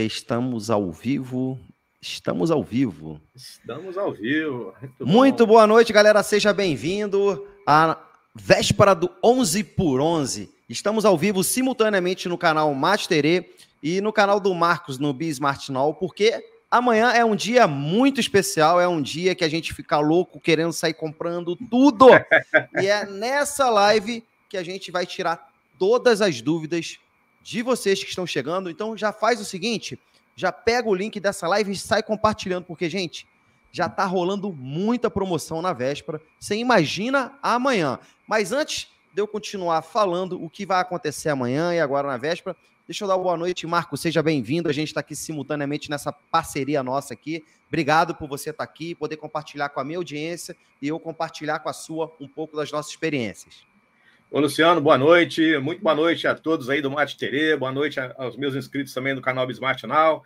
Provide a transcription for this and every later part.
Estamos ao vivo. Estamos ao vivo. Estamos ao vivo. Muito, Muito boa noite, galera. Seja bem-vindo à véspera do 11 por 11. Estamos ao vivo simultaneamente no canal Master E e no canal do Marcos no Bismartinol, porque amanhã é um dia muito especial, é um dia que a gente fica louco querendo sair comprando tudo. e é nessa live que a gente vai tirar todas as dúvidas de vocês que estão chegando. Então já faz o seguinte, já pega o link dessa live e sai compartilhando, porque, gente, já tá rolando muita promoção na véspera. Você imagina amanhã. Mas antes de eu continuar falando o que vai acontecer amanhã e agora na véspera, deixa eu dar boa noite. Marco, seja bem-vindo. A gente está aqui simultaneamente nessa parceria nossa aqui. Obrigado por você estar tá aqui, poder compartilhar com a minha audiência e eu compartilhar com a sua um pouco das nossas experiências. Ô, Luciano, boa noite. Muito boa noite a todos aí do Mate Terê. Boa noite aos meus inscritos também do canal Bismart Now.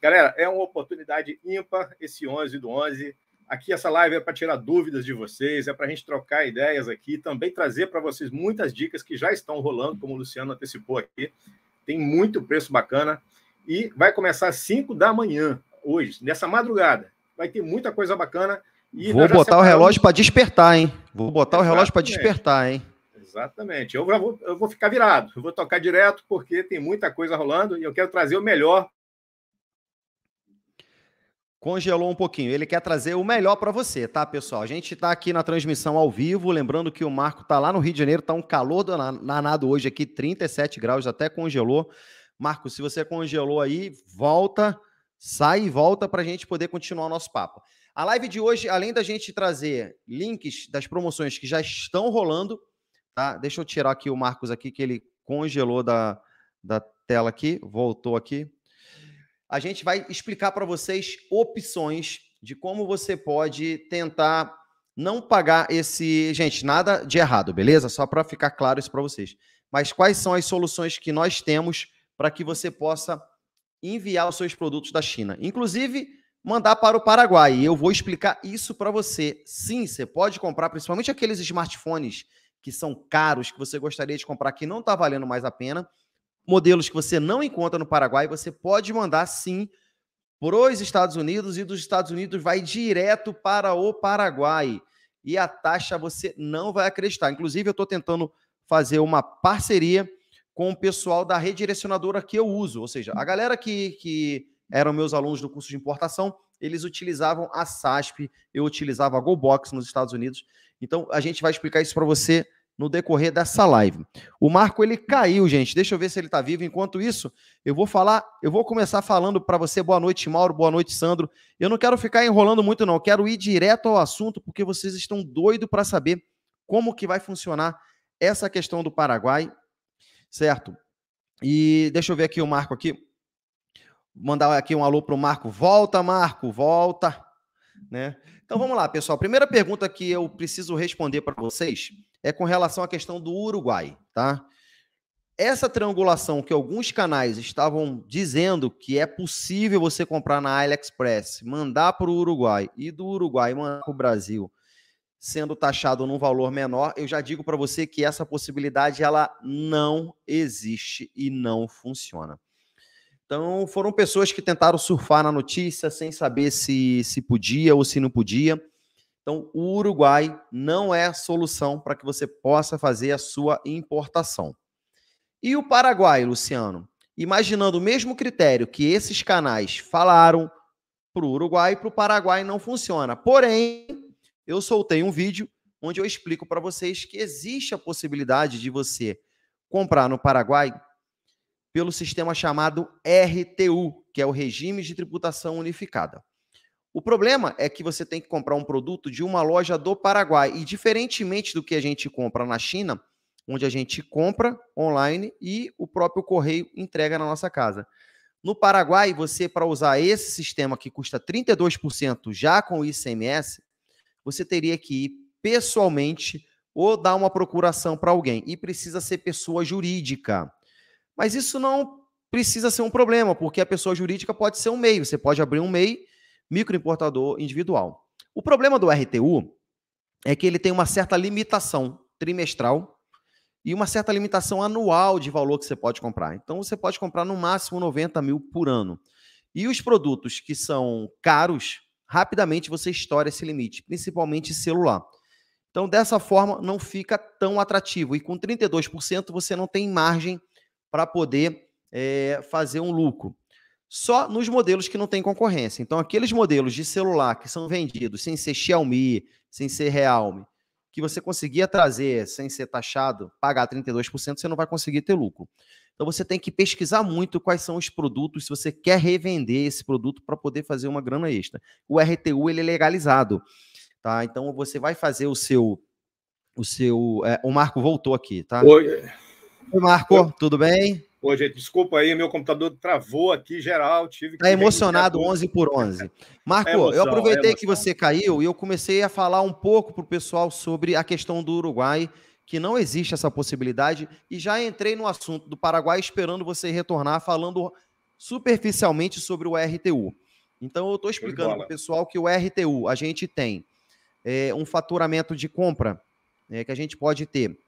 Galera, é uma oportunidade ímpar esse 11 do 11. Aqui essa live é para tirar dúvidas de vocês, é para a gente trocar ideias aqui, também trazer para vocês muitas dicas que já estão rolando, como o Luciano antecipou aqui. Tem muito preço bacana e vai começar às 5 da manhã hoje, nessa madrugada. Vai ter muita coisa bacana. Vou botar separamos... o relógio para despertar, hein? Vou botar Exatamente. o relógio para despertar, hein? Exatamente. Eu vou, eu vou ficar virado, eu vou tocar direto, porque tem muita coisa rolando e eu quero trazer o melhor. Congelou um pouquinho. Ele quer trazer o melhor para você, tá, pessoal? A gente está aqui na transmissão ao vivo. Lembrando que o Marco está lá no Rio de Janeiro, está um calor danado hoje aqui, 37 graus, até congelou. Marco, se você congelou aí, volta, sai e volta para a gente poder continuar o nosso papo. A live de hoje, além da gente trazer links das promoções que já estão rolando, Tá? Deixa eu tirar aqui o Marcos aqui, que ele congelou da, da tela aqui, voltou aqui. A gente vai explicar para vocês opções de como você pode tentar não pagar esse. Gente, nada de errado, beleza? Só para ficar claro isso para vocês. Mas quais são as soluções que nós temos para que você possa enviar os seus produtos da China? Inclusive, mandar para o Paraguai. E eu vou explicar isso para você. Sim, você pode comprar, principalmente aqueles smartphones que são caros, que você gostaria de comprar, que não está valendo mais a pena, modelos que você não encontra no Paraguai, você pode mandar sim para os Estados Unidos e dos Estados Unidos vai direto para o Paraguai. E a taxa você não vai acreditar. Inclusive, eu estou tentando fazer uma parceria com o pessoal da redirecionadora que eu uso, ou seja, a galera que, que eram meus alunos do curso de importação, eles utilizavam a SASP, eu utilizava a GoBox nos Estados Unidos, então a gente vai explicar isso para você no decorrer dessa live. O Marco ele caiu, gente. Deixa eu ver se ele está vivo. Enquanto isso, eu vou falar, eu vou começar falando para você boa noite, Mauro, boa noite, Sandro. Eu não quero ficar enrolando muito não, eu quero ir direto ao assunto porque vocês estão doido para saber como que vai funcionar essa questão do Paraguai, certo? E deixa eu ver aqui o Marco aqui. Mandar aqui um alô pro Marco. Volta, Marco, volta. Né? Então vamos lá, pessoal. A primeira pergunta que eu preciso responder para vocês é com relação à questão do Uruguai, tá? Essa triangulação que alguns canais estavam dizendo que é possível você comprar na AliExpress, mandar para o Uruguai e do Uruguai mandar para o Brasil, sendo taxado num valor menor, eu já digo para você que essa possibilidade ela não existe e não funciona. Então, foram pessoas que tentaram surfar na notícia sem saber se, se podia ou se não podia. Então, o Uruguai não é a solução para que você possa fazer a sua importação. E o Paraguai, Luciano? Imaginando o mesmo critério que esses canais falaram para o Uruguai, para o Paraguai não funciona. Porém, eu soltei um vídeo onde eu explico para vocês que existe a possibilidade de você comprar no Paraguai pelo sistema chamado RTU, que é o Regime de Tributação Unificada. O problema é que você tem que comprar um produto de uma loja do Paraguai. E diferentemente do que a gente compra na China, onde a gente compra online e o próprio correio entrega na nossa casa. No Paraguai, você, para usar esse sistema que custa 32% já com o ICMS, você teria que ir pessoalmente ou dar uma procuração para alguém. E precisa ser pessoa jurídica. Mas isso não precisa ser um problema, porque a pessoa jurídica pode ser um MEI, você pode abrir um MEI microimportador individual. O problema do RTU é que ele tem uma certa limitação trimestral e uma certa limitação anual de valor que você pode comprar. Então você pode comprar no máximo 90 mil por ano. E os produtos que são caros, rapidamente você estoura esse limite, principalmente celular. Então, dessa forma, não fica tão atrativo. E com 32%, você não tem margem para poder é, fazer um lucro. Só nos modelos que não tem concorrência. Então, aqueles modelos de celular que são vendidos sem ser Xiaomi, sem ser Realme, que você conseguia trazer sem ser taxado, pagar 32%, você não vai conseguir ter lucro. Então você tem que pesquisar muito quais são os produtos, se você quer revender esse produto para poder fazer uma grana extra. O RTU ele é legalizado, tá? Então você vai fazer o seu o seu é, o Marco voltou aqui, tá? Oi. Oi, Marco, Oi. tudo bem? Ô, gente, desculpa aí, meu computador travou aqui geral, tive Tá emocionado 11 por 11. É Marco, é emoção, eu aproveitei é que você caiu e eu comecei a falar um pouco pro pessoal sobre a questão do Uruguai, que não existe essa possibilidade, e já entrei no assunto do Paraguai esperando você retornar falando superficialmente sobre o RTU. Então eu estou explicando para o pessoal que o RTU a gente tem é, um faturamento de compra é, que a gente pode ter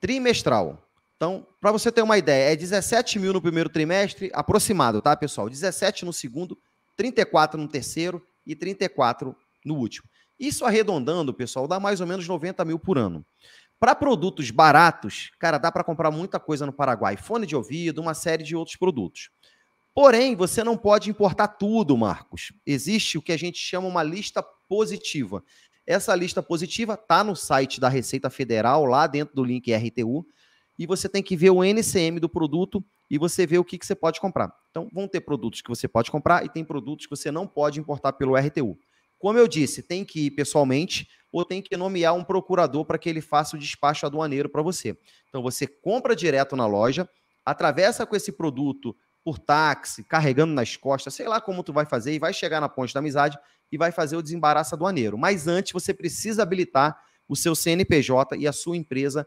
trimestral, então, para você ter uma ideia, é 17 mil no primeiro trimestre, aproximado, tá, pessoal? 17 no segundo, 34 no terceiro e 34 no último. Isso arredondando, pessoal, dá mais ou menos 90 mil por ano. Para produtos baratos, cara, dá para comprar muita coisa no Paraguai. Fone de ouvido, uma série de outros produtos. Porém, você não pode importar tudo, Marcos. Existe o que a gente chama uma lista positiva. Essa lista positiva está no site da Receita Federal, lá dentro do link RTU e você tem que ver o NCM do produto e você vê o que, que você pode comprar. Então, vão ter produtos que você pode comprar e tem produtos que você não pode importar pelo RTU. Como eu disse, tem que ir pessoalmente ou tem que nomear um procurador para que ele faça o despacho aduaneiro para você. Então, você compra direto na loja, atravessa com esse produto por táxi, carregando nas costas, sei lá como tu vai fazer, e vai chegar na ponte da amizade e vai fazer o desembaraço aduaneiro. Mas antes, você precisa habilitar o seu CNPJ e a sua empresa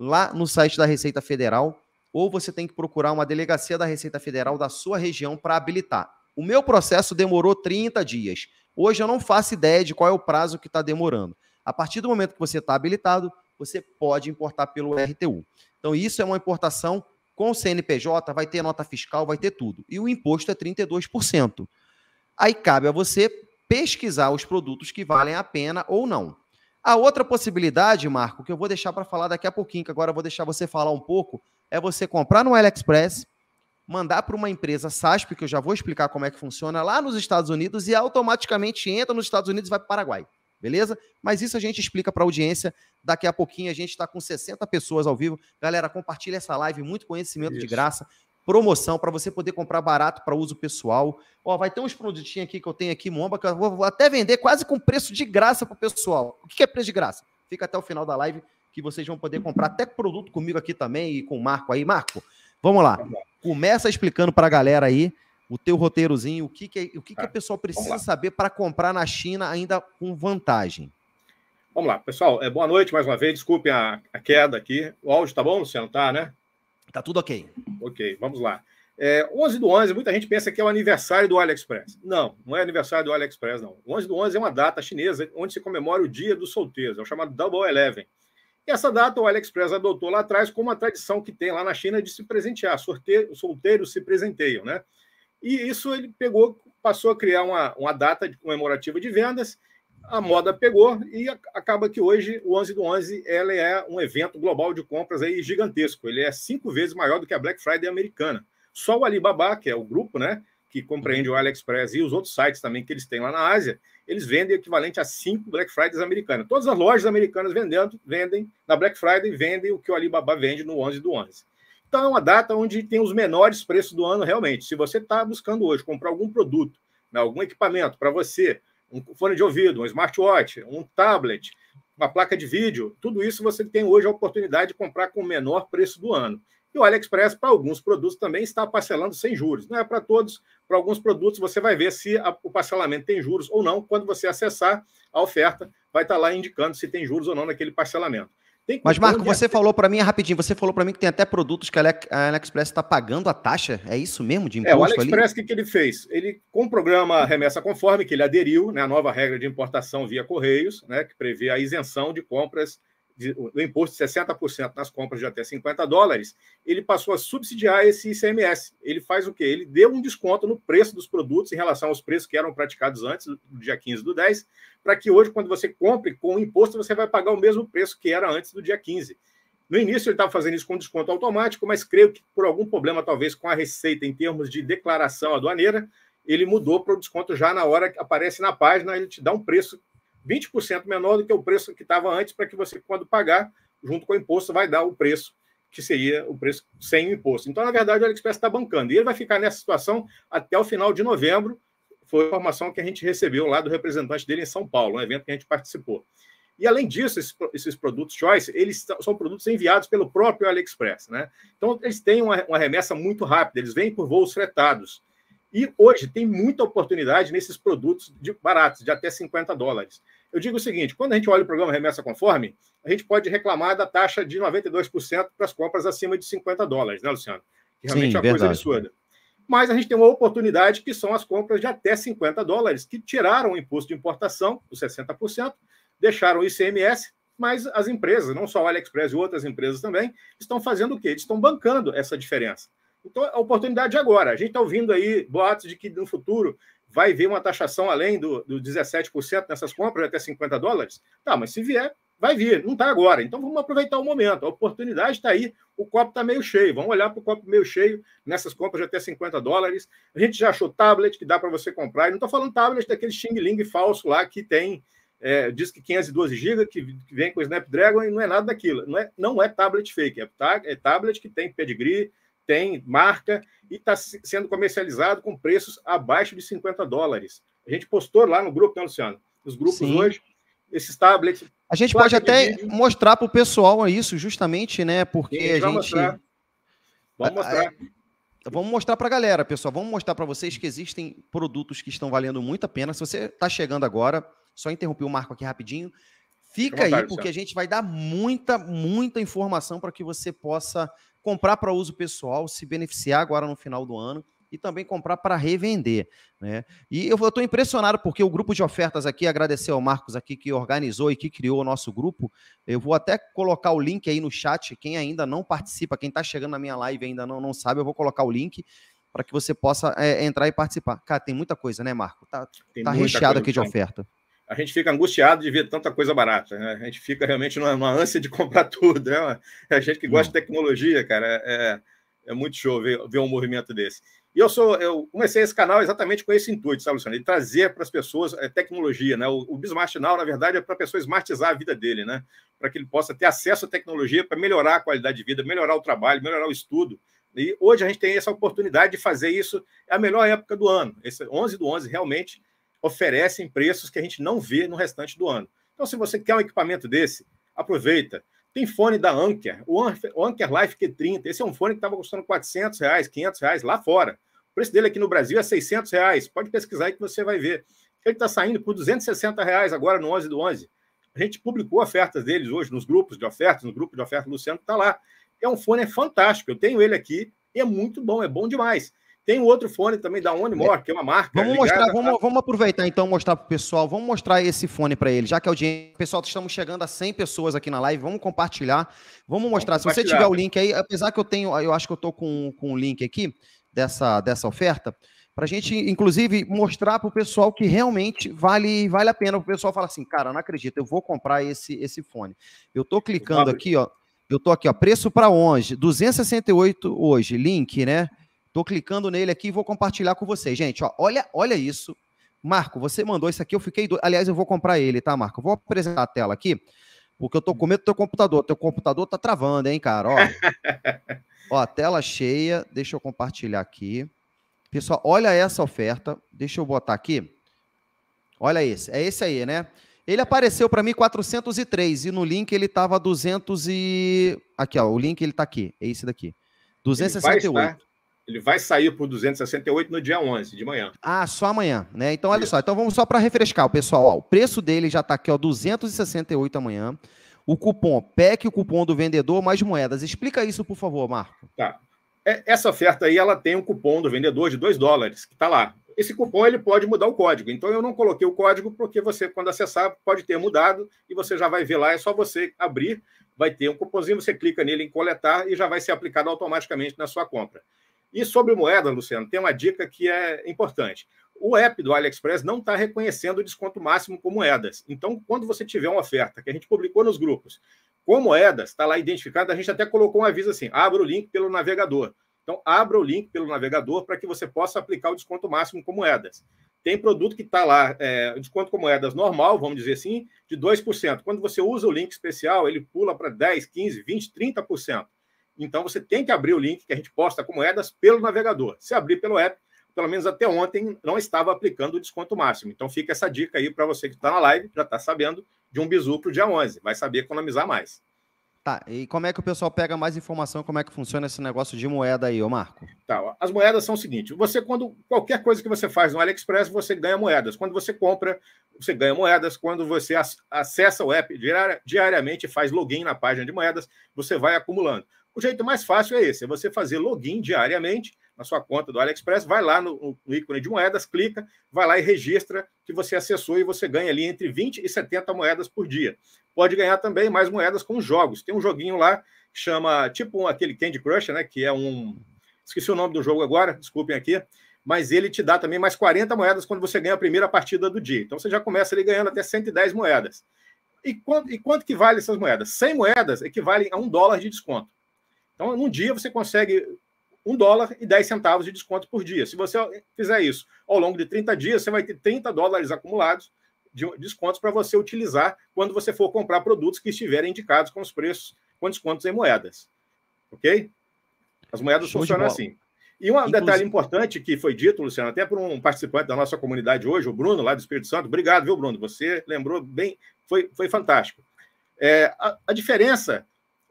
lá no site da Receita Federal, ou você tem que procurar uma delegacia da Receita Federal da sua região para habilitar. O meu processo demorou 30 dias. Hoje eu não faço ideia de qual é o prazo que está demorando. A partir do momento que você está habilitado, você pode importar pelo RTU. Então, isso é uma importação com CNPJ, vai ter nota fiscal, vai ter tudo. E o imposto é 32%. Aí cabe a você pesquisar os produtos que valem a pena ou não. A outra possibilidade, Marco, que eu vou deixar para falar daqui a pouquinho, que agora eu vou deixar você falar um pouco, é você comprar no AliExpress, mandar para uma empresa SASP, que eu já vou explicar como é que funciona, lá nos Estados Unidos e automaticamente entra nos Estados Unidos e vai para o Paraguai. Beleza? Mas isso a gente explica para a audiência. Daqui a pouquinho a gente está com 60 pessoas ao vivo. Galera, compartilha essa live, muito conhecimento isso. de graça promoção para você poder comprar barato para uso pessoal. Ó, vai ter uns produtinhos aqui que eu tenho aqui, Momba, que eu vou até vender quase com preço de graça para o pessoal. O que é preço de graça? Fica até o final da live que vocês vão poder comprar até produto comigo aqui também e com o Marco aí. Marco, vamos lá. Começa explicando para a galera aí o teu roteirozinho, o que, que, é, o que, tá. que o pessoal precisa saber para comprar na China ainda com vantagem. Vamos lá, pessoal. É, boa noite mais uma vez. Desculpem a, a queda aqui. O áudio tá bom, Luciano? Tá, né? Tá tudo ok. Ok, vamos lá. É, 11 do 11, muita gente pensa que é o aniversário do AliExpress. Não, não é aniversário do AliExpress, não. 11 do 11 é uma data chinesa onde se comemora o dia do solteiro é o chamado Double Eleven. E essa data o AliExpress adotou lá atrás como a tradição que tem lá na China de se presentear, sorteio, solteiros se presenteiam, né? E isso ele pegou, passou a criar uma, uma data comemorativa de vendas a moda pegou e acaba que hoje o 11 do 11 ela é um evento global de compras aí gigantesco. Ele é cinco vezes maior do que a Black Friday americana. Só o Alibaba, que é o grupo, né, que compreende o AliExpress e os outros sites também que eles têm lá na Ásia, eles vendem equivalente a cinco Black Fridays americanas. Todas as lojas americanas vendendo, vendem na Black Friday, vendem o que o Alibaba vende no 11 do 11. Então é uma data onde tem os menores preços do ano realmente. Se você está buscando hoje comprar algum produto, né, algum equipamento para você um fone de ouvido, um smartwatch, um tablet, uma placa de vídeo, tudo isso você tem hoje a oportunidade de comprar com o menor preço do ano. E o AliExpress, para alguns produtos, também está parcelando sem juros. Não é para todos, para alguns produtos você vai ver se a, o parcelamento tem juros ou não. Quando você acessar a oferta, vai estar lá indicando se tem juros ou não naquele parcelamento. Mas, Marco, você falou para mim, é rapidinho, você falou para mim que tem até produtos que a AliExpress está pagando a taxa, é isso mesmo de imposto? É, o AliExpress, o que, que ele fez? Ele, com o programa Remessa Conforme, que ele aderiu, né, a nova regra de importação via Correios, né, que prevê a isenção de compras o imposto de 60% nas compras de até 50 dólares, ele passou a subsidiar esse ICMS. Ele faz o quê? Ele deu um desconto no preço dos produtos em relação aos preços que eram praticados antes, do dia 15 do 10, para que hoje, quando você compre com o imposto, você vai pagar o mesmo preço que era antes do dia 15. No início ele estava fazendo isso com desconto automático, mas creio que por algum problema, talvez com a receita em termos de declaração aduaneira, ele mudou para o desconto já na hora que aparece na página, ele te dá um preço 20% menor do que o preço que estava antes, para que você, quando pagar, junto com o imposto, vai dar o preço que seria o preço sem o imposto. Então, na verdade, o AliExpress está bancando. E ele vai ficar nessa situação até o final de novembro. Foi a informação que a gente recebeu lá do representante dele em São Paulo, um evento que a gente participou. E, além disso, esses, esses produtos Choice, eles são produtos enviados pelo próprio AliExpress. Né? Então, eles têm uma, uma remessa muito rápida. Eles vêm por voos fretados. E hoje tem muita oportunidade nesses produtos de baratos, de até 50 dólares. Eu digo o seguinte: quando a gente olha o programa Remessa Conforme, a gente pode reclamar da taxa de 92% para as compras acima de 50 dólares, né, Luciano? Que realmente Sim, é uma verdade. coisa absurda. Mas a gente tem uma oportunidade que são as compras de até 50 dólares, que tiraram o imposto de importação, os 60%, deixaram o ICMS, mas as empresas, não só o AliExpress e outras empresas também, estão fazendo o quê? Eles estão bancando essa diferença. Então, a oportunidade é agora. A gente está ouvindo aí boatos de que no futuro vai vir uma taxação além do, do 17% nessas compras, até 50 dólares. Tá, mas se vier, vai vir, não está agora. Então vamos aproveitar o momento. A oportunidade está aí, o copo está meio cheio. Vamos olhar para o copo meio cheio nessas compras de até 50 dólares. A gente já achou tablet que dá para você comprar. E não estou falando tablet daquele é Xing Ling falso lá que tem, é, diz que 512 GB, que, que, vem com Snapdragon e não é nada daquilo. Não é, não é tablet fake, é, tá, é tablet que tem pedigree, tem marca e está sendo comercializado com preços abaixo de 50 dólares. A gente postou lá no grupo, né, Luciano? Os grupos Sim. hoje, esses tablets. A gente pode até vídeo. mostrar para o pessoal isso, justamente, né? Porque Sim, a gente. mostrar. Vamos mostrar. vamos mostrar para a galera, pessoal. Vamos mostrar para vocês que existem produtos que estão valendo muito a pena. Se você está chegando agora, só interromper o Marco aqui rapidinho. Fica aí, porque a gente vai dar muita, muita informação para que você possa comprar para uso pessoal, se beneficiar agora no final do ano e também comprar para revender. Né? E eu estou impressionado porque o grupo de ofertas aqui, agradecer ao Marcos aqui que organizou e que criou o nosso grupo. Eu vou até colocar o link aí no chat. Quem ainda não participa, quem está chegando na minha live ainda não, não sabe, eu vou colocar o link para que você possa é, entrar e participar. Cara, tem muita coisa, né, Marco? Tá, tá recheado aqui de oferta a gente fica angustiado de ver tanta coisa barata. Né? A gente fica realmente numa, numa ânsia de comprar tudo. Né? É a gente que gosta de hum. tecnologia, cara, é, é, é muito show ver, ver um movimento desse. E eu sou, eu comecei esse canal exatamente com esse intuito, sabe, Luciano? De trazer para as pessoas é, tecnologia, né? O, o Bismart Now, na verdade, é para a pessoa smartizar a vida dele, né? Para que ele possa ter acesso à tecnologia para melhorar a qualidade de vida, melhorar o trabalho, melhorar o estudo. E hoje a gente tem essa oportunidade de fazer isso, é a melhor época do ano. Esse 11 do 11 realmente oferecem preços que a gente não vê no restante do ano. Então, se você quer um equipamento desse, aproveita. Tem fone da Anker, o Anker Life Q30. Esse é um fone que estava custando 400 reais, 500 reais lá fora. O preço dele aqui no Brasil é 600 reais. Pode pesquisar aí que você vai ver. Ele está saindo por 260 reais agora no 11 do 11. A gente publicou ofertas deles hoje nos grupos de ofertas, no grupo de ofertas do Luciano está lá. É um fone é fantástico. Eu tenho ele aqui e é muito bom, é bom demais. Tem o outro fone também da More é. que é uma marca. Vamos mostrar, a... vamos, vamos aproveitar então, mostrar para o pessoal, vamos mostrar esse fone para ele, já que a audiência, pessoal, estamos chegando a 100 pessoas aqui na live, vamos compartilhar, vamos mostrar. Vamos Se você tiver o link aí, apesar que eu tenho, eu acho que eu estou com, com o link aqui dessa, dessa oferta, para a gente, inclusive, mostrar para o pessoal que realmente vale, vale a pena. O pessoal fala assim, cara, não acredito, eu vou comprar esse, esse fone. Eu estou clicando aqui, ó, eu estou aqui, ó, preço para onde? 268 hoje, link, né? Tô clicando nele aqui e vou compartilhar com vocês. Gente, ó, olha, olha isso. Marco, você mandou isso aqui, eu fiquei doido. Aliás, eu vou comprar ele, tá, Marco? vou apresentar a tela aqui, porque eu tô com medo do teu computador. Teu computador tá travando, hein, cara? Ó, ó tela cheia. Deixa eu compartilhar aqui. Pessoal, olha essa oferta. Deixa eu botar aqui. Olha esse. É esse aí, né? Ele apareceu para mim 403 e no link ele tava 200 e aqui, ó, o link ele tá aqui. É esse daqui. 268. Ele vai sair por 268 no dia 11 de manhã. Ah, só amanhã, né? Então, olha Isso. só. Então, vamos só para refrescar o pessoal. Ó, o preço dele já está aqui, ó, 268 amanhã. O cupom PEC, o cupom do vendedor, mais moedas. Explica isso, por favor, Marco. Tá. É, essa oferta aí, ela tem um cupom do vendedor de 2 dólares, que está lá. Esse cupom, ele pode mudar o código. Então, eu não coloquei o código porque você, quando acessar, pode ter mudado e você já vai ver lá. É só você abrir, vai ter um cupomzinho, você clica nele em coletar e já vai ser aplicado automaticamente na sua compra. E sobre moeda, Luciano, tem uma dica que é importante. O app do AliExpress não está reconhecendo o desconto máximo com moedas. Então, quando você tiver uma oferta que a gente publicou nos grupos com moedas, está lá identificada, a gente até colocou um aviso assim: abra o link pelo navegador. Então, abra o link pelo navegador para que você possa aplicar o desconto máximo com moedas. Tem produto que está lá, é, desconto com moedas normal, vamos dizer assim, de 2%. Quando você usa o link especial, ele pula para 10%, 15%, 20%, 30%. Então você tem que abrir o link que a gente posta com moedas pelo navegador. Se abrir pelo app, pelo menos até ontem não estava aplicando o desconto máximo. Então fica essa dica aí para você que está na live, já está sabendo de um bizu para o dia 11. Vai saber economizar mais. Tá, e como é que o pessoal pega mais informação? Como é que funciona esse negócio de moeda aí, ô Marco? Tá, ó, as moedas são o seguinte: você, quando qualquer coisa que você faz no AliExpress, você ganha moedas. Quando você compra, você ganha moedas. Quando você acessa o app diariamente e faz login na página de moedas, você vai acumulando. O jeito mais fácil é esse: é você fazer login diariamente na sua conta do AliExpress, vai lá no, no, ícone de moedas, clica, vai lá e registra que você acessou e você ganha ali entre 20 e 70 moedas por dia. Pode ganhar também mais moedas com jogos. Tem um joguinho lá que chama, tipo aquele Candy Crush, né? Que é um. Esqueci o nome do jogo agora, desculpem aqui. Mas ele te dá também mais 40 moedas quando você ganha a primeira partida do dia. Então você já começa ali ganhando até 110 moedas. E quanto, e quanto que vale essas moedas? 100 moedas equivalem a um dólar de desconto. Então, num dia você consegue um dólar e 10 centavos de desconto por dia. Se você fizer isso ao longo de 30 dias, você vai ter 30 dólares acumulados de descontos para você utilizar quando você for comprar produtos que estiverem indicados com os preços, com descontos em moedas. Ok? As moedas Show funcionam assim. E um Inclusive... detalhe importante que foi dito, Luciano, até por um participante da nossa comunidade hoje, o Bruno, lá do Espírito Santo. Obrigado, viu, Bruno? Você lembrou bem, foi, foi fantástico. É, a, a diferença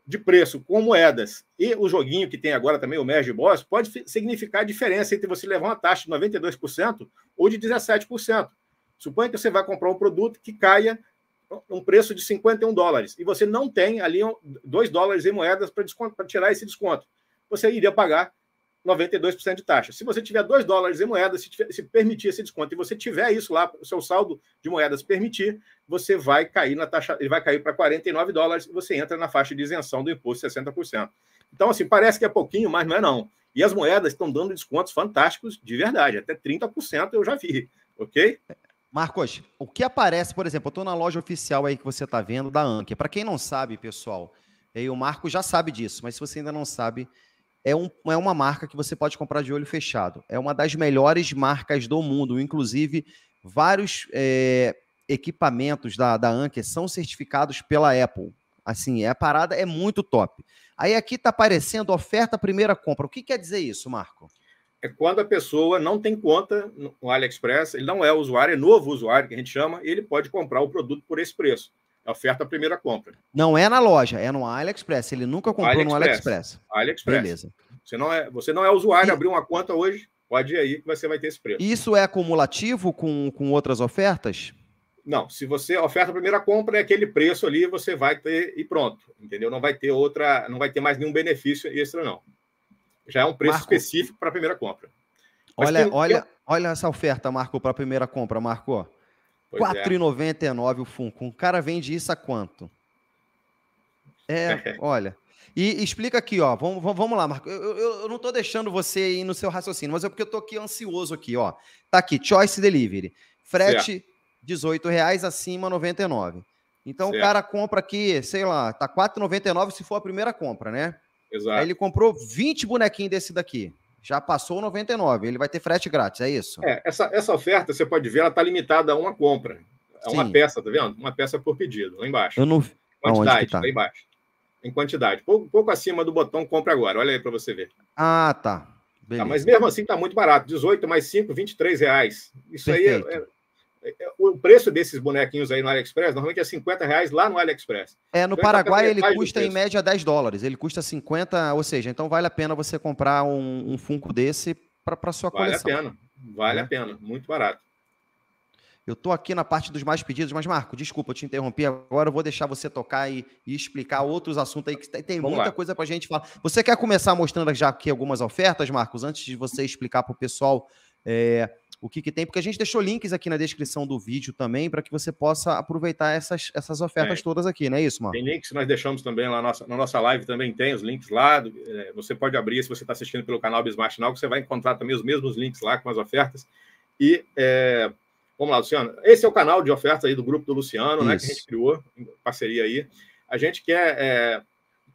de preço com moedas e o joguinho que tem agora também, o Merge Boss, pode significar a diferença entre você levar uma taxa de 92% ou de 17%. Suponha que você vai comprar um produto que caia um preço de 51 dólares e você não tem ali 2 dólares em moedas para tirar esse desconto. Você iria pagar 92% de taxa. Se você tiver 2 dólares em moedas, se, tiver, se, permitir esse desconto, e você tiver isso lá, o seu saldo de moedas permitir, você vai cair na taxa, ele vai cair para 49 dólares e você entra na faixa de isenção do imposto 60%. Então, assim, parece que é pouquinho, mas não é não. E as moedas estão dando descontos fantásticos de verdade, até 30% eu já vi, ok? Marcos, o que aparece, por exemplo, eu estou na loja oficial aí que você está vendo, da Anker. Para quem não sabe, pessoal, aí o Marco já sabe disso, mas se você ainda não sabe, é, um, é uma marca que você pode comprar de olho fechado. É uma das melhores marcas do mundo. Inclusive, vários é, equipamentos da, da Anker são certificados pela Apple. Assim, é, a parada é muito top. Aí aqui está aparecendo oferta primeira compra. O que quer dizer isso, Marco? É quando a pessoa não tem conta no AliExpress, ele não é usuário, é novo usuário que a gente chama, ele pode comprar o produto por esse preço oferta é primeira compra. Não é na loja, é no AliExpress. Ele nunca comprou AliExpress. no AliExpress. AliExpress. Beleza. Você não é, você não é usuário, e... abriu uma conta hoje, pode ir aí que você vai ter esse preço. Isso é acumulativo com, com outras ofertas? Não, se você oferta a primeira compra é aquele preço ali, você vai ter e pronto, entendeu? Não vai ter outra, não vai ter mais nenhum benefício extra não. Já é um preço Marco. específico para a primeira compra. Mas olha, tem... olha, olha essa oferta, Marco, para a primeira compra, Marco. 4,99 é. o Funko. Um cara vende isso a quanto? É, olha. E explica aqui, ó. Vamos, vamos lá, Marco. Eu, eu, eu não tô deixando você ir no seu raciocínio, mas é porque eu tô aqui ansioso aqui, ó. Tá aqui, Choice Delivery. Frete R$ reais acima 99,00. Então certo. o cara compra aqui, sei lá, tá 4,99 se for a primeira compra, né? Exato. Aí ele comprou 20 bonequinhos desse daqui já passou 99, ele vai ter frete grátis, é isso? É, essa, essa oferta, você pode ver, ela está limitada a uma compra, é uma peça, tá vendo? Uma peça por pedido, lá embaixo. Eu não... Quantidade, tá? lá embaixo. Em quantidade. Pouco, pouco acima do botão compra agora, olha aí para você ver. Ah, tá. tá. Mas mesmo assim está muito barato, 18 mais 5, 23 reais. Isso Perfeito. aí é, é é, é, o preço desses bonequinhos aí no AliExpress normalmente é 50 reais lá no AliExpress. É, no então, Paraguai ele custa em média 10 dólares. Ele custa 50, ou seja, então vale a pena você comprar um, um Funko desse para sua coleção. Vale a pena, vale é. a né? pena, muito barato. Eu estou aqui na parte dos mais pedidos, mas Marco, desculpa, eu te interrompi. Agora eu vou deixar você tocar e, e explicar outros assuntos aí, que tem, tem muita lá. coisa para a gente falar. Você quer começar mostrando já aqui algumas ofertas, Marcos, antes de você explicar para o pessoal é, o que, que tem, porque a gente deixou links aqui na descrição do vídeo também para que você possa aproveitar essas, essas ofertas é. todas aqui, não é isso, mano? Tem links, nós deixamos também lá na nossa, na nossa live também tem os links lá. Do, é, você pode abrir se você está assistindo pelo canal Bismarck Now, que você vai encontrar também os mesmos links lá com as ofertas. E é, vamos lá, Luciano. Esse é o canal de ofertas aí do grupo do Luciano, isso. né? Que a gente criou, parceria aí. A gente quer é,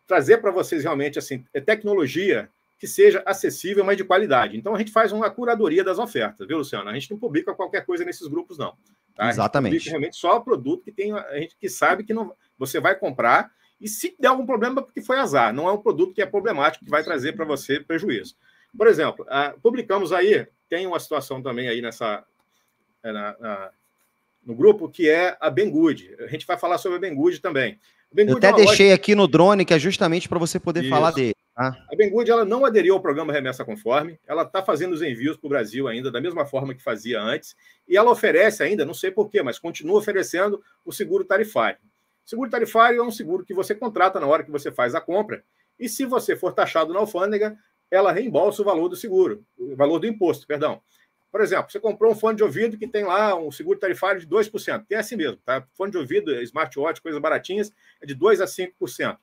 trazer para vocês realmente assim, é tecnologia que seja acessível, mas de qualidade. Então a gente faz uma curadoria das ofertas, viu, Luciano? A gente não publica qualquer coisa nesses grupos, não. Tá? Exatamente. gente realmente só o produto que tem a gente que sabe que não, você vai comprar e se der algum problema, porque foi azar, não é um produto que é problemático, que vai trazer para você prejuízo. Por exemplo, uh, publicamos aí, tem uma situação também aí nessa. É, na, na, no grupo, que é a Bengud. A gente vai falar sobre a Bengud também. Eu é até deixei aqui no drone, que é justamente para você poder Isso. falar dele. Ah. A Bengud ela não aderiu ao programa Remessa Conforme, ela está fazendo os envios para o Brasil ainda, da mesma forma que fazia antes, e ela oferece ainda, não sei porquê, mas continua oferecendo o seguro tarifário. O seguro tarifário é um seguro que você contrata na hora que você faz a compra, e se você for taxado na alfândega, ela reembolsa o valor do seguro, o valor do imposto, perdão. Por exemplo, você comprou um fone de ouvido que tem lá um seguro tarifário de 2%, tem assim mesmo, tá? Fone de ouvido, smartwatch, coisas baratinhas, é de 2% a 5%.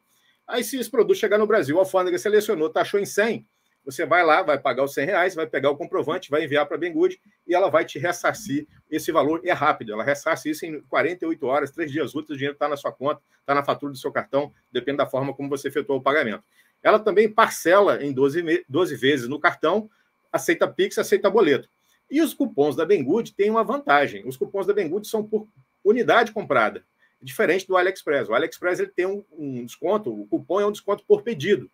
Aí, se esse produto chegar no Brasil, a alfândega selecionou, taxou em 100, você vai lá, vai pagar os 100 reais, vai pegar o comprovante, vai enviar para a Bengud e ela vai te ressarcir esse valor. E é rápido, ela ressarce isso em 48 horas, 3 dias úteis, o dinheiro está na sua conta, está na fatura do seu cartão, depende da forma como você efetuou o pagamento. Ela também parcela em 12, 12 vezes no cartão, aceita Pix, aceita boleto. E os cupons da Bengud têm uma vantagem. Os cupons da Bengud são por unidade comprada diferente do AliExpress. O AliExpress ele tem um, um, desconto, o cupom é um desconto por pedido.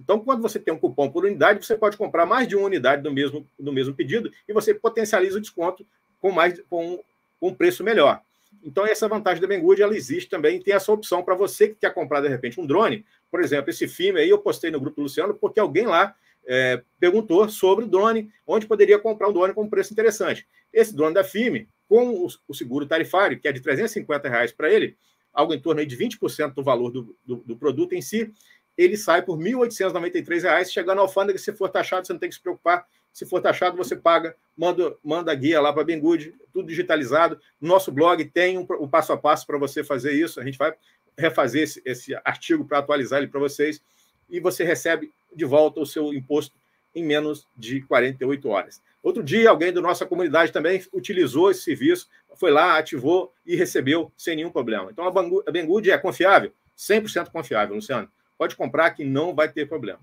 Então, quando você tem um cupom por unidade, você pode comprar mais de uma unidade do mesmo, do mesmo pedido e você potencializa o desconto com mais com, um preço melhor. Então, essa vantagem da Banggood, ela existe também, tem essa opção para você que quer comprar, de repente, um drone. Por exemplo, esse filme aí eu postei no grupo do Luciano, porque alguém lá é, perguntou sobre o drone, onde poderia comprar um drone com um preço interessante. Esse drone da FIME, com o seguro tarifário, que é de 350 reais para ele, algo em torno de 20% do valor do, do, do, produto em si, ele sai por R$ 1.893, chegando na alfândega, se for taxado, você não tem que se preocupar, se for taxado, você paga, manda, manda a guia lá para a Bingood, tudo digitalizado. Nosso blog tem um, um passo a passo para você fazer isso, a gente vai refazer esse, esse artigo para atualizar ele para vocês, e você recebe de volta o seu imposto em menos de 48 horas. Outro dia, alguém da nossa comunidade também utilizou esse serviço, foi lá, ativou e recebeu sem nenhum problema. Então, a Banggood é confiável? 100% confiável, Luciano. Pode comprar que não vai ter problema.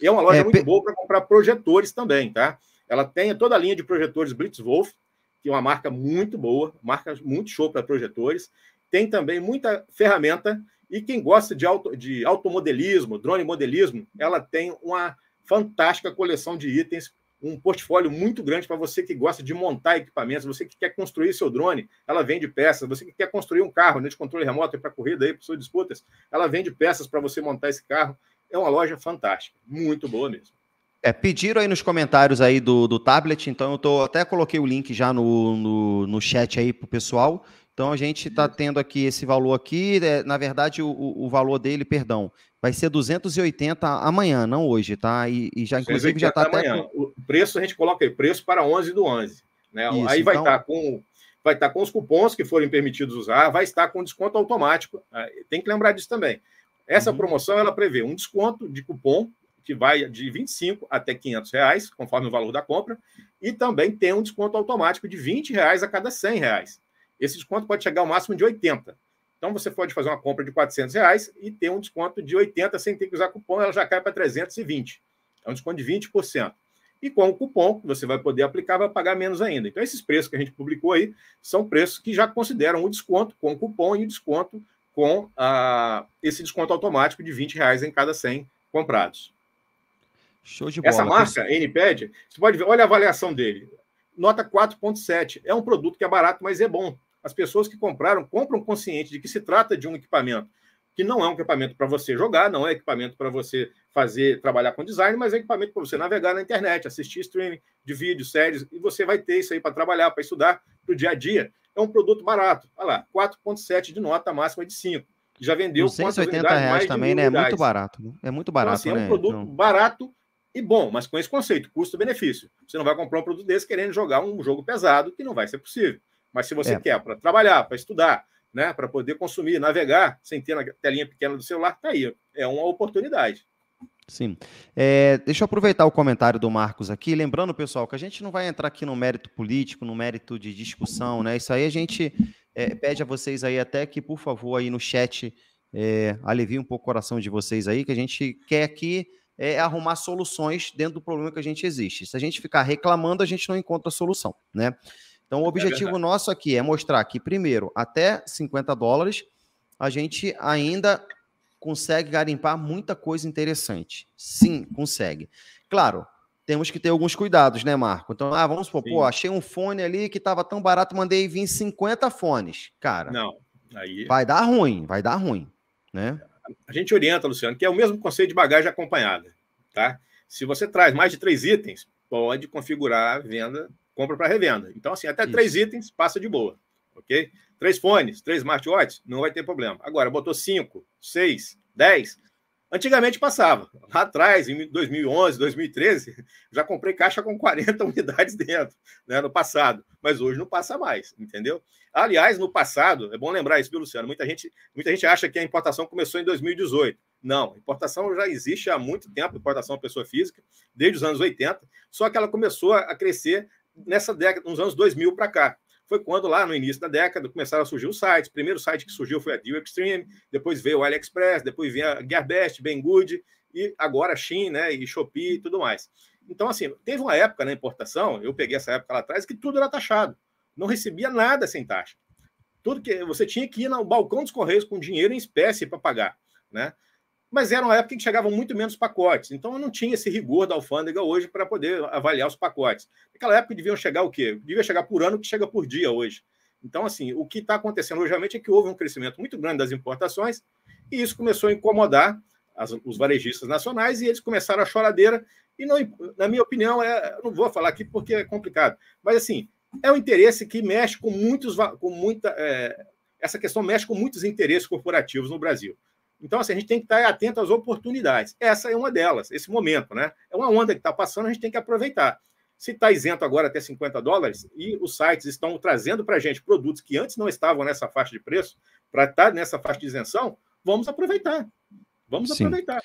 E é uma loja é, muito pe... boa para comprar projetores também, tá? Ela tem toda a linha de projetores Blitzwolf, que é uma marca muito boa, marca muito show para projetores. Tem também muita ferramenta e quem gosta de, auto, de automodelismo, drone modelismo, ela tem uma fantástica coleção de itens, um portfólio muito grande para você que gosta de montar equipamentos, você que quer construir seu drone, ela vende peças, você que quer construir um carro né, de controle remoto para corrida aí, para suas disputas, ela vende peças para você montar esse carro. É uma loja fantástica, muito boa mesmo. É, pediram aí nos comentários aí do, do tablet, então eu tô, até coloquei o link já no, no, no chat aí pro pessoal. Então a gente está hum. tendo aqui esse valor aqui, é, na verdade o, o, valor dele, perdão, vai ser 280 amanhã, não hoje, tá? E, e já inclusive já está tá até amanhã. O preço a gente coloca aí, preço para 11 do 11, né? Isso, aí vai estar então... tá com vai estar tá com os cupons que forem permitidos usar, vai estar com desconto automático. Né? Tem que lembrar disso também. Essa uhum. promoção ela prevê um desconto de cupom que vai de 25 até 500 reais, conforme o valor da compra, e também tem um desconto automático de 20 reais a cada 100 reais. Esse desconto pode chegar ao máximo de 80. Então você pode fazer uma compra de 400 reais e ter um desconto de 80 sem ter que usar cupom, ela já cai para 320. É um desconto de 20%. E com o cupom que você vai poder aplicar, vai pagar menos ainda. Então, esses preços que a gente publicou aí são preços que já consideram o desconto com o cupom e o desconto com ah, esse desconto automático de 20 reais em cada 100 comprados. Show de bola. Essa marca, Tem... NPED, você pode ver, olha a avaliação dele. Nota 4.7. É um produto que é barato, mas é bom as pessoas que compraram compram consciente de que se trata de um equipamento que não é um equipamento para você jogar, não é equipamento para você fazer trabalhar com design, mas é equipamento para você navegar na internet, assistir streaming de vídeos, séries, e você vai ter isso aí para trabalhar, para estudar, para o dia a dia. É um produto barato. Olha lá, 4,7 de nota, máxima de 5. Já vendeu 180 reais também, né? É muito barato. Né? É muito então, barato. Então, assim, né? é um né? produto então... barato e bom, mas com esse conceito, custo-benefício. Você não vai comprar um produto desse querendo jogar um jogo pesado, que não vai ser possível. Mas se você é. quer para trabalhar, para estudar, né, para poder consumir, navegar, sem ter na telinha pequena do celular, tá aí. É uma oportunidade. Sim. É, deixa eu aproveitar o comentário do Marcos aqui, lembrando, pessoal, que a gente não vai entrar aqui no mérito político, no mérito de discussão, né? Isso aí a gente é, pede a vocês aí até que, por favor, aí no chat é, alivie um pouco o coração de vocês aí, que a gente quer aqui é, arrumar soluções dentro do problema que a gente existe. Se a gente ficar reclamando, a gente não encontra solução, né? Então, o é objetivo é nosso aqui é mostrar que, primeiro, até 50 dólares, a gente ainda consegue garimpar muita coisa interessante. Sim, consegue. Claro, temos que ter alguns cuidados, né, Marco? Então, ah, vamos supor, pô, achei um fone ali que estava tão barato, mandei vir 50 fones. Cara, não. Aí... vai dar ruim, vai dar ruim, né? A gente orienta, Luciano, que é o mesmo conceito de bagagem acompanhada, tá? Se você traz mais de três itens, pode configurar a venda compra para revenda. Então, assim, até Isso. três itens passa de boa, ok? Três fones, três smartwatches, não vai ter problema. Agora, botou cinco, seis, dez. Antigamente passava. Lá atrás, em 2011, 2013, já comprei caixa com 40 unidades dentro, né, no passado. Mas hoje não passa mais, entendeu? Aliás, no passado, é bom lembrar isso, viu, Luciano? Muita gente, muita gente acha que a importação começou em 2018. Não, importação já existe há muito tempo, importação pessoa física, desde os anos 80, só que ela começou a crescer nessa década, nos anos 2000 para cá. Foi quando lá no início da década começaram a surgir os sites. O primeiro site que surgiu foi a Deal Extreme, depois veio o AliExpress, depois veio a Gearbest, Banggood e agora a Shein, né, e Shopee e tudo mais. Então assim, teve uma época na importação, eu peguei essa época lá atrás que tudo era taxado. Não recebia nada sem taxa. Tudo que você tinha que ir no balcão dos correios com dinheiro em espécie para pagar, né? mas era uma época em que chegavam muito menos pacotes. Então eu não tinha esse rigor da alfândega hoje para poder avaliar os pacotes. Naquela época deviam chegar o quê? Devia chegar por ano que chega por dia hoje. Então, assim, o que está acontecendo hoje realmente é que houve um crescimento muito grande das importações e isso começou a incomodar as, os varejistas nacionais e eles começaram a choradeira. E, não, na minha opinião, é, não vou falar aqui porque é complicado, mas, assim, é um interesse que mexe com muitos, com muita, é, essa questão mexe com muitos interesses corporativos no Brasil. Então, assim, a gente tem que estar atento às oportunidades. Essa é uma delas, esse momento, né? É uma onda que está passando, a gente tem que aproveitar. Se está isento agora até 50 dólares e os sites estão trazendo para a gente produtos que antes não estavam nessa faixa de preço, para estar tá nessa faixa de isenção, vamos aproveitar. Vamos Sim. aproveitar.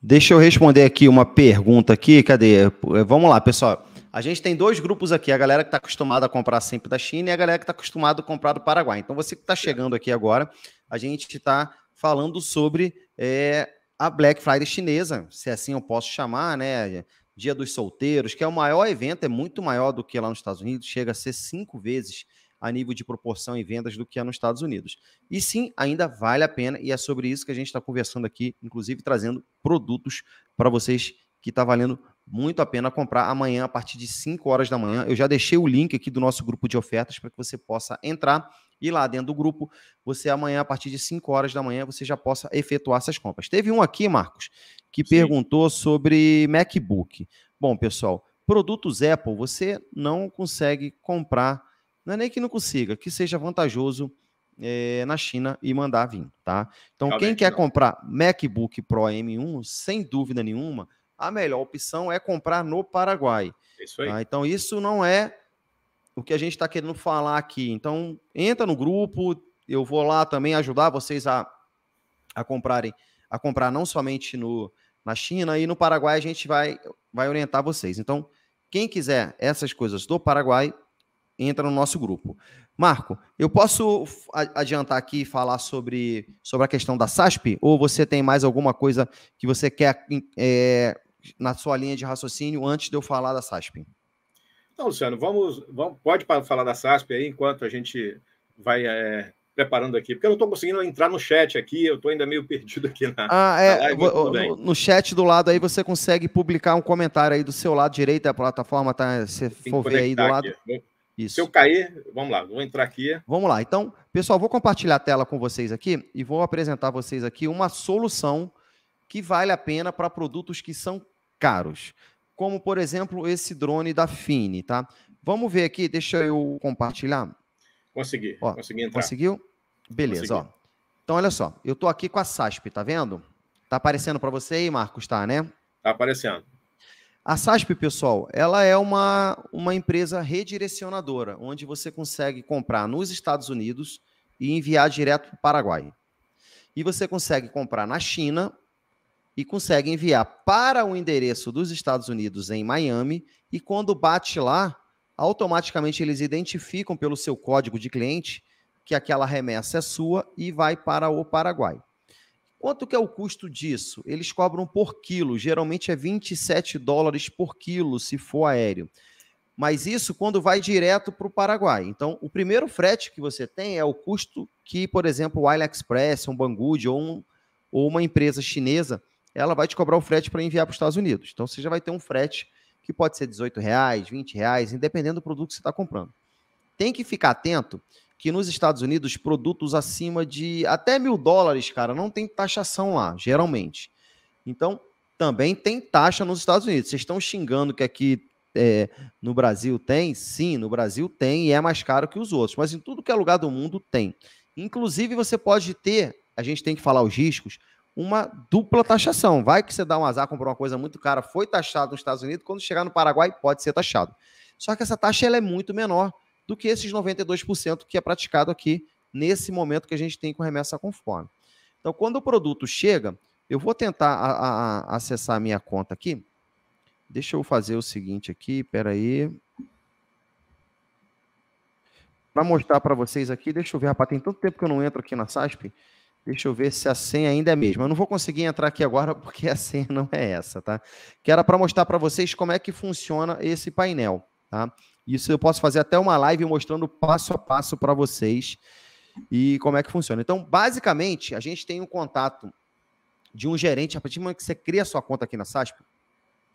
Deixa eu responder aqui uma pergunta aqui, cadê? É, vamos lá, pessoal. A gente tem dois grupos aqui, a galera que está acostumada a comprar sempre da China e a galera que está acostumada a comprar do Paraguai. Então, você que está chegando aqui agora, a gente está falando sobre é, a Black Friday chinesa, se assim eu posso chamar, né? Dia dos Solteiros, que é o maior evento, é muito maior do que lá nos Estados Unidos, chega a ser cinco vezes a nível de proporção em vendas do que é nos Estados Unidos. E sim, ainda vale a pena, e é sobre isso que a gente está conversando aqui, inclusive trazendo produtos para vocês que está valendo muito a pena comprar amanhã a partir de 5 horas da manhã. Eu já deixei o link aqui do nosso grupo de ofertas para que você possa entrar e lá dentro do grupo, você amanhã, a partir de 5 horas da manhã, você já possa efetuar essas compras. Teve um aqui, Marcos, que Sim. perguntou sobre MacBook. Bom, pessoal, produtos Apple você não consegue comprar, não é nem que não consiga, que seja vantajoso é, na China e mandar vir, tá? Então, Realmente quem quer não. comprar MacBook Pro M1, sem dúvida nenhuma, a melhor opção é comprar no Paraguai. Isso aí. Tá? Então, isso não é o que a gente está querendo falar aqui. Então, entra no grupo, eu vou lá também ajudar vocês a, a comprarem, a comprar não somente no, na China e no Paraguai a gente vai, vai orientar vocês. Então, quem quiser essas coisas do Paraguai, entra no nosso grupo. Marco, eu posso adiantar aqui e falar sobre, sobre a questão da SASP? Ou você tem mais alguma coisa que você quer é, na sua linha de raciocínio antes de eu falar da SASP? Então, Luciano, vamos, vamos pode falar da SASP aí enquanto a gente vai é, preparando aqui, porque eu não estou conseguindo entrar no chat aqui, eu estou ainda meio perdido aqui na, ah, é, na live, no, no, chat do lado aí você consegue publicar um comentário aí do seu lado direito da plataforma, tá? Se for ver aí do lado. Aqui. Isso. Se eu cair, vamos lá, vou entrar aqui. Vamos lá. Então, pessoal, vou compartilhar a tela com vocês aqui e vou apresentar a vocês aqui uma solução que vale a pena para produtos que são caros como por exemplo esse drone da Fini, tá? Vamos ver aqui, deixa eu compartilhar. Consegui, ó, consegui entrar. Conseguiu? Beleza, consegui. ó. Então olha só, eu tô aqui com a SASP, tá vendo? Tá aparecendo para você aí, Marcos, tá, né? Tá aparecendo. A SASP, pessoal, ela é uma, uma empresa redirecionadora, onde você consegue comprar nos Estados Unidos e enviar direto para o Paraguai. E você consegue comprar na China e consegue enviar para o endereço dos Estados Unidos em Miami e quando bate lá, automaticamente eles identificam pelo seu código de cliente que aquela remessa é sua e vai para o Paraguai. Quanto que é o custo disso? Eles cobram por quilo, geralmente é 27 dólares por quilo se for aéreo. Mas isso quando vai direto para o Paraguai. Então, o primeiro frete que você tem é o custo que, por exemplo, o AliExpress, um Banggood ou, um, ou uma empresa chinesa ela vai te cobrar o frete para enviar para os Estados Unidos. Então você já vai ter um frete que pode ser 18 reais, 20 reais, independendo do produto que você está comprando. Tem que ficar atento que nos Estados Unidos produtos acima de até mil dólares, cara, não tem taxação lá, geralmente. Então também tem taxa nos Estados Unidos. Vocês estão xingando que aqui é, no Brasil tem? Sim, no Brasil tem e é mais caro que os outros, mas em tudo que é lugar do mundo tem. Inclusive, você pode ter, a gente tem que falar os riscos, uma dupla taxação. Vai que você dá um azar, comprou uma coisa muito cara, foi taxado nos Estados Unidos, quando chegar no Paraguai pode ser taxado. Só que essa taxa ela é muito menor do que esses 92% que é praticado aqui nesse momento que a gente tem com remessa conforme. Então, quando o produto chega, eu vou tentar a, a, a acessar a minha conta aqui. Deixa eu fazer o seguinte aqui, peraí. Para mostrar para vocês aqui, deixa eu ver, rapaz, tem tanto tempo que eu não entro aqui na SASP Deixa eu ver se a senha ainda é a mesma. Eu não vou conseguir entrar aqui agora porque a senha não é essa, tá? Que era para mostrar para vocês como é que funciona esse painel, tá? Isso eu posso fazer até uma live mostrando passo a passo para vocês e como é que funciona. Então, basicamente, a gente tem um contato de um gerente. A partir do momento que você cria sua conta aqui na SASP,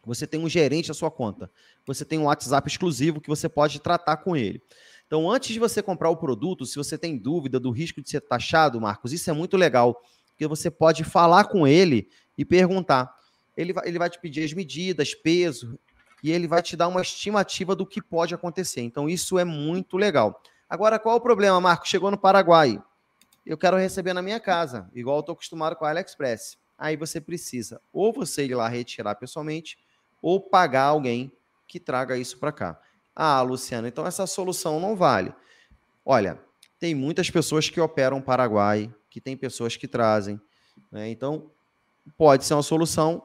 você tem um gerente da sua conta. Você tem um WhatsApp exclusivo que você pode tratar com ele. Então, antes de você comprar o produto, se você tem dúvida do risco de ser taxado, Marcos, isso é muito legal, porque você pode falar com ele e perguntar. Ele vai, ele vai te pedir as medidas, peso, e ele vai te dar uma estimativa do que pode acontecer. Então, isso é muito legal. Agora, qual o problema, Marcos? Chegou no Paraguai. Eu quero receber na minha casa, igual eu estou acostumado com a AliExpress. Aí você precisa ou você ir lá retirar pessoalmente, ou pagar alguém que traga isso para cá. Ah, Luciano, então essa solução não vale. Olha, tem muitas pessoas que operam Paraguai, que tem pessoas que trazem. Né? Então, pode ser uma solução,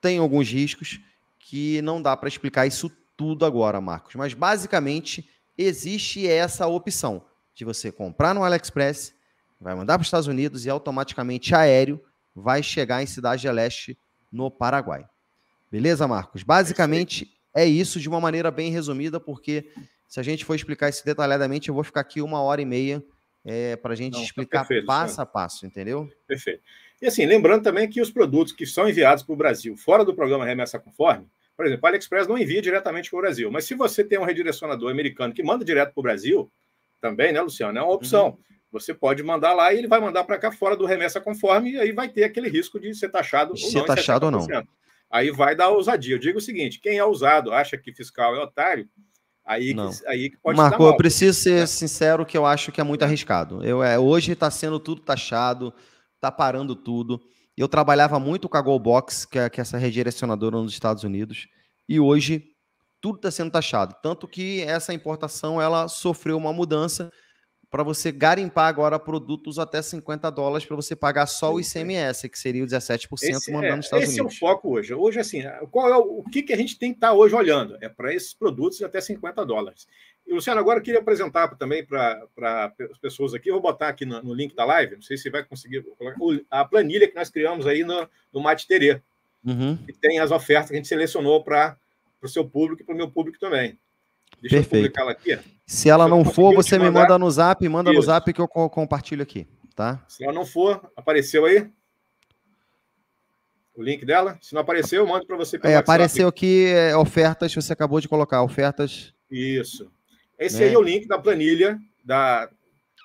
tem alguns riscos que não dá para explicar isso tudo agora, Marcos. Mas, basicamente, existe essa opção de você comprar no AliExpress, vai mandar para os Estados Unidos e automaticamente aéreo vai chegar em Cidade de Leste, no Paraguai. Beleza, Marcos? Basicamente, é isso de uma maneira bem resumida, porque se a gente for explicar isso detalhadamente, eu vou ficar aqui uma hora e meia é, eh, para a gente Não, tá explicar tá perfeito, passo senhor. a passo, entendeu? Perfeito. E assim, lembrando também que os produtos que são enviados para o Brasil fora do programa Remessa Conforme, por exemplo, a AliExpress não envia diretamente para o Brasil, mas se você tem um redirecionador americano que manda direto para o Brasil, também, né, Luciano? É uma opção. Uhum. Você pode mandar lá e ele vai mandar para cá fora do remessa conforme, e aí vai ter aquele risco de ser taxado. Ser ou não, taxado ou não. Aí vai dar ousadia. Eu digo o seguinte: quem é ousado acha que fiscal é otário, aí não. que, aí que pode Marco, mal, eu preciso ser é. sincero que eu acho que é muito uhum. arriscado. Eu é, hoje está sendo tudo taxado, está parando tudo. Eu trabalhava muito com a Goalbox, que é, que é essa redirecionadora nos Estados Unidos, e hoje tudo está sendo taxado, tanto que essa importação ela sofreu uma mudança para você garimpar agora produtos até 50 dólares para você pagar só o ICMS, que seria o 17% esse mandando é, Estados esse Unidos. Esse é o foco hoje. Hoje, assim, qual é o, o que, que a gente tem que estar tá hoje olhando? É para esses produtos de até 50 dólares. E, Luciano, agora eu queria apresentar também para as pessoas aqui, eu vou botar aqui no, no, link da live, não sei se vai conseguir, a planilha que nós criamos aí no, no Mate Terê, uhum. que tem as ofertas que a gente selecionou para o seu público e para o meu público também. Deixa Perfeito. eu publicar ela aqui. Se ela não for, você me manda no zap, manda Isso. no zap que eu compartilho aqui, tá? Se ela não for, apareceu aí? O link dela? Se não apareceu, mando para você. É, apareceu aqui é, ofertas, você acabou de colocar, ofertas. Isso. Esse né? aí é o link da planilha da,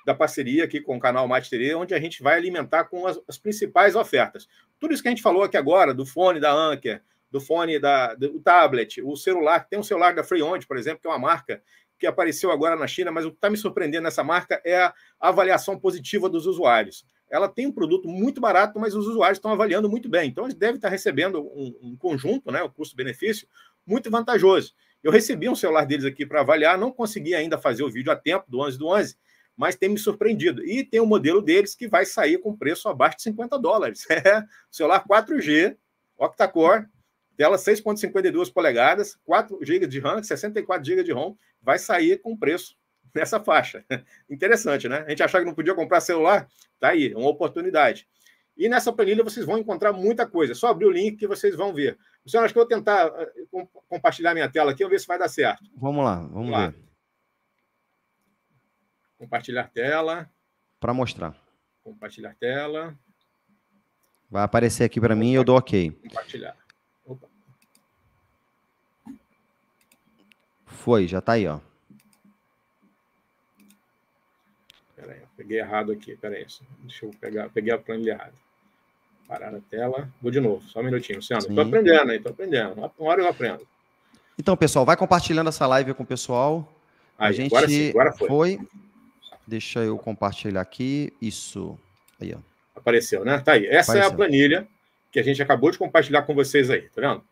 da parceria aqui com o canal Masteria, onde a gente vai alimentar com as, as, principais ofertas. Tudo isso que a gente falou aqui agora, do fone da Anker, do fone, da, do tablet, o celular. Tem um celular da Freeond, por exemplo, que é uma marca que apareceu agora na China, mas o que está me surpreendendo nessa marca é a avaliação positiva dos usuários. Ela tem um produto muito barato, mas os usuários estão avaliando muito bem. Então, eles devem estar recebendo um, um conjunto, né, o custo-benefício, muito vantajoso. Eu recebi um celular deles aqui para avaliar, não consegui ainda fazer o vídeo a tempo do 11 do 11, mas tem me surpreendido. E tem um modelo deles que vai sair com preço abaixo de 50 dólares. É, celular 4G, octa-core, Tela 6.52 polegadas, 4 GB de RAM, 64 GB de ROM, vai sair com preço nessa faixa. Interessante, né? A gente achava que não podia comprar celular, tá aí, é uma oportunidade. E nessa planilha vocês vão encontrar muita coisa. É só abrir o link que vocês vão ver. Você acho que eu vou tentar eh, compartilhar minha tela aqui, eu ver se vai dar certo. Vamos lá, vamos, vamos lá. ver. Compartilhar tela. Para mostrar. Compartilhar tela. Vai aparecer aqui para mim e eu dou ok. Compartilhar. Foi, já tá aí, ó. Pera aí, peguei errado aqui, pera aí. Deixa eu pegar, peguei a planilha errada. Parar a tela. Vou de novo, só um minutinho, Luciano. Sim. Tô aprendendo aí, tô aprendendo. Uma hora eu aprendo. Então, pessoal, vai compartilhando essa live com o pessoal. Aí, a gente agora sim, agora foi. foi. Deixa eu compartilhar aqui. Isso. Aí, ó. Apareceu, né? Tá aí. Essa Apareceu. é a planilha que a gente acabou de compartilhar com vocês aí, tá vendo?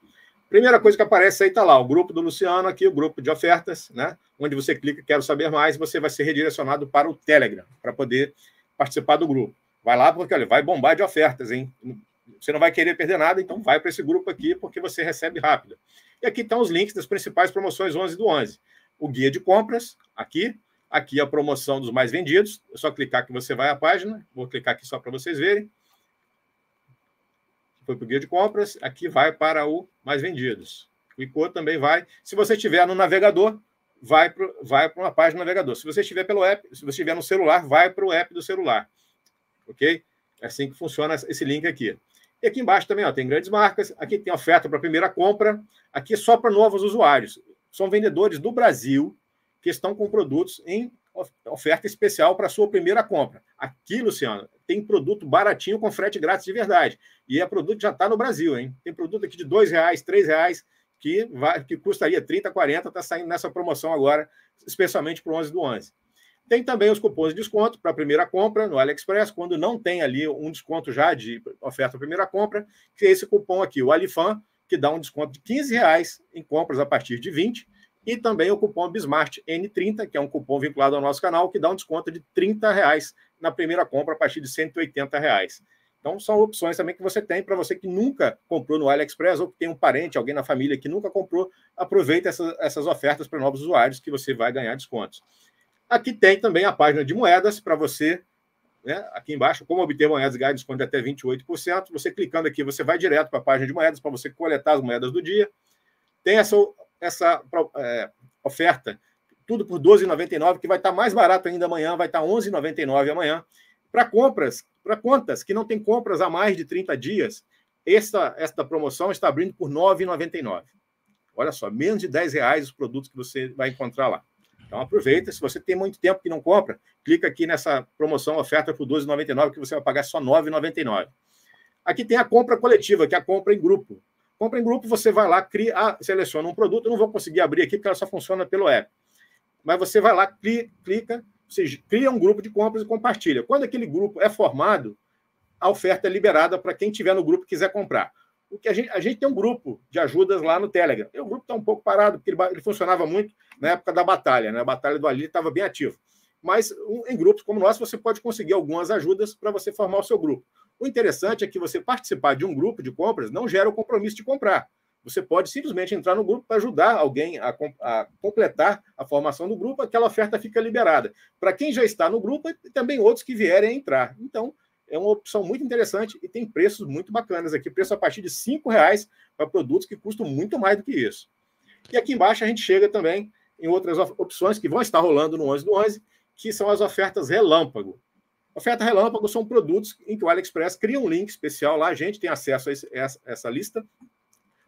Primeira coisa que aparece aí está lá, o grupo do Luciano aqui, o grupo de ofertas, né? Onde você clica quero saber mais, você vai ser redirecionado para o Telegram, para poder participar do grupo. Vai lá porque olha, vai bombar de ofertas, hein? Você não vai querer perder nada, então vai para esse grupo aqui porque você recebe rápido. E aqui estão os links das principais promoções 11 do 11. O guia de compras, aqui. Aqui é a promoção dos mais vendidos. É só clicar que você vai à página. Vou clicar aqui só para vocês verem foi para o guia de compras, aqui vai para o mais vendidos. Clicou também vai. Se você estiver no navegador, vai para vai uma página do navegador. Se você estiver pelo app, se você estiver no celular, vai para o app do celular. Ok? É assim que funciona esse link aqui. E aqui embaixo também ó, tem grandes marcas. Aqui tem oferta para primeira compra. Aqui é só para novos usuários. São vendedores do Brasil que estão com produtos em oferta especial para sua primeira compra. Aqui, Luciano, tem produto baratinho com frete grátis de verdade. E é produto que já está no Brasil, hein? Tem produto aqui de R$ reais, R$ reais que, vai, que custaria 30, 40, está saindo nessa promoção agora, especialmente para o 11 do 11. Tem também os cupons de desconto para a primeira compra no AliExpress, quando não tem ali um desconto já de oferta para primeira compra, que é esse cupom aqui, o Alifan, que dá um desconto de 15 reais em compras a partir de 20 e também o cupom Bismart N30, que é um cupom vinculado ao nosso canal, que dá um desconto de R$ reais na primeira compra a partir de R$ reais. Então, são opções também que você tem para você que nunca comprou no AliExpress ou que tem um parente, alguém na família que nunca comprou, aproveita essas, essas ofertas para novos usuários que você vai ganhar descontos. Aqui tem também a página de moedas para você, né, aqui embaixo, como obter moedas ganhar desconto de até 28%. Você clicando aqui, você vai direto para a página de moedas para você coletar as moedas do dia. Tem essa essa é, oferta, tudo por 12,99, que vai estar mais barato ainda amanhã, vai estar 11,99 amanhã. Para compras, para contas que não tem compras há mais de 30 dias, esta, esta promoção está abrindo por 9,99. Olha só, menos de 10 reais os produtos que você vai encontrar lá. Então aproveita, se você tem muito tempo que não compra, clica aqui nessa promoção oferta por 12,99 que você vai pagar só 9,99. Aqui tem a compra coletiva, que é a compra em grupo. Compra em grupo, você vai lá, cria, ah, seleciona um produto, eu não vou conseguir abrir aqui porque ela só funciona pelo app. Mas você vai lá, clica, você cria um grupo de compras e compartilha. Quando aquele grupo é formado, a oferta é liberada para quem tiver no grupo e quiser comprar. O que a gente, a gente tem um grupo de ajudas lá no Telegram. E o grupo está um pouco parado, porque ele, ele funcionava muito na época da batalha, né? A batalha do Ali estava bem ativo mas em grupos como o nosso você pode conseguir algumas ajudas para você formar o seu grupo. O interessante é que você participar de um grupo de compras não gera o compromisso de comprar. Você pode simplesmente entrar no grupo para ajudar alguém a, a, completar a formação do grupo, aquela oferta fica liberada. Para quem já está no grupo e também outros que vierem a entrar. Então, é uma opção muito interessante e tem preços muito bacanas aqui. Preço a partir de R$ reais para produtos que custam muito mais do que isso. E aqui embaixo a gente chega também em outras opções que vão estar rolando no 11 do 11, que são as ofertas relâmpago. Oferta relâmpago são produtos em que o AliExpress cria um link especial lá, a gente tem acesso a, esse, a essa lista.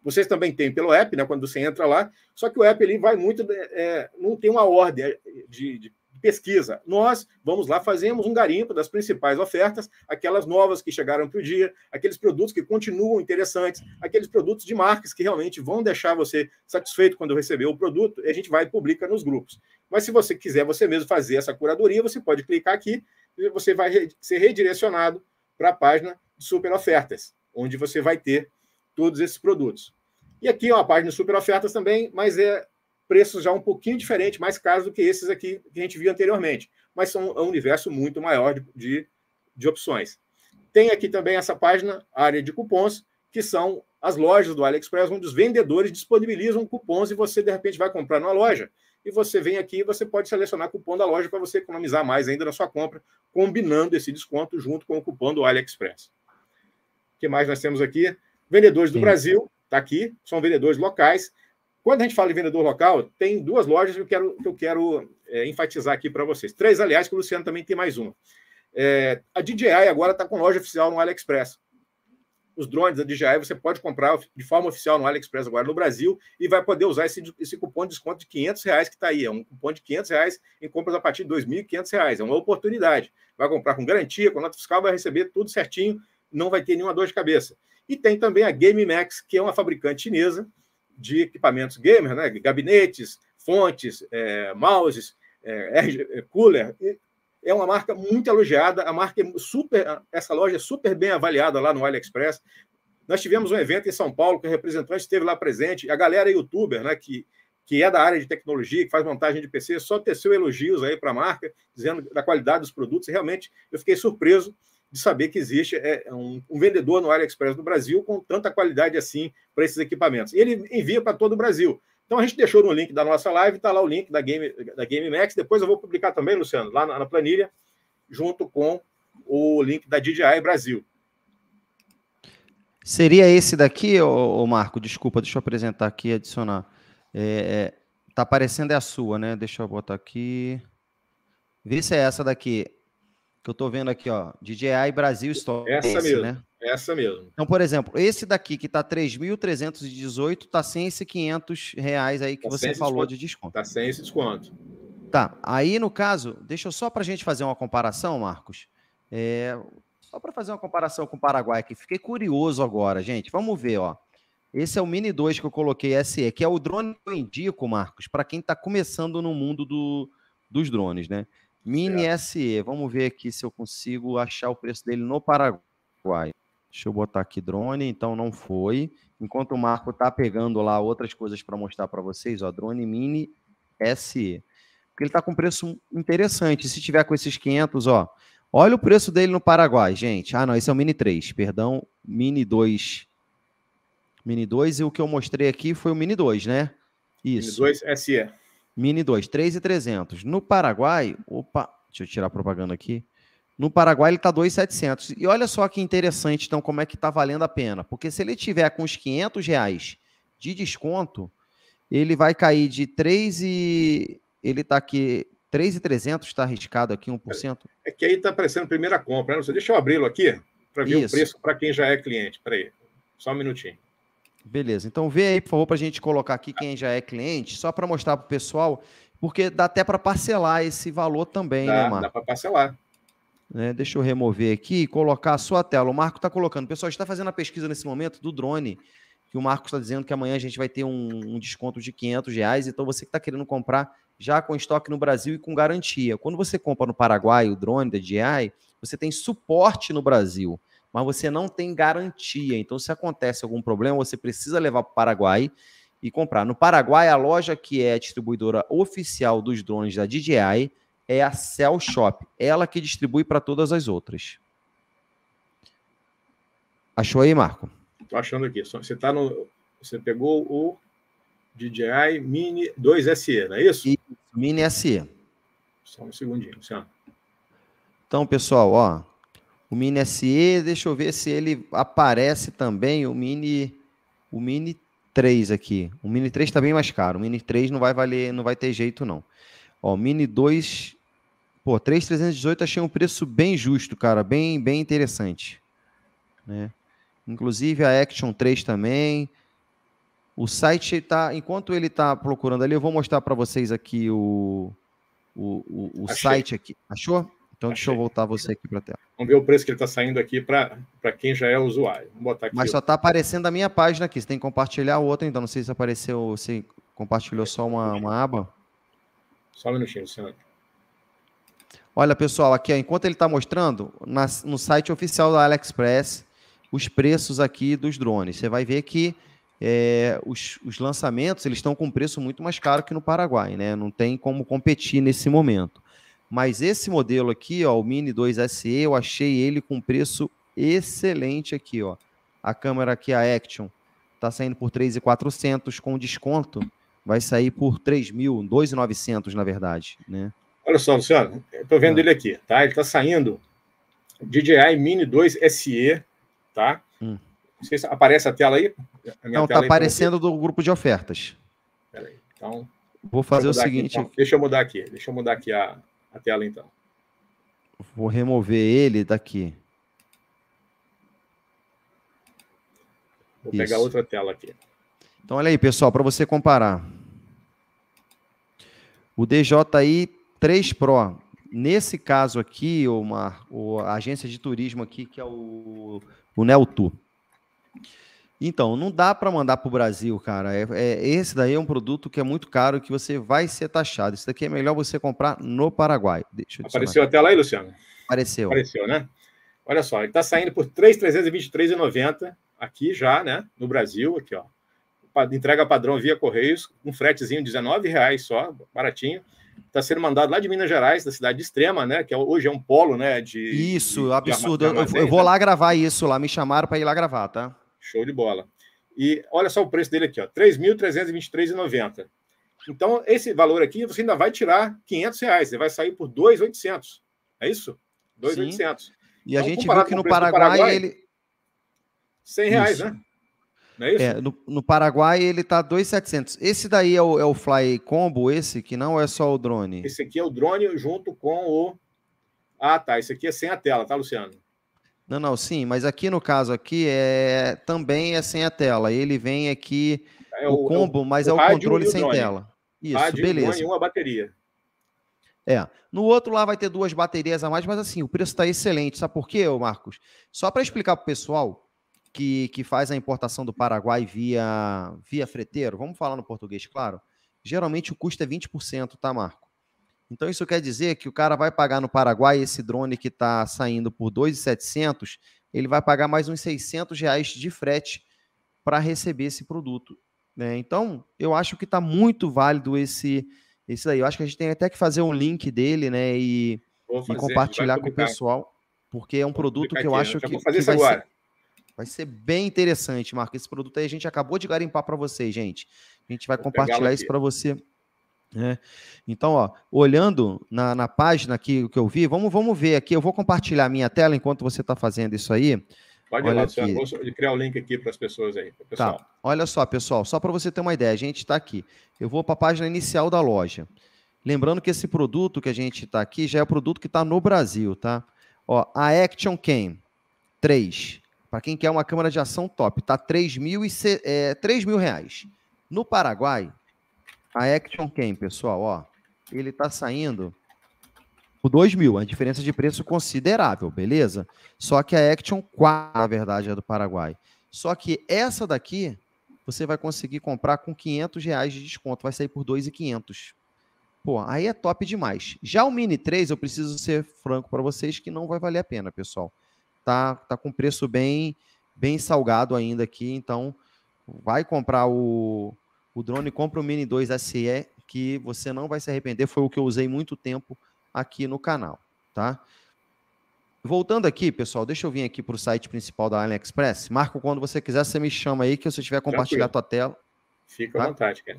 Vocês também têm pelo app, né? Quando você entra lá, só que o app ele vai muito, é, é não tem uma ordem de, de pesquisa. Nós vamos lá, fazemos um garimpo das principais ofertas, aquelas novas que chegaram para o dia, aqueles produtos que continuam interessantes, aqueles produtos de marcas que realmente vão deixar você satisfeito quando receber o produto, e a gente vai e publica nos grupos. Mas se você quiser você mesmo fazer essa curadoria, você pode clicar aqui e você vai ser redirecionado para a página de super ofertas, onde você vai ter todos esses produtos. E aqui é uma página de super ofertas também, mas é preços já um pouquinho diferentes, mais caros do que esses aqui que a gente viu anteriormente, mas são um universo muito maior de, de, de opções. Tem aqui também essa página, área de cupons, que são as lojas do AliExpress, onde os vendedores disponibilizam cupons e você, de repente, vai comprar numa loja e você vem aqui e você pode selecionar cupom da loja para você economizar mais ainda na sua compra, combinando esse desconto junto com o cupom do AliExpress. O que mais nós temos aqui? Vendedores do Sim. Brasil, está aqui, são vendedores locais. Quando a gente fala em vendedor local, tem duas lojas que eu quero, que eu quero é, enfatizar aqui para vocês. Três, aliás, que o Luciano também tem mais uma. É, a DJI agora está com loja oficial no AliExpress. Os drones da DJI você pode comprar de forma oficial no AliExpress agora no Brasil e vai poder usar esse, esse cupom de desconto de 500 reais que está aí. É um cupom de 500 reais em compras a partir de 2.500 reais. É uma oportunidade. Vai comprar com garantia, com nota fiscal, vai receber tudo certinho, não vai ter nenhuma dor de cabeça. E tem também a GameMax, que é uma fabricante chinesa de equipamentos gamer, né? gabinetes, fontes, é, mouses, é, é cooler. É uma marca muito elogiada, a marca é super, essa loja é super bem avaliada lá no AliExpress. Nós tivemos um evento em São Paulo que o representante esteve lá presente, a galera é youtuber, né, que, que é da área de tecnologia, que faz montagem de PC, só teceu elogios aí para a marca, dizendo da qualidade dos produtos, e realmente eu fiquei surpreso de saber que existe é, é, um, um, vendedor no AliExpress no Brasil com tanta qualidade assim para esses equipamentos. E ele envia para todo o Brasil. Então a gente deixou no link da nossa live, está lá o link da Game, da Game Max. Depois eu vou publicar também, Luciano, lá na, na planilha, junto com o link da DJI Brasil. Seria esse daqui, o Marco? Desculpa, deixa eu apresentar aqui e adicionar. É, é, tá aparecendo é a sua, né? Deixa eu botar aqui. Vê se é essa daqui que eu estou vendo aqui, ó, DJI Brasil Store. Essa esse, mesmo, né? essa mesmo. Então, por exemplo, esse daqui que tá 3.318, tá sem esse 500 reais aí que tá você falou desconto. de desconto. tá sem esse desconto. Tá, aí no caso, deixa eu só para gente fazer uma comparação, Marcos. É, só para fazer uma comparação com o Paraguai aqui, fiquei curioso agora, gente. Vamos ver, ó. Esse é o Mini 2 que eu coloquei SE, que é o drone que eu indico, Marcos, para quem está começando no mundo do, dos drones, né? Mini SE. Vamos ver aqui se eu consigo achar o preço dele no Paraguai. Deixa eu botar aqui drone, então não foi. Enquanto o Marco tá pegando lá outras coisas para mostrar para vocês, ó, drone mini SE. Porque ele tá com preço interessante. Se tiver com esses 500, ó, olha o preço dele no Paraguai, gente. Ah, não, esse é o Mini 3, perdão, Mini 2. Mini 2 e o que eu mostrei aqui foi o Mini 2, né? Isso. Mini 2 SE. Mini 2, 3,300. No Paraguai, opa, deixa eu tirar a propaganda aqui. No Paraguai ele está 2,700. E olha só que interessante, então, como é que está valendo a pena. Porque se ele tiver com os 500 reais de desconto, ele vai cair de 3 e... Ele está aqui, 3,300, está arriscado aqui, 1%. É que aí está aparecendo primeira compra. Né? Deixa eu abri-lo aqui para ver Isso. o preço para quem já é cliente. Espera aí, só um minutinho. Beleza. Então vê aí, por favor, para a gente colocar aqui quem já é cliente, só para mostrar para o pessoal, porque dá até para parcelar esse valor também, né, dá, né, Marco? Dá para parcelar. Né, deixa eu remover aqui e colocar a sua tela. O Marco está colocando. a pessoal está fazendo a pesquisa nesse momento do drone, que o Marco está dizendo que amanhã a gente vai ter um, um desconto de 500 reais. Então você que está querendo comprar já com estoque no Brasil e com garantia. Quando você compra no Paraguai o drone da DJI, você tem suporte no Brasil mas você não tem garantia. Então, se acontece algum problema, você precisa levar para o Paraguai e comprar. No Paraguai, a loja que é distribuidora oficial dos drones da DJI é a Cell Shop, ela que distribui para todas as outras. Achou aí, Marco? Estou achando aqui. Você tá no, você pegou o DJI Mini 2 SE, não é isso? Mini SE. Só um segundinho, Luciano. Assim, então, pessoal, ó, o Mini SE, é deixa eu ver se ele aparece também. O Mini, o Mini 3 aqui. O Mini 3 está bem mais caro. O Mini 3 não vai valer, não vai ter jeito não. Ó, o Mini 2, pô, 3.318 achei um preço bem justo, cara, bem, bem interessante, né? Inclusive a Action 3 também. O site está, enquanto ele está procurando ali, eu vou mostrar para vocês aqui o o, o, o site aqui. Achou? Então, deixa eu voltar você aqui para a tela. Vamos ver o preço que ele está saindo aqui para quem já é usuário. Vamos botar aqui. Mas só está aparecendo a minha página aqui. Você tem que compartilhar a outra, então. Não sei se apareceu, se compartilhou só uma, uma aba. Só um minutinho, Luciano. Olha, pessoal, aqui, ó, enquanto ele está mostrando, na, no site oficial da AliExpress, os preços aqui dos drones. Você vai ver que é, os, os lançamentos eles estão com um preço muito mais caro que no Paraguai, né? Não tem como competir nesse momento. Mas esse modelo aqui, ó, o Mini 2 SE, eu achei ele com preço excelente aqui, ó. A câmera aqui, a Action, tá saindo por 3.400 com desconto, vai sair por 3.000, na verdade, né? Olha só, Luciano, eu tô vendo ah. ele aqui, tá? Ele tá saindo DJI Mini 2 SE, tá? Hum. Não sei se aparece a tela aí. A Não, tá tela tá aí aparecendo do grupo de ofertas. Peraí, então... Vou fazer o seguinte... Aqui, então. Deixa eu mudar aqui, deixa eu mudar aqui a, a tela, então. Vou remover ele daqui. Vou Isso. pegar outra tela aqui. Então, olha aí, pessoal, para você comparar. O DJI 3 Pro. Nesse caso aqui, uma, a agência de turismo aqui, que é o, o Neltu. Então, não dá para mandar para o Brasil, cara. É, é, esse daí é um produto que é muito caro que você vai ser taxado. Isso daqui é melhor você comprar no Paraguai. Apareceu até lá aí, Luciano? Apareceu. Apareceu, né? Olha só, ele está saindo por R$ 3.323,90 aqui já, né? No Brasil, aqui, ó. Entrega padrão via Correios, um fretezinho de 19,00 só, baratinho está sendo mandado lá de Minas Gerais, da cidade de Extrema, né? Que é hoje é um polo, né? De, isso, de, absurdo. De armazém, eu, eu, vou lá né? gravar isso lá. Me chamaram para ir lá gravar, tá? Show de bola. E olha só o preço dele aqui, ó, 3.323,90. Então, esse valor aqui, você ainda vai tirar 500 reais. Você vai sair por 2,800. É isso? 2,800. E então, a gente viu que no Paraguai, Paraguai, ele... 100 reais, isso. né? Não é isso? É, no, no, Paraguai ele tá 2,700. Esse daí é o, é o Fly Combo, esse que não é só o drone? Esse aqui é o drone junto com o... Ah, tá. Esse aqui é sem a tela, tá, Luciano? Não, não, sim, mas aqui no caso aqui é também é sem a tela. Ele vem aqui é o, o combo, é mas o é o é controle sem drone. tela. Isso, rádio, beleza. E uma bateria. É. No outro lá vai ter duas baterias a mais, mas assim, o preço está excelente. Sabe por quê, Marcos? Só para explicar para o pessoal que, que faz a importação do Paraguai via, via freteiro, vamos falar no português, claro. Geralmente o custo é 20%, tá, Marco? Então isso quer dizer que o cara vai pagar no Paraguai esse drone que está saindo por 2.700, ele vai pagar mais uns 600 reais de frete para receber esse produto. Né? Então eu acho que está muito válido esse esse daí. Eu acho que a gente tem até que fazer um link dele, né, e, fazer, e compartilhar com o pessoal, porque é um produto que eu aqui, acho eu que, vou fazer que isso vai agora. Ser... Vai ser bem interessante, Marco. Esse produto aí a gente acabou de garimpar para vocês, gente. A gente vai vou compartilhar isso para você né? Então, ó, olhando na, na página aqui o que eu vi, vamos, vamos ver aqui. Eu vou compartilhar a minha tela enquanto você está fazendo isso aí. Pode olha lá, vou criar o um link aqui para as pessoas aí. Tá. Pessoal. Tá. Olha só, pessoal, só para você ter uma ideia, a gente está aqui. Eu vou para a página inicial da loja. Lembrando que esse produto que a gente está aqui já é o produto que está no Brasil, tá? Ó, a Action Cam 3. Para quem quer uma câmera de ação top, tá 3 mil, e, é, 3 mil reais. No Paraguai, a Action Cam, pessoal, ó, ele está saindo por 2 mil, a diferença de preço considerável, beleza? Só que a Action 4, na verdade, é do Paraguai. Só que essa daqui, você vai conseguir comprar com 500 reais de desconto, vai sair por 2,500. Pô, aí é top demais. Já o Mini 3, eu preciso ser franco para vocês que não vai valer a pena, pessoal. Tá, tá com preço bem, bem salgado ainda aqui, então vai comprar o, o drone compra o Mini 2 SE que você não vai se arrepender, foi o que eu usei muito tempo aqui no canal, tá? Voltando aqui, pessoal, deixa eu vir aqui para o site principal da AliExpress. Marco, quando você quiser, você me chama aí que se você tiver compartilhar a tua tela. Fica tá? à vontade, cara.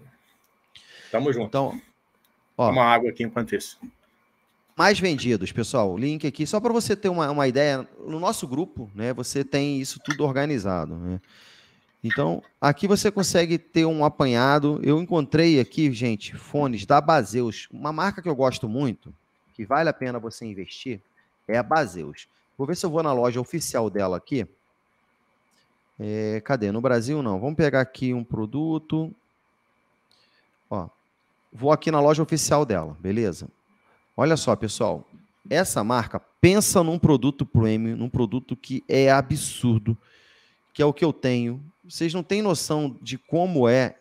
Tamo junto. Então, ó, água aqui enquanto isso. Mais vendidos, pessoal. Link aqui, só para você ter uma, uma ideia. No nosso grupo, né? Você tem isso tudo organizado. Né? Então, aqui você consegue ter um apanhado. Eu encontrei aqui, gente, fones da Baseus, uma marca que eu gosto muito, que vale a pena você investir, é a Baseus. Vou ver se eu vou na loja oficial dela aqui. É, cadê? No Brasil não. Vamos pegar aqui um produto. Ó, vou aqui na loja oficial dela, beleza? Olha só, pessoal. Essa marca pensa num produto premium, num produto que é absurdo, que é o que eu tenho vocês não têm noção de como é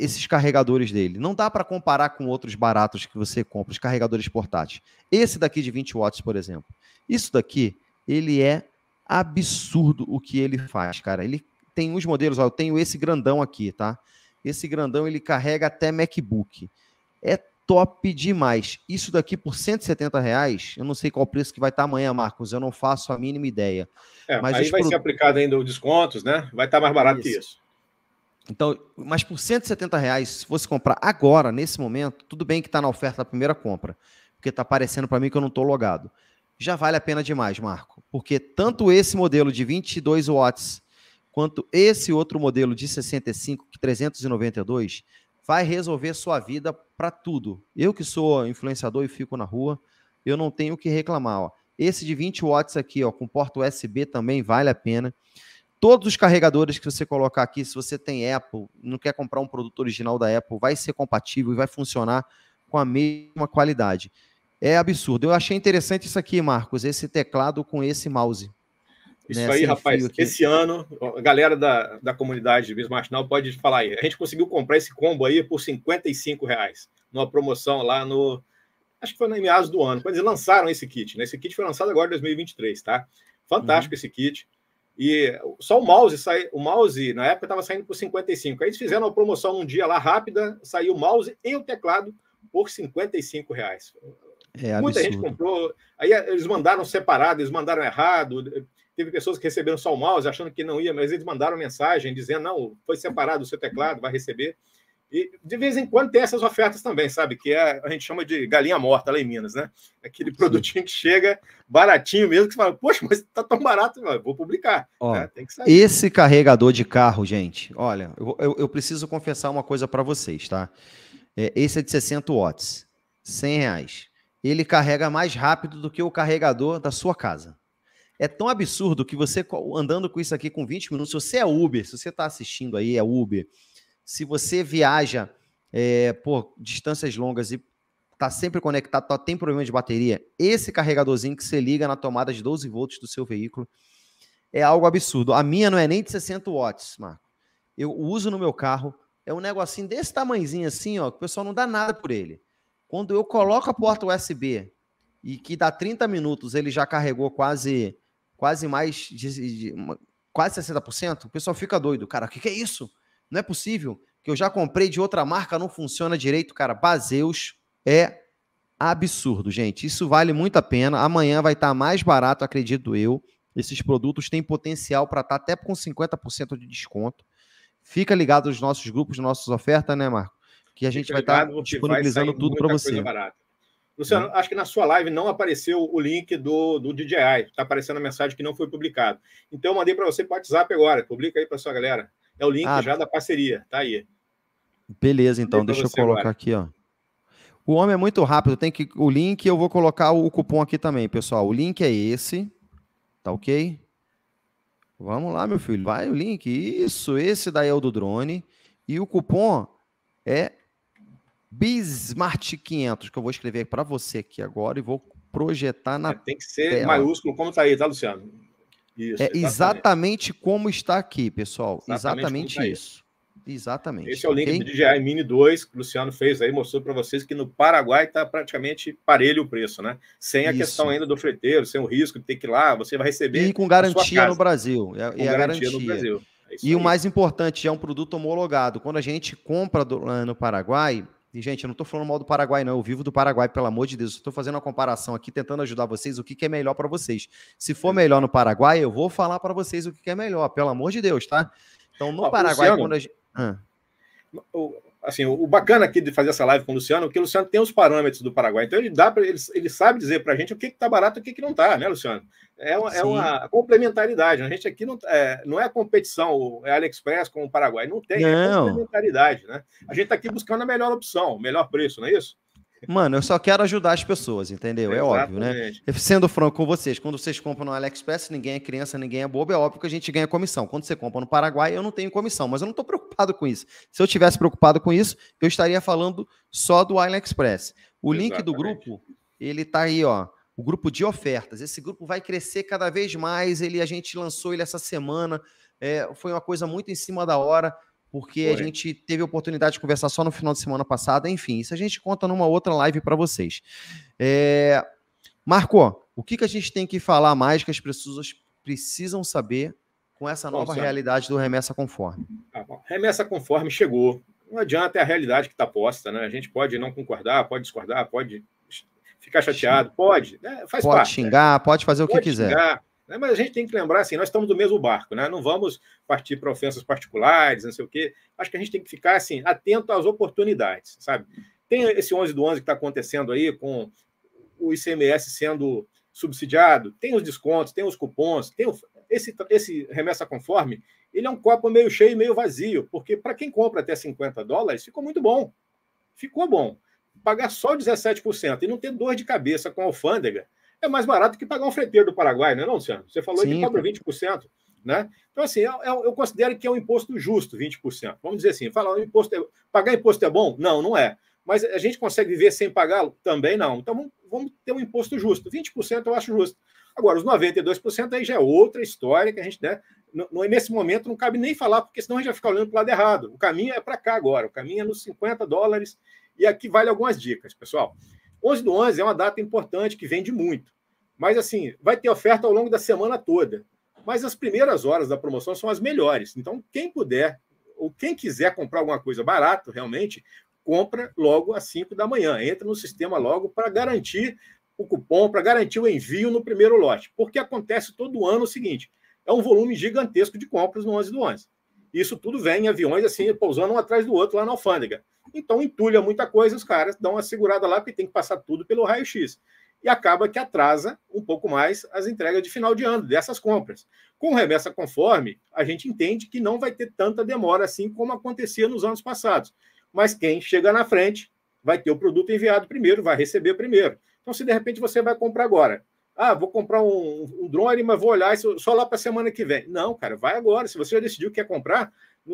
esses carregadores dele. Não dá para comparar com outros baratos que você compra, os carregadores portáteis. Esse daqui de 20 watts, por exemplo. Isso daqui, ele é absurdo o que ele faz, cara. Ele tem uns modelos, ó, eu tenho esse grandão aqui, tá? Esse grandão ele carrega até MacBook. É top demais. Isso daqui por 170 reais, eu não sei qual preço que vai estar tá amanhã, Marcos, eu não faço a mínima ideia. É, mas aí vai produtos... ser aplicado ainda os descontos, né? Vai estar tá mais barato isso. que isso. Então, mas por 170 reais, se fosse comprar agora, nesse momento, tudo bem que está na oferta da primeira compra, porque está aparecendo para mim que eu não estou logado. Já vale a pena demais, Marco, porque tanto esse modelo de 22 watts quanto esse outro modelo de 65, 392, vai resolver sua vida para tudo. Eu que sou influenciador e fico na rua, eu não tenho o que reclamar. Ó. Esse de 20 watts aqui, ó, com porta USB também vale a pena. Todos os carregadores que você colocar aqui, se você tem Apple, não quer comprar um produto original da Apple, vai ser compatível e vai funcionar com a mesma qualidade. É absurdo. Eu achei interessante isso aqui, Marcos, esse teclado com esse mouse. Isso né, aí, rapaz. Esse ano, a galera da, da comunidade Bismartinal pode falar aí. A gente conseguiu comprar esse combo aí por 55 reais numa promoção lá no. Acho que foi na meados do ano, quando eles lançaram esse kit. Né? Esse kit foi lançado agora em 2023, tá? Fantástico uhum. esse kit. E só o mouse sai, o mouse na época estava saindo por 55. Aí eles fizeram uma promoção num dia lá rápida, saiu o mouse e o teclado por 55 reais. É Muita gente comprou. Aí é, eles mandaram separado, eles mandaram errado. Teve pessoas que receberam só o mouse, achando que não ia, mas eles mandaram mensagem dizendo: não, foi separado o seu teclado, vai receber. E de vez em quando tem essas ofertas também, sabe? Que é, a gente chama de galinha morta lá em Minas, né? Aquele produtinho que chega baratinho mesmo, que você fala, poxa, mas tá tão barato, vou publicar. Ó, é, esse carregador de carro, gente, olha, eu, eu, eu preciso confessar uma coisa para vocês, tá? É, esse é de 60 watts, 100 reais. Ele carrega mais rápido do que o carregador da sua casa. É tão absurdo que você andando com isso aqui com 20 minutos, se você é Uber, se você está assistindo aí, é Uber, se você viaja é, por distâncias longas e está sempre conectado, tá, tem problema de bateria, esse carregadorzinho que você liga na tomada de 12 volts do seu veículo é algo absurdo. A minha não é nem de 60 watts, Marco. Eu uso no meu carro, é um negocinho desse tamanhozinho assim, ó, que o pessoal não dá nada por ele. Quando eu coloco a porta USB e que dá 30 minutos ele já carregou quase quase mais de, de uma, quase 60%, o pessoal fica doido. Cara, o que, que é isso? Não é possível que eu já comprei de outra marca, não funciona direito, cara. Baseus é absurdo, gente. Isso vale muito a pena. Amanhã vai estar tá mais barato, acredito eu. Esses produtos têm potencial para estar tá até com 50% de desconto. Fica ligado nos nossos grupos, nossas ofertas, né, Marco? Que a gente Fica vai estar tá disponibilizando vai tudo para você. Luciano, uhum. acho que na sua live não apareceu o link do, do DJI. Está aparecendo a mensagem que não foi publicado. Então, eu mandei para você para WhatsApp agora. Publica aí para sua galera. É o link ah, já da parceria. Tá aí. Beleza, então. Deixa eu colocar agora. aqui, ó. O homem é muito rápido. Tem que o link. Eu vou colocar o cupom aqui também, pessoal. O link é esse. Tá ok? Vamos lá, meu filho. Vai o link. Isso. Esse daí é o do drone. E o cupom é Bismart 500, que eu vou escrever para você aqui agora e vou projetar na. É, tem que ser tela. maiúsculo, como está aí, tá, Luciano? Isso, é exatamente. exatamente como está aqui, pessoal. Exatamente, exatamente tá isso. exatamente. Esse é o link okay? do DJI Mini 2 que o Luciano fez aí, mostrou para vocês que no Paraguai está praticamente parelho o preço, né? Sem a isso. questão ainda do freteiro, sem o risco de ter que ir lá, você vai receber. E com garantia no Brasil. É, com é a garantia, no Brasil. É e aí. o mais importante, é um produto homologado. Quando a gente compra do, no Paraguai, e, gente, eu não estou falando mal do Paraguai, não. Eu vivo do Paraguai, pelo amor de Deus. Estou fazendo uma comparação aqui, tentando ajudar vocês o que, que é melhor para vocês. Se for melhor no Paraguai, eu vou falar para vocês o que, que é melhor, pelo amor de Deus, tá? Então, no ah, Paraguai, Luciano, quando a gente. Ah assim, o bacana aqui de fazer essa live com o Luciano é que o Luciano tem os parâmetros do Paraguai. Então ele dá pra, ele, ele sabe dizer para a gente o que está barato e o que, que não está, né, Luciano? É, uma, é uma complementaridade. A gente aqui não é, não é competição, é AliExpress com o Paraguai. Não tem, é não. é complementaridade, né? A gente está aqui buscando a melhor opção, o melhor preço, não é isso? Mano, eu só quero ajudar as pessoas, entendeu? É óbvio, né? Sendo franco com vocês, quando vocês compram no AliExpress, ninguém é criança, ninguém é bobo, é óbvio que a gente ganha comissão. Quando você compra no Paraguai, eu não tenho comissão, mas eu não estou preocupado com isso. Se eu tivesse preocupado com isso, eu estaria falando só do AliExpress. O Exatamente. link do grupo, ele tá aí, ó o grupo de ofertas. Esse grupo vai crescer cada vez mais. Ele a gente lançou ele essa semana. É, foi uma coisa muito em cima da hora porque Foi. a gente teve a oportunidade de conversar só no final de semana passada. Enfim, isso a gente conta numa outra live para vocês. É... Marco, o que, que a gente tem que falar mais que as pessoas precisam saber com essa nova Nossa. realidade do remessa conforme? Ah, remessa conforme chegou. Não adianta, é a realidade que está posta, né? A gente pode não concordar, pode discordar, pode ficar chateado, pode, né? faz pode parte. Xingar, né? Pode xingar, pode fazer o pode que quiser. Xingar, né? Mas a gente tem que lembrar assim, nós estamos do mesmo barco, né? não vamos partir para ofensas particulares, não sei o quê. Acho que a gente tem que ficar assim, atento às oportunidades, sabe? Tem esse 11 do 11 que está acontecendo aí com o ICMS sendo subsidiado, tem os descontos, tem os cupons, tem o... esse, esse remessa conforme, ele é um copo meio cheio e meio vazio, porque para quem compra até 50 dólares, ficou muito bom. Ficou bom. Pagar só 17% e não ter dor de cabeça com a alfândega, é mais barato que pagar um freteiro do Paraguai, não é, não, Luciano? Você falou Sim. que cobra 20%. Né? Então, assim, eu, é, é, eu, considero que é um imposto justo, 20%. Vamos dizer assim, falar, imposto é, pagar imposto é bom? Não, não é. Mas a gente consegue viver sem pagá-lo? Também não. Então, vamos, vamos, ter um imposto justo. 20% eu acho justo. Agora, os 92% aí já é outra história que a gente, né? No, no, nesse momento não cabe nem falar, porque senão a gente vai ficar olhando para o lado errado. O caminho é para cá agora, o caminho é nos 50 dólares. E aqui vale algumas dicas, pessoal. 11 do 11 é uma data importante que vende muito. Mas, assim, vai ter oferta ao longo da semana toda. Mas as primeiras horas da promoção são as melhores. Então, quem puder ou quem quiser comprar alguma coisa barato, realmente, compra logo às 5 da manhã. Entra no sistema logo para garantir o cupom, para garantir o envio no primeiro lote. Porque acontece todo ano o seguinte: é um volume gigantesco de compras no 11 do 11. Isso tudo vem em aviões assim, pousando um atrás do outro lá na alfândega. Então entulha muita coisa, os caras dão uma segurada lá, porque tem que passar tudo pelo raio-x. E acaba que atrasa um pouco mais as entregas de final de ano dessas compras. Com remessa conforme, a gente entende que não vai ter tanta demora assim como acontecia nos anos passados. Mas quem chega na frente vai ter o produto enviado primeiro, vai receber primeiro. Então, se de repente você vai comprar agora, ah, vou comprar um, um drone, mas vou olhar isso só lá para semana que vem. Não, cara, vai agora. Se você já decidiu que quer comprar,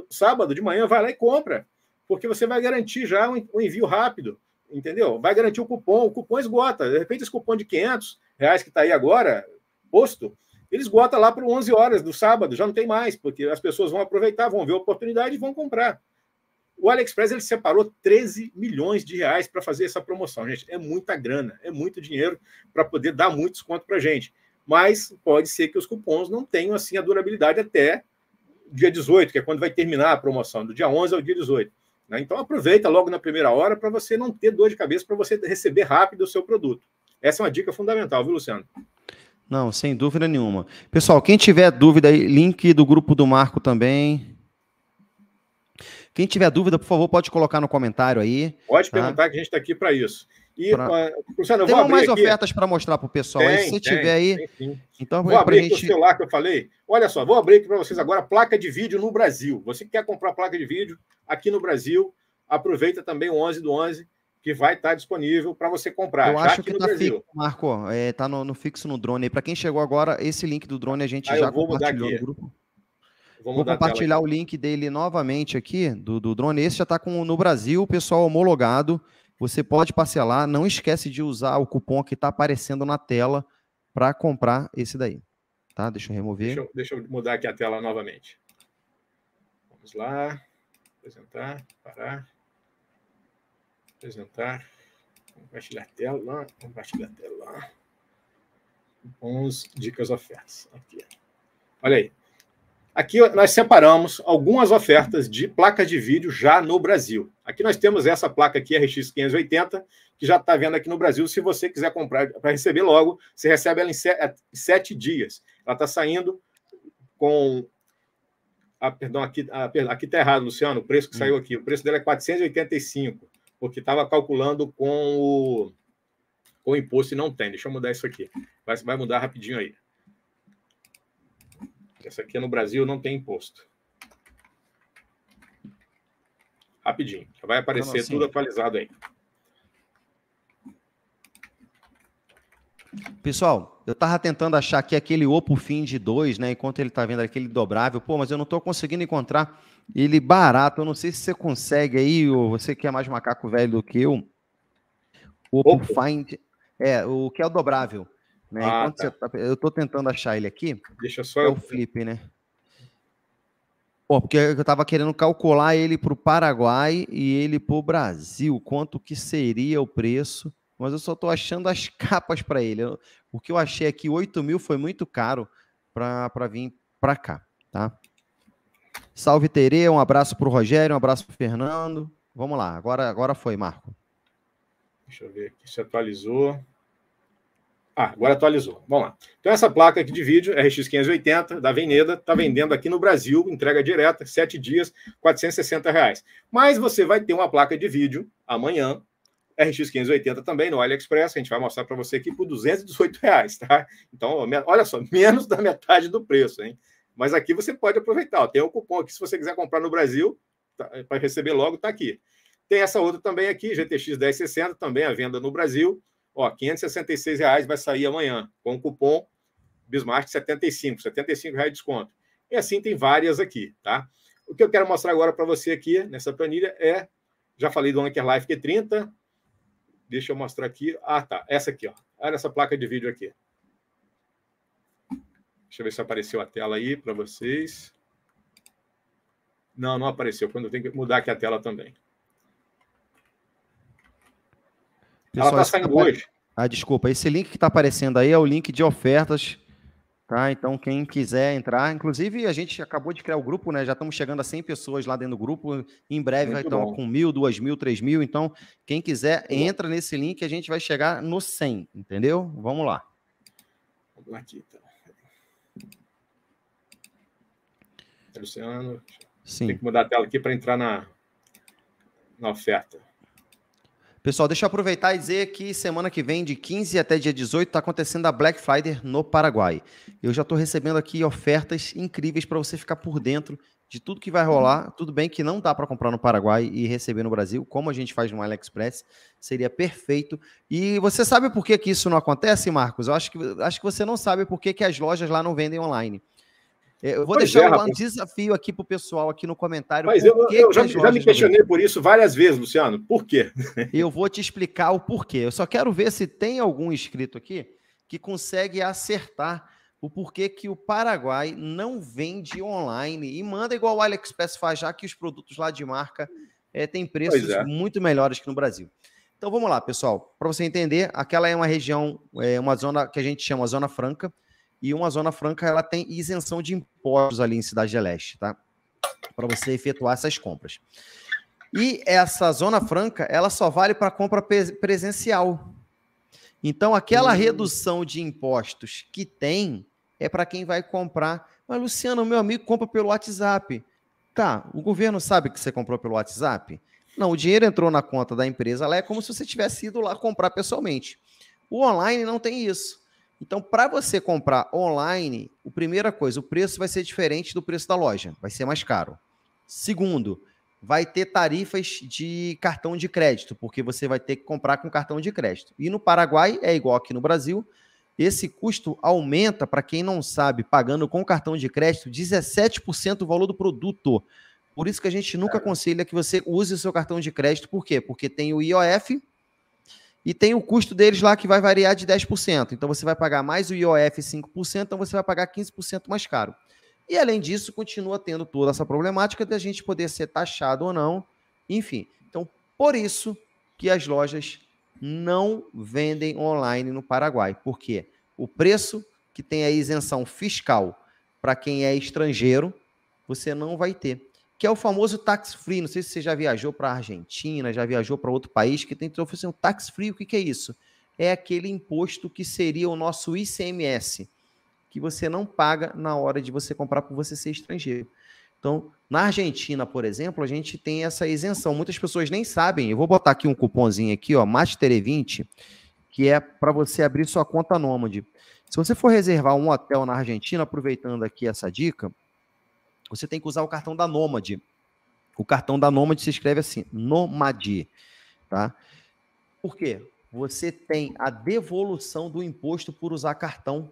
sábado de manhã vai lá e compra, porque você vai garantir já um envio rápido, entendeu? Vai garantir o cupom, o cupom esgota. De repente, esse cupom de 500 reais que está aí agora, posto, ele esgota lá para 11 horas do sábado, já não tem mais, porque as pessoas vão aproveitar, vão ver a oportunidade e vão comprar. O AliExpress ele separou 13 milhões de reais para fazer essa promoção, gente. É muita grana, é muito dinheiro para poder dar muito desconto para gente. Mas pode ser que os cupons não tenham assim a durabilidade até dia 18, que é quando vai terminar a promoção, do dia 11 ao dia 18. Né? Então aproveita logo na primeira hora para você não ter dor de cabeça, para você receber rápido o seu produto. Essa é uma dica fundamental, viu, Luciano? Não, sem dúvida nenhuma. Pessoal, quem tiver dúvida, link do grupo do Marco também. Quem tiver dúvida, por favor, pode colocar no comentário aí. Pode tá? perguntar que a gente está aqui para isso. E, pra... Ah, Luciano, tem mais aqui. ofertas para mostrar para o pessoal tem, aí, se tem, tiver aí. Tem, então, vou abrir gente... aqui o celular que eu falei. Olha só, vou abrir aqui para vocês agora placa de vídeo no Brasil. Você quer comprar placa de vídeo aqui no Brasil, aproveita também o 11 do 11, que vai estar tá disponível para você comprar. Eu acho que está tá fixo, Marco. É, tá no, no, fixo no drone. Para quem chegou agora, esse link do drone a gente ah, já compartilhou no grupo. Vou, Vou compartilhar o link dele novamente aqui, do, do drone. Esse já está no Brasil, pessoal homologado. Você pode parcelar. Não esquece de usar o cupom que está aparecendo na tela para comprar esse daí. Tá? Deixa eu remover. Deixa eu, deixa eu mudar aqui a tela novamente. Vamos lá. Apresentar, parar. Apresentar. Compartilhar a tela. Compartilhar a tela. Cupons, dicas ofertas. Aqui. Olha aí. Aqui nós separamos algumas ofertas de placas de vídeo já no Brasil. Aqui nós temos essa placa aqui, RX 580, que já está vendo aqui no Brasil. Se você quiser comprar para receber logo, você recebe ela em é, sete dias. Ela está saindo com. Ah, perdão, aqui ah, está errado, Luciano, o preço que hum. saiu aqui. O preço dela é 485, porque estava calculando com o, com o imposto e não tem. Deixa eu mudar isso aqui. Vai, vai mudar rapidinho aí. Essa aqui é no Brasil não tem imposto. Rapidinho. Vai aparecer não, tudo atualizado aí. Pessoal, eu tava tentando achar aqui aquele Oppo Find 2, né? Enquanto ele tá vendo aquele dobrável, pô, mas eu não estou conseguindo encontrar ele barato. Eu não sei se você consegue aí, ou você que é mais macaco velho do que eu. O Oppo. Find, é, o que é o dobrável. Né? Ah, Enquanto tá. você tá, eu estou tentando achar ele aqui. Deixa só. É eu... o flip, né? Bom, porque eu estava querendo calcular ele para o Paraguai e ele para o Brasil, quanto que seria o preço, mas eu só estou achando as capas para ele. o que eu achei aqui, 8 mil, foi muito caro para vir para cá, tá? Salve, Tere, um abraço para o Rogério, um abraço para Fernando. Vamos lá, agora, agora foi, Marco. Deixa eu ver aqui, se atualizou. Ah, agora atualizou. Vamos lá. Então, essa placa aqui de vídeo, RX 580, da Veneda, está vendendo aqui no Brasil, entrega direta, 7 dias, 460 reais. Mas você vai ter uma placa de vídeo amanhã, RX 580 também no AliExpress, a gente vai mostrar para você aqui por 218 reais, tá? Então, olha só, menos da metade do preço, hein? Mas aqui você pode aproveitar, tem um cupom aqui, se você quiser comprar no Brasil, tá, para receber logo, está aqui. Tem essa outra também aqui, GTX 1060, também à venda no Brasil, Ó, 566 reais vai sair amanhã, com o cupom Bismarck 75, 75 reais de desconto. E assim tem várias aqui, tá? O que eu quero mostrar agora para você aqui nessa planilha é, já falei do Anker Life Q30, deixa eu mostrar aqui. Ah, tá, essa aqui, ó. Olha essa placa de vídeo aqui. Deixa eu ver se apareceu a tela aí para vocês. Não, não apareceu. Quando eu tenho que mudar aqui a tela também. Tá Pessoal, Ela está saindo hoje. Ah, desculpa. Esse link que está aparecendo aí é o link de ofertas. Tá, então quem quiser entrar, inclusive a gente acabou de criar o grupo, né? Já estamos chegando a 100 pessoas lá dentro do grupo. Em breve Muito vai estar com mil, duas mil, três mil. Então quem quiser entra nesse link, a gente vai chegar no 100, entendeu? Vamos lá. Aqui, tá. Luciano, então. Sim. tem que mudar a tela aqui para entrar na, na oferta. Pessoal, deixa eu aproveitar e dizer que semana que vem, de 15 até dia 18, está acontecendo a Black Friday no Paraguai. Eu já estou recebendo aqui ofertas incríveis para você ficar por dentro de tudo que vai rolar. Tudo bem que não dá para comprar no Paraguai e receber no Brasil, como a gente faz no AliExpress, seria perfeito. E você sabe por que, que isso não acontece, Marcos? Eu acho que, acho que você não sabe por que, que as lojas lá não vendem online. É, eu vou pois deixar é, um desafio aqui para o pessoal aqui no comentário. Mas eu, eu já, já, me questionei por isso várias vezes, Luciano. Por quê? eu vou te explicar o porquê. Eu só quero ver se tem algum inscrito aqui que consegue acertar o porquê que o Paraguai não vende online e manda igual o AliExpress faz, já que os produtos lá de marca é, têm preços é. muito melhores que no Brasil. Então vamos lá, pessoal. Para você entender, aquela é uma região, é uma zona que a gente chama Zona Franca e uma zona franca ela tem isenção de impostos ali em Cidade Leste, tá? Para você efetuar essas compras. E essa zona franca ela só vale para compra presencial. Então aquela hum. redução de impostos que tem é para quem vai comprar. Mas Luciano, meu amigo compra pelo WhatsApp. Tá, o governo sabe que você comprou pelo WhatsApp? Não, o dinheiro entrou na conta da empresa lá, é como se você tivesse ido lá comprar pessoalmente. O online não tem isso. Então, para você comprar online, a primeira coisa, o preço vai ser diferente do preço da loja, vai ser mais caro. Segundo, vai ter tarifas de cartão de crédito, porque você vai ter que comprar com cartão de crédito. E no Paraguai é igual aqui no Brasil, esse custo aumenta, para quem não sabe, pagando com cartão de crédito, 17% do valor do produto. Por isso que a gente nunca aconselha que você use o seu cartão de crédito. Por quê? Porque tem o IOF, e tem o custo deles lá que vai variar de 10%. Então você vai pagar mais o IOF 5%, então você vai pagar 15% mais caro. E além disso, continua tendo toda essa problemática de a gente poder ser taxado ou não. Enfim, então por isso que as lojas não vendem online no Paraguai. Por quê? O preço que tem a isenção fiscal para quem é estrangeiro, você não vai ter que é o famoso tax free. Não sei se você já viajou para a Argentina, já viajou para outro país que tem que então, oferecer assim, um tax free. O que, que é isso? É aquele imposto que seria o nosso ICMS, que você não paga na hora de você comprar por você ser estrangeiro. Então, na Argentina, por exemplo, a gente tem essa isenção. Muitas pessoas nem sabem. Eu vou botar aqui um cupomzinho aqui, ó, Master20, que é para você abrir sua conta nômade. Se você for reservar um hotel na Argentina, aproveitando aqui essa dica, você tem que usar o cartão da Nômade. O cartão da Nômade se escreve assim, Nômade, tá? Por quê? Você tem a devolução do imposto por usar cartão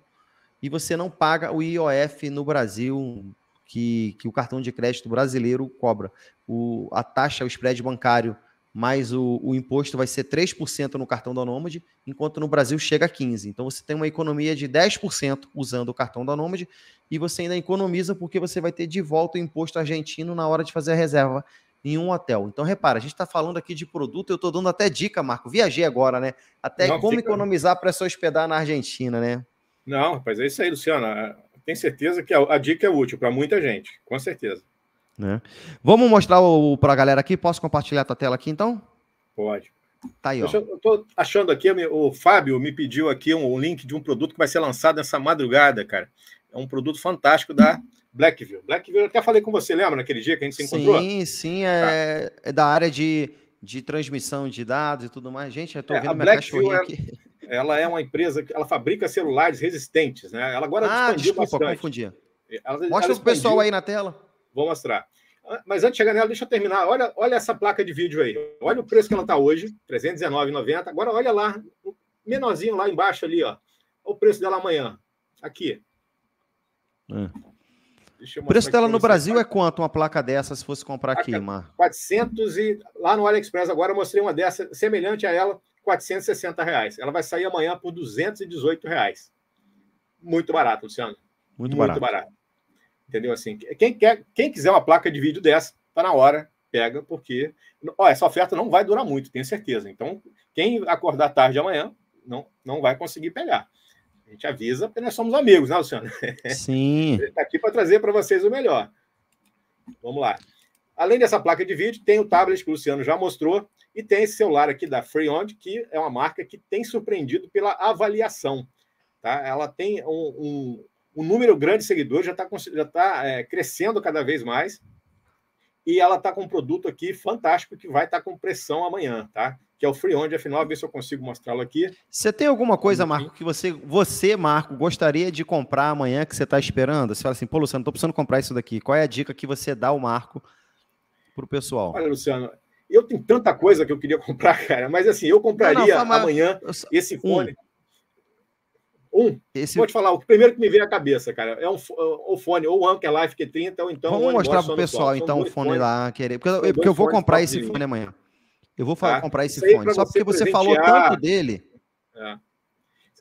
e você não paga o IOF no Brasil que, que o cartão de crédito brasileiro cobra. O, a taxa, o spread bancário mas o, o imposto vai ser 3% no cartão da Nômade, enquanto no Brasil chega a 15%. Então você tem uma economia de 10% usando o cartão da Nômade e você ainda economiza porque você vai ter de volta o imposto argentino na hora de fazer a reserva em um hotel. Então, repara, a gente está falando aqui de produto, eu estou dando até dica, Marco. Viajei agora, né? Até Não, como fica... economizar para se hospedar na Argentina, né? Não, rapaz, é isso aí, Luciana. Ah, tenho certeza que a, a dica é útil para muita gente, com certeza. Né? Vamos mostrar para a galera aqui. Posso compartilhar a tua tela aqui então? Pode. Tá aí, ó. Eu estou achando aqui, o Fábio me pediu aqui um, link de um produto que vai ser lançado nessa madrugada, cara. É um produto fantástico da Blackville. Blackville, eu até falei com você, lembra naquele dia que a gente se encontrou? Sim, sim, é, tá. é da área de, de transmissão de dados e tudo mais. Gente, eu tô é, vendo minha Blackview. é, aqui. Ela é uma empresa que ela fabrica celulares resistentes, né? Ela agora ah, desculpa, bastante. confundi. Ela, Mostra ela o pessoal aí na tela. Vou mostrar. Ah, mas antes de chegar nela, deixa eu terminar. Olha, olha essa placa de vídeo aí. Olha o preço que ela está hoje, 319,90. Agora olha lá, menorzinho lá embaixo ali, ó. O preço dela amanhã. Aqui. É. O preço dela no Brasil é quanto uma placa dessa se fosse comprar aqui, Mar? 400 e lá no AliExpress agora eu mostrei uma dessa semelhante a ela, 460 reais. Ela vai sair amanhã por 218 reais. Muito barato, Luciano. Muito, Muito barato. barato. Entendeu? Assim, quem, quer, quem quiser uma placa de vídeo dessa, tá na hora, pega, porque ó, essa oferta não vai durar muito, tenho certeza. Então, quem acordar tarde amanhã não, não vai conseguir pegar. A gente avisa, porque nós somos amigos, né, Luciano? Sim. Tá aqui para trazer para vocês o melhor. Vamos lá. Além dessa placa de vídeo, tem o tablet que o Luciano já mostrou e tem esse celular aqui da Freon, que é uma marca que tem surpreendido pela avaliação. Tá? Ela tem um, um um número grande de seguidores, já está já tá, é, crescendo cada vez mais. E ela está com um produto aqui fantástico que vai estar tá com pressão amanhã, tá? Que é o Free onde afinal a ver se eu consigo mostrá-lo aqui. Você tem alguma coisa, Marco, que você, você, Marco, gostaria de comprar amanhã que você está esperando? Você fala assim, pô, Luciano, estou precisando comprar isso daqui. Qual é a dica que você dá ao Marco para o pessoal? Olha, Luciano, eu tenho tanta coisa que eu queria comprar, cara, mas assim, eu compraria não, não, amanhã esse fone. Um, Esse... pode falar, o primeiro que me veio à cabeça, cara, é um, o fone, ou o Life Q30, ou então... Vamos mostrar pro pessoal, então, o fone, lá, querer, porque, eu, porque eu vou comprar esse fone amanhã. Eu vou tá? comprar esse fone, só porque você falou tanto dele. É.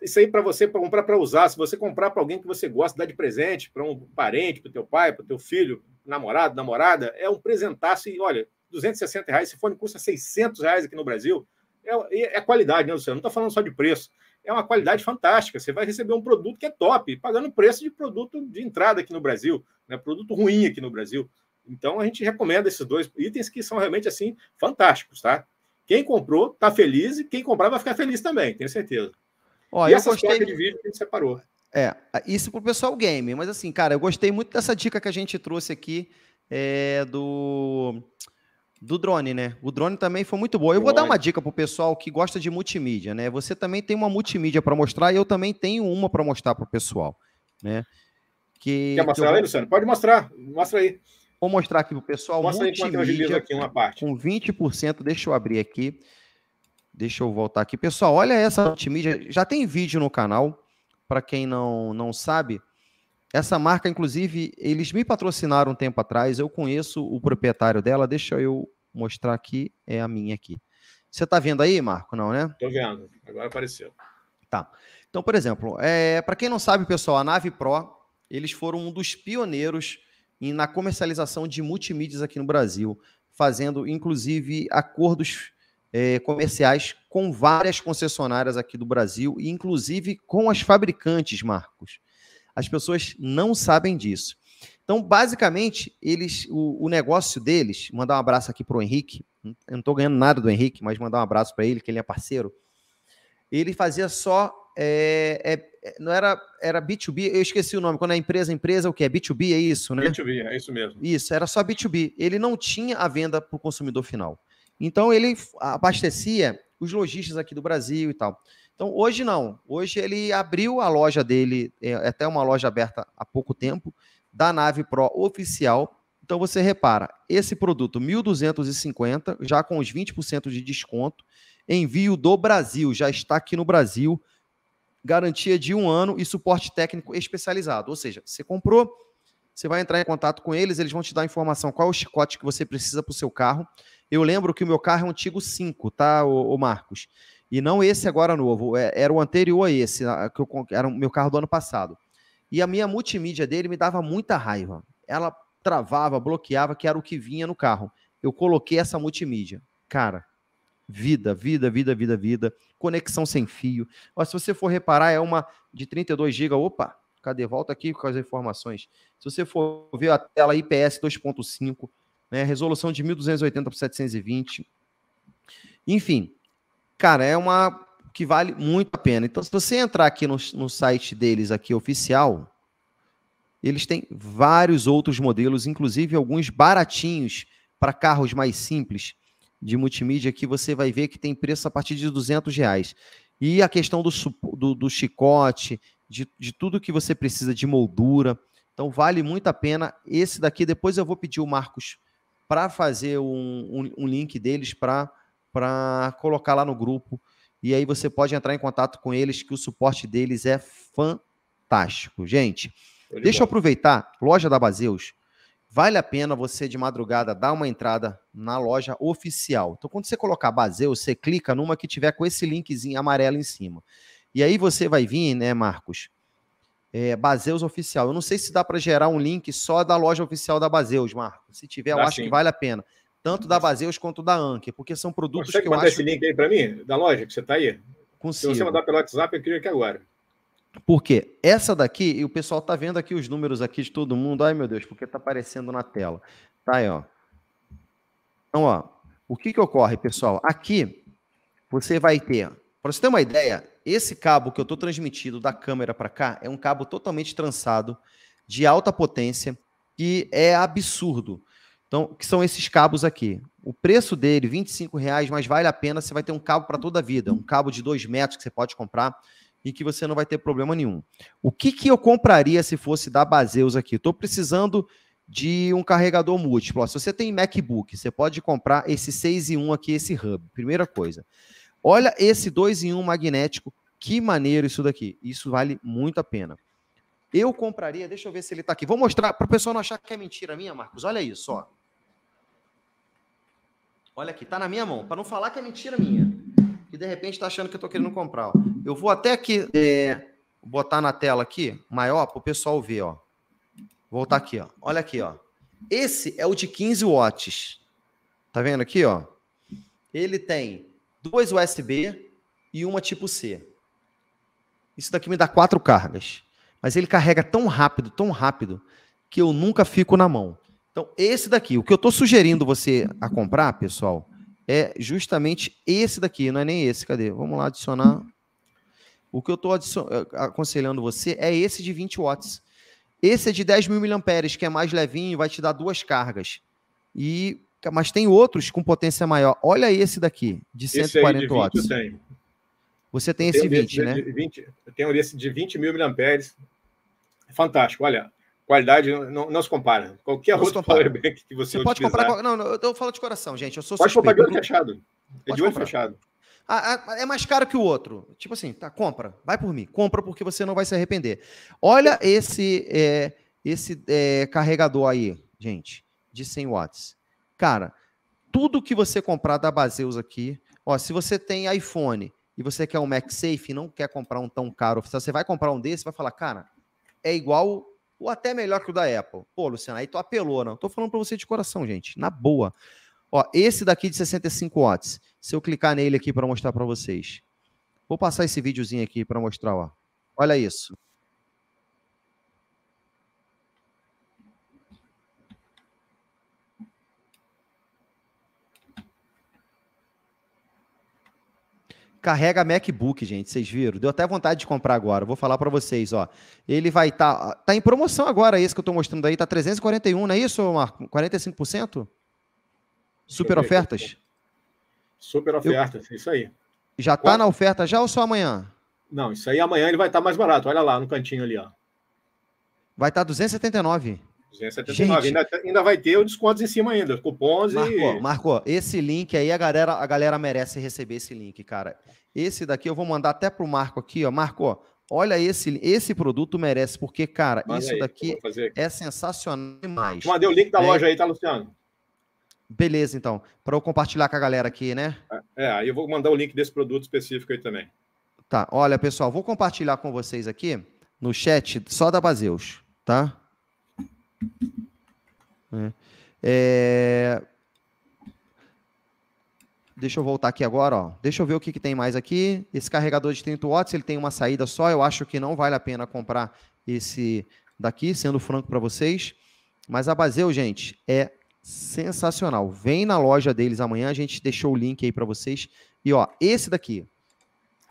Isso aí para você comprar para usar, se você comprar para alguém que você gosta, dá de presente, para um parente, para teu pai, para teu filho, namorado, namorada, é um presentaço e, olha, 260 reais, esse fone custa 600 reais aqui no Brasil, é, é qualidade, né, Luciano? Não estou falando só de preço é uma qualidade fantástica. Você vai receber um produto que é top, pagando preço de produto de entrada aqui no Brasil, né? produto ruim aqui no Brasil. Então a gente recomenda esses dois itens que são realmente assim fantásticos, tá? Quem comprou tá feliz e quem comprar vai ficar feliz também, tenho certeza. Ó, e eu gostei... de vídeo que a gente separou. É, isso para o pessoal game, mas assim, cara, eu gostei muito dessa dica que a gente trouxe aqui é, do do drone, né? O drone também foi muito bom. Eu vou dar uma dica pro pessoal que gosta de multimídia, né? Você também tem uma multimídia para mostrar e eu também tenho uma para mostrar pro pessoal, né? Que, Quer mostrar que eu... aí, Luciano? Pode mostrar, mostra aí. Vou mostrar aqui pro pessoal mostra é multimídia aqui uma parte. com 20%, deixa eu abrir aqui. Deixa eu voltar aqui. Pessoal, olha essa multimídia, já tem vídeo no canal, para quem não, não sabe, essa marca, inclusive, eles me patrocinaram um tempo atrás. Eu conheço o proprietário dela. Deixa eu mostrar aqui. É a minha aqui. Você está vendo aí, Marco? Não, né? Estou vendo. Agora apareceu. Tá. Então, por exemplo, é, para quem não sabe, pessoal, a Nave Pro, eles foram um dos pioneiros em, na comercialização de multimídias aqui no Brasil, fazendo, inclusive, acordos é, comerciais com várias concessionárias aqui do Brasil, inclusive com as fabricantes, Marcos. As pessoas não sabem disso. Então, basicamente, eles, o, o negócio deles, mandar um abraço aqui para o Henrique. Eu não estou ganhando nada do Henrique, mas mandar um abraço para ele, que ele é parceiro. Ele fazia só. É, é, é não era, era B2B, eu esqueci o nome. Quando é empresa, empresa, o que? É B2B, é isso, né? B2B, é isso mesmo. Isso, era só B2B. Ele não tinha a venda para o consumidor final. Então ele abastecia os lojistas aqui do Brasil e tal. Então, hoje não. Hoje ele abriu a loja dele, é, é até uma loja aberta há pouco tempo, da Nave Pro oficial. Então, você repara, esse produto, 1.250, já com os 20% de desconto, envio do Brasil, já está aqui no Brasil, garantia de um ano e suporte técnico especializado. Ou seja, você comprou, você vai entrar em contato com eles, eles vão te dar informação qual é o chicote que você precisa para o seu carro. Eu lembro que o meu carro é um antigo 5, tá, o Marcos? E não esse agora novo, é, era o anterior a esse, que eu, era o meu carro do ano passado. E a minha multimídia dele me dava muita raiva. Ela travava, bloqueava, que era o que vinha no carro. Eu coloquei essa multimídia. Cara, vida, vida, vida, vida, vida, conexão sem fio. mas se você for reparar, é uma de 32 GB. Opa, cadê? Volta aqui com as informações. Se você for ver a tela IPS 2.5, né, resolução de 1280 por 720. Enfim, Cara, é uma que vale muito a pena. Então, se você entrar aqui no, no site deles, aqui oficial, eles têm vários outros modelos, inclusive alguns baratinhos para carros mais simples de multimídia que você vai ver que tem preço a partir de 200 reais. E a questão do, do, do chicote, de, de tudo que você precisa de moldura. Então vale muito a pena esse daqui. Depois eu vou pedir o Marcos para fazer um, um, um, link deles para para colocar lá no grupo. E aí você pode entrar em contato com eles, que o suporte deles é fantástico. Gente, Muito deixa bom. eu aproveitar, loja da Baseus, vale a pena você de madrugada dar uma entrada na loja oficial. Então, quando você colocar Baseus, você clica numa que tiver com esse linkzinho amarelo em cima. E aí você vai vir, né, Marcos? É, Baseus Oficial. Eu não sei se dá para gerar um link só da loja oficial da Baseus, Marcos. Se tiver, dá eu acho sim. que vale a pena tanto da Baseus quanto da Anker, porque são produtos que eu acho... Consegue mandar esse link aí para mim, da loja que você está aí? Consigo. Se você mandar pelo WhatsApp, eu queria aqui agora. Porque essa daqui, e o pessoal está vendo aqui os números aqui de todo mundo, ai meu Deus, porque está aparecendo na tela. Tá aí, ó. Então, ó, o que que ocorre, pessoal? Aqui, você vai ter, para você ter uma ideia, esse cabo que eu estou transmitindo da câmera para cá é um cabo totalmente trançado, de alta potência, que é absurdo. Então, que são esses cabos aqui. O preço dele, 25 reais, mas vale a pena, você vai ter um cabo para toda a vida, um cabo de 2 metros que você pode comprar e que você não vai ter problema nenhum. O que, que eu compraria se fosse da Baseus aqui? Estou precisando de um carregador múltiplo. se você tem MacBook, você pode comprar esse 6 em 1 aqui, esse hub. Primeira coisa. Olha esse 2 em 1 magnético, que maneiro isso daqui. Isso vale muito a pena. Eu compraria, deixa eu ver se ele está aqui. Vou mostrar para o pessoal não achar que é mentira minha, Marcos. Olha isso, ó. Olha aqui, tá na minha mão. Para não falar que é mentira minha. E de repente tá achando que eu tô querendo comprar. Ó. Eu vou até aqui é, botar na tela aqui, maior, para o pessoal ver, ó. Voltar aqui, ó. Olha aqui, ó. Esse é o de 15 watts. Tá vendo aqui, ó? Ele tem duas USB e uma tipo C. Isso daqui me dá quatro cargas. Mas ele carrega tão rápido, tão rápido, que eu nunca fico na mão. Então, esse daqui, o que eu estou sugerindo você a comprar, pessoal, é justamente esse daqui, não é nem esse, cadê? Vamos lá adicionar. O que eu estou eh, aconselhando você é esse de 20 watts. Esse é de 10 mil miliamperes, que é mais levinho, vai te dar duas cargas. E mas tem outros com potência maior. Olha esse daqui, de 140 esse de watts. Você tem esse 20, né? De 20, eu tenho esse de 20 mil miliamperes. Fantástico. Olha, qualidade não, não se compara. Qualquer não outro powerbank que você, você pode utilizar... comprar. Não, não, eu falo de coração, gente. Eu sou pode comprar de olho fechado. É de olho fechado. Ah, ah, é mais caro que o outro. Tipo assim, tá, compra, vai por mim, compra porque você não vai se arrepender. Olha esse é, esse é, carregador aí, gente, de 100 watts. Cara, tudo que você comprar da Baseus aqui, ó, se você tem iPhone e você quer um MagSafe e não quer comprar um tão caro, você vai comprar um desse, vai falar, cara, é igual ou até melhor que o da Apple. Pô, Luciano, aí tu apelou, não. Tô falando para você de coração, gente, na boa. Ó, esse daqui de 65 watts. Se eu clicar nele aqui para mostrar para vocês. Vou passar esse videozinho aqui para mostrar, ó. Olha isso. carrega MacBook, gente. Vocês viram? Deu até vontade de comprar agora. Vou falar para vocês, ó. Ele vai estar. Tá, tá em promoção agora, esse que eu estou mostrando aí. Tá 341, não é isso, Marco? 45%? Super ofertas? Super ofertas, eu... É isso aí. Já tá na oferta já ou só amanhã? Não, isso aí amanhã ele vai estar tá mais barato. Olha lá no cantinho ali, ó. Vai estar tá 279. 279. Gente, ainda, ainda vai ter o descontos em cima ainda, cupons Marco, e... Marco, esse link aí, a galera, a galera merece receber esse link, cara. Esse daqui eu vou mandar até pro Marco aqui, ó. Marco, olha esse, esse produto merece, porque, cara, isso aí, daqui é sensacional demais. Mandei o link da é... loja aí, tá, Luciano? Beleza, então. Para eu compartilhar com a galera aqui, né? É, aí eu vou mandar o link desse produto específico aí também. Tá, olha, pessoal, vou compartilhar com vocês aqui no chat só da Baseus, tá? Né? É. Deixa eu voltar aqui agora, ó. Deixa eu ver o que, que tem mais aqui. Esse carregador de 30 watts, ele tem uma saída só. Eu acho que não vale a pena comprar esse daqui, sendo franco para vocês. Mas a Baseu, gente, é sensacional. Vem na loja deles amanhã, a gente deixou o link aí para vocês. E ó, esse daqui,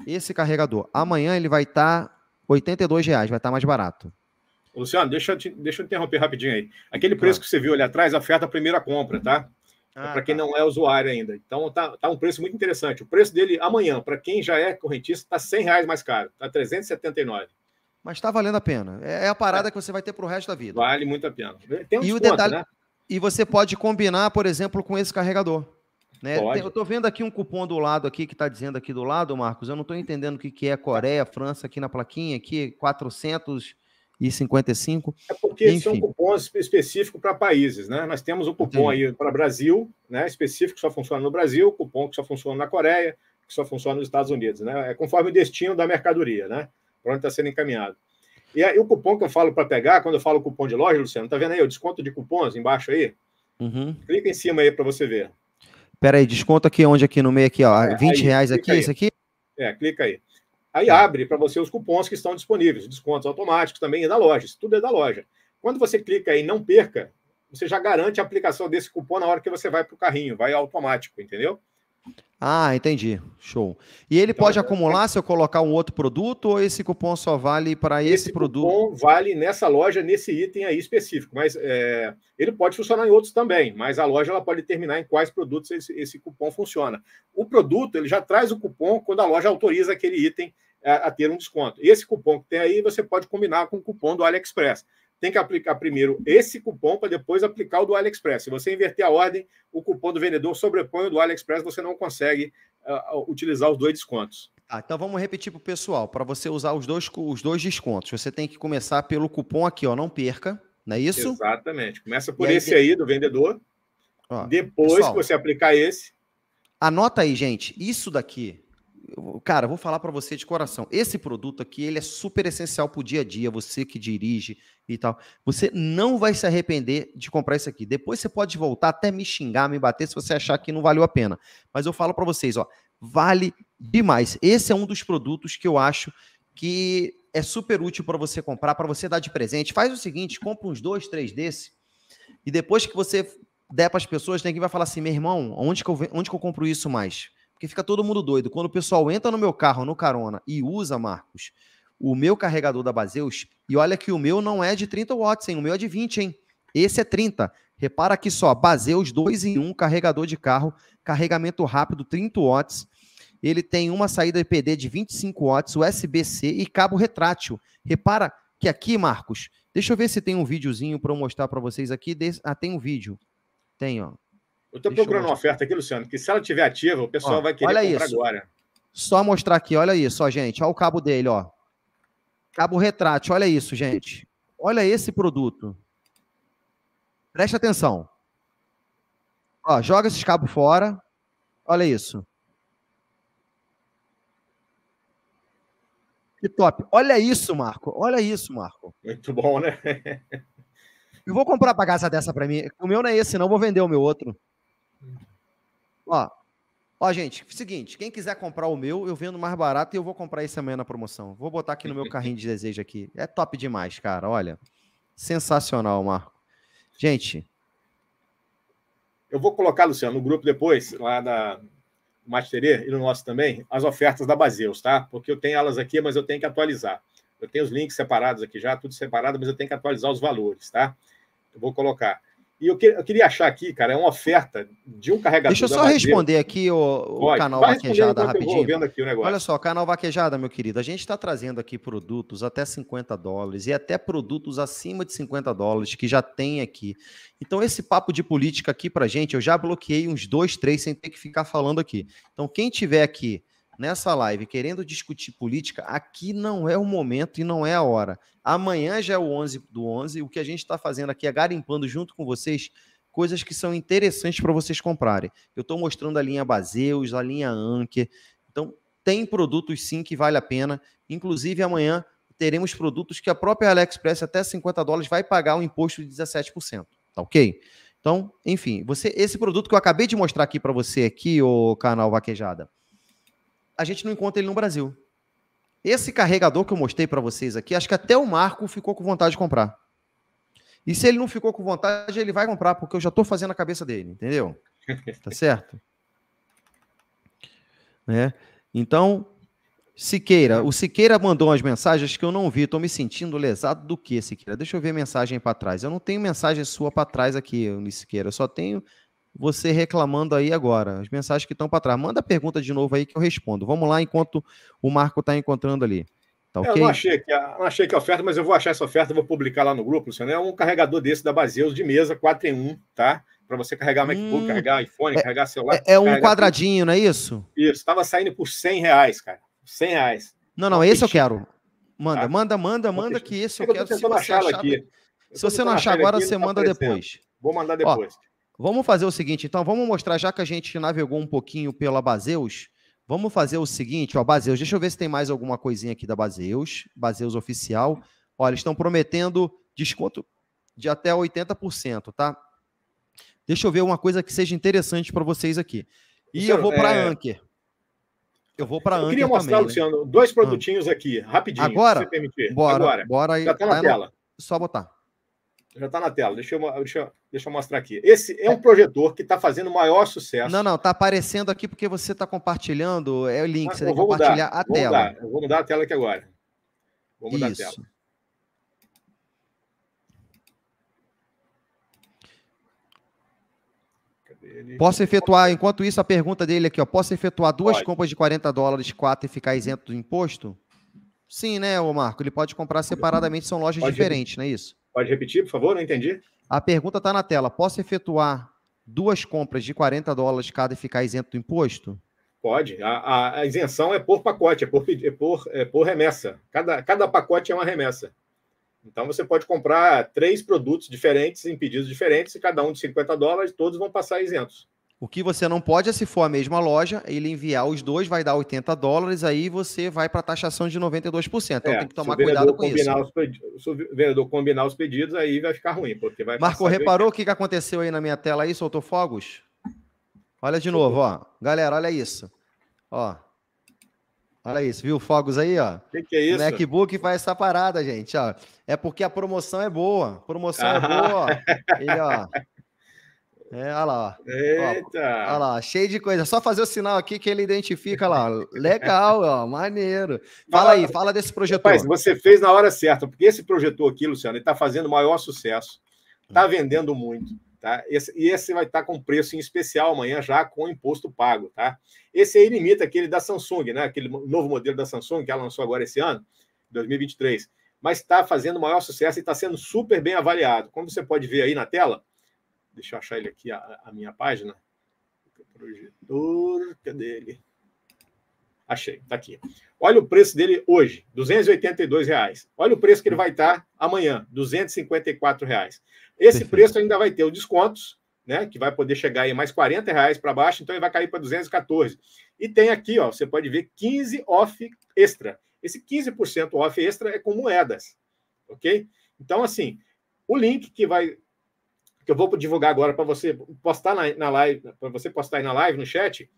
esse carregador, amanhã ele vai estar tá R$ 82, reais, vai estar tá mais barato. Luciano, deixa, deixa eu interromper rapidinho aí. Aquele preço que você viu ali atrás afeta a primeira compra, tá? Ah, para quem tá. não é usuário ainda. Então tá, tá um preço muito interessante. O preço dele amanhã, para quem já é correntista, tá R$100 reais mais caro, tá R$379. Mas está valendo a pena. É, é a parada é. que você vai ter para o resto da vida. Vale muito a pena. Tem um e desconto, o detalhe, né? E você pode combinar, por exemplo, com esse carregador. Né? Pode. Eu estou vendo aqui um cupom do lado aqui que está dizendo aqui do lado, Marcos. Eu não estou entendendo o que, que é Coreia, França aqui na plaquinha, aqui 400 e 55. É porque Enfim. são cupons específicos para países, né? Nós temos um cupom Entendi. aí para Brasil, né? Específico que só funciona no Brasil, cupom que só funciona na Coreia, que só funciona nos Estados Unidos, né? É conforme o destino da mercadoria, né? Para onde está sendo encaminhado. E aí, o cupom que eu falo para pegar, quando eu falo cupom de loja, Luciano, tá vendo aí o desconto de cupons embaixo aí? Uhum. Clica em cima aí para você ver. Pera aí, desconto aqui onde? Aqui no meio, aqui, ó. É, 20 aí, reais aqui, aí. esse aqui? É, clica aí. Aí tá. abre para você os cupons que estão disponíveis, descontos automáticos também e é da loja, isso tudo é da loja. Quando você clica aí, não perca, você já garante a aplicação desse cupom na hora que você vai para o carrinho, vai automático, entendeu? Ah, entendi. Show. E ele então, pode é... acumular se eu colocar um outro produto ou esse cupom só vale para esse, esse produto? Esse cupom vale nessa loja, nesse item aí específico, mas é, ele pode funcionar em outros também, mas a loja ela pode determinar em quais produtos esse, esse cupom funciona. O produto, ele já traz o cupom quando a loja autoriza aquele item a, é, a ter um desconto. Esse cupom que tem aí, você pode combinar com o cupom do AliExpress tem que aplicar primeiro esse cupom para depois aplicar o do AliExpress. Se você inverter a ordem, o cupom do vendedor sobrepõe o do AliExpress, você não consegue uh, utilizar os dois descontos. Ah, então vamos repetir para o pessoal. Para você usar os dois, os dois descontos, você tem que começar pelo cupom aqui, ó. Não perca, não é isso? Exatamente. Começa por aí, esse aí do vendedor. Ó, depois pessoal, que você aplicar esse. Anota aí, gente. Isso daqui cara, vou falar para você de coração. Esse produto aqui, ele é super essencial pro dia a dia, você que dirige e tal. Você não vai se arrepender de comprar isso aqui. Depois você pode voltar até me xingar, me bater se você achar que não valeu a pena. Mas eu falo para vocês, ó, vale demais. Esse é um dos produtos que eu acho que é super útil para você comprar, para você dar de presente. Faz o seguinte, compra uns dois, três desse e depois que você der para as pessoas, ninguém vai falar assim, meu irmão, onde que eu, onde que eu compro isso mais? Porque fica todo mundo doido. Quando o pessoal entra no meu carro, no carona, e usa, Marcos, o meu carregador da Baseus, e olha que o meu não é de 30 watts, hein? O meu é de 20, hein? Esse é 30. Repara aqui só, Baseus 2 em 1, carregador de carro, carregamento rápido, 30 watts. Ele tem uma saída IPD de 25 watts, USB-C e cabo retrátil. Repara que aqui, Marcos, deixa eu ver se tem um videozinho para eu mostrar para vocês aqui. Ah, tem um vídeo. Tem, ó. Eu estou procurando eu uma oferta aqui, Luciano, que se ela tiver ativa, o pessoal ó, vai querer olha comprar isso. agora. Só mostrar aqui, olha isso, ó, gente. Olha o cabo dele, ó. Cabo retrátil, olha isso, gente. Olha esse produto. Preste atenção. Ó, joga esses cabos fora. Olha isso. Que top. Olha isso, Marco. Olha isso, Marco. Muito bom, né? Eu vou comprar uma bagaça dessa para mim. O meu não é esse, não. Vou vender o meu outro. Ó, ó, gente, seguinte, quem quiser comprar o meu, eu vendo mais barato e eu vou comprar esse amanhã na promoção. Vou botar aqui no meu carrinho de desejo aqui. É top demais, cara, olha. Sensacional, Marco. Gente, eu vou colocar, Luciano, no grupo depois, lá da Masterê e no nosso também, as ofertas da Baseus, tá? Porque eu tenho elas aqui, mas eu tenho que atualizar. Eu tenho os links separados aqui já, tudo separado, mas eu tenho que atualizar os valores, tá? Eu vou colocar. E eu, que, eu, queria achar aqui, cara, é uma oferta de um carregador. Deixa eu só responder aqui o, o canal Vaquejada rapidinho. Olha só, canal Vaquejada, meu querido, a gente está trazendo aqui produtos até 50 dólares e até produtos acima de 50 dólares que já tem aqui. Então, esse papo de política aqui pra gente, eu já bloqueei uns dois, três sem ter que ficar falando aqui. Então, quem tiver aqui nessa live querendo discutir política, aqui não é o momento e não é a hora. Amanhã já é o 11 do 11. O que a gente está fazendo aqui é garimpando junto com vocês coisas que são interessantes para vocês comprarem. Eu estou mostrando a linha Baseus, a linha Anker. Então, tem produtos sim que vale a pena. Inclusive, amanhã teremos produtos que a própria AliExpress, até 50 dólares, vai pagar um imposto de 17%. Tá ok? Então, enfim, você esse produto que eu acabei de mostrar aqui para você aqui, o canal Vaquejada, a gente não encontra ele no Brasil. Esse carregador que eu mostrei para vocês aqui, acho que até o Marco ficou com vontade de comprar. E se ele não ficou com vontade, ele vai comprar, porque eu já estou fazendo a cabeça dele, entendeu? Tá certo? Né? Então, Siqueira, o Siqueira mandou umas mensagens que eu não vi, estou me sentindo lesado do que, Siqueira? Deixa eu ver a mensagem para trás. Eu não tenho mensagem sua para trás aqui, Siqueira, eu só tenho você reclamando aí agora. As mensagens que estão para trás. Manda a pergunta de novo aí que eu respondo. Vamos lá enquanto o Marco está encontrando ali. Tá é, okay? Eu não achei, que não achei que a oferta, mas eu vou achar essa oferta, vou publicar lá no grupo, Luciano. É um carregador desse da Baseus de mesa, 4 em 1, tá? Para você carregar MacBook, hum, carregar iPhone, é, carregar celular. É, é um quadradinho, tudo. não é isso? Isso, estava saindo por 100 reais, cara. 100 reais. Não, não, esse eu quero. Manda, tá? manda, manda, manda, que esse eu, eu quero. Se você, achar, aqui. se você não achar agora, aqui, você tá manda depois. Vou mandar depois. Ó, Vamos fazer o seguinte, então, vamos mostrar, já que a gente navegou um pouquinho pela Baseus, vamos fazer o seguinte, ó, Baseus, deixa eu ver se tem mais alguma coisinha aqui da Baseus, Baseus oficial. Olha, estão prometendo desconto de até 80%, tá? Deixa eu ver uma coisa que seja interessante para vocês aqui. E Senhor, eu vou para é... Anker. Eu vou para Anker. Eu queria mostrar, também, né? Luciano, né? dois ah. produtinhos ah. aqui, rapidinho. Agora? Se você permitir. Bora, Agora. bora aí. Já tá na tela. Só botar. Já está na tela. Deixa eu, deixa, deixa eu mostrar aqui. Esse é um projetor que está fazendo o maior sucesso. Não, não, está aparecendo aqui porque você está compartilhando. É o link, Mas, ah, você tem que compartilhar mudar, a vou tela. Mudar, eu vou mudar a tela aqui agora. Vou mudar Isso. a tela. Ele... Posso efetuar, enquanto isso, a pergunta dele aqui, ó. Posso efetuar duas pode. compras de 40 dólares, quatro e ficar isento do imposto? Sim, né, o Marco? Ele pode comprar separadamente, são lojas pode diferentes, ir. não é isso? Pode repetir, por favor? Não entendi. A pergunta está na tela. Posso efetuar duas compras de 40 dólares cada e ficar isento do imposto? Pode. A, a, a isenção é por pacote, é por, é por, é por remessa. Cada, cada pacote é uma remessa. Então você pode comprar três produtos diferentes em pedidos diferentes, e cada um de 50 dólares, todos vão passar isentos. O que você não pode é se for a mesma loja, ele enviar os dois, vai dar 80 dólares, aí você vai para a taxação de 92%. Então é, tem que tomar cuidado com isso. Pedidos, se o vendedor combinar os pedidos, aí vai ficar ruim. porque vai Marco, reparou o que, que aconteceu aí na minha tela aí? Soltou fogos? Olha de novo, ó. Galera, olha isso. Ó. Olha isso, viu? Fogos aí, ó. O que, que, é isso? O MacBook faz essa parada, gente, ó. É porque a promoção é boa. promoção ah. é boa. Ele, ó. É, olha lá. Eita! Ó, olha lá, cheio de coisa. Só fazer o sinal aqui que ele identifica lá. Legal, ó, maneiro. Fala aí, fala desse projetor. Mas você fez na hora certa, porque esse projetor aqui, Luciano, ele está fazendo o maior sucesso. Está vendendo muito. Tá? Esse, e esse vai estar tá com preço em especial amanhã, já com imposto pago. Tá? Esse aí limita aquele da Samsung, né? aquele novo modelo da Samsung que ela lançou agora esse ano, 2023. Mas está fazendo o maior sucesso e está sendo super bem avaliado. Como você pode ver aí na tela, Deixa eu achar ele aqui, a, a minha página. Projetor, cadê ele? Achei, tá aqui. Olha o preço dele hoje, R$ reais. Olha o preço que ele vai estar amanhã, R$ reais. Esse preço ainda vai ter os descontos, né? Que vai poder chegar aí mais R$ reais para baixo, então ele vai cair para 214. E tem aqui, ó, você pode ver 15 off extra. Esse 15% off extra é com moedas, ok? Então, assim, o link que vai que eu vou divulgar agora para você postar na, na live, para você postar aí na live, no chat,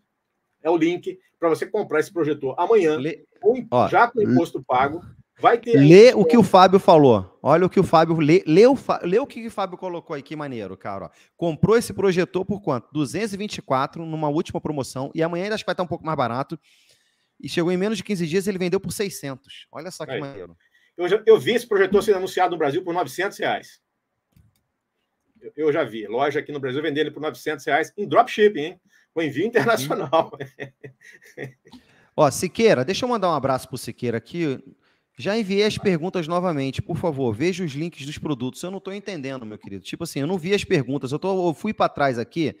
é o link para você comprar esse projetor amanhã, Lê, com, ó, já com imposto pago. Vai ter. Lê aí, o que é... o Fábio falou. Olha o que o Fábio. Lê, lê, o, lê o que o Fábio colocou aí, que maneiro, cara. Ó. Comprou esse projetor por quanto? 224 numa última promoção. E amanhã ainda acho que vai estar tá um pouco mais barato. E chegou em menos de 15 dias ele vendeu por 600. Olha só que aí. maneiro. Eu, eu vi esse projetor sendo anunciado no Brasil por 900 reais eu já vi loja aqui no Brasil vender ele por 900 reais em dropshipping, hein? Com envio internacional. Uhum. Ó, Siqueira, deixa eu mandar um abraço pro Siqueira aqui. Já enviei as perguntas novamente, por favor, veja os links dos produtos. Eu não estou entendendo, meu querido. Tipo assim, eu não vi as perguntas, eu, tô, eu fui para trás aqui.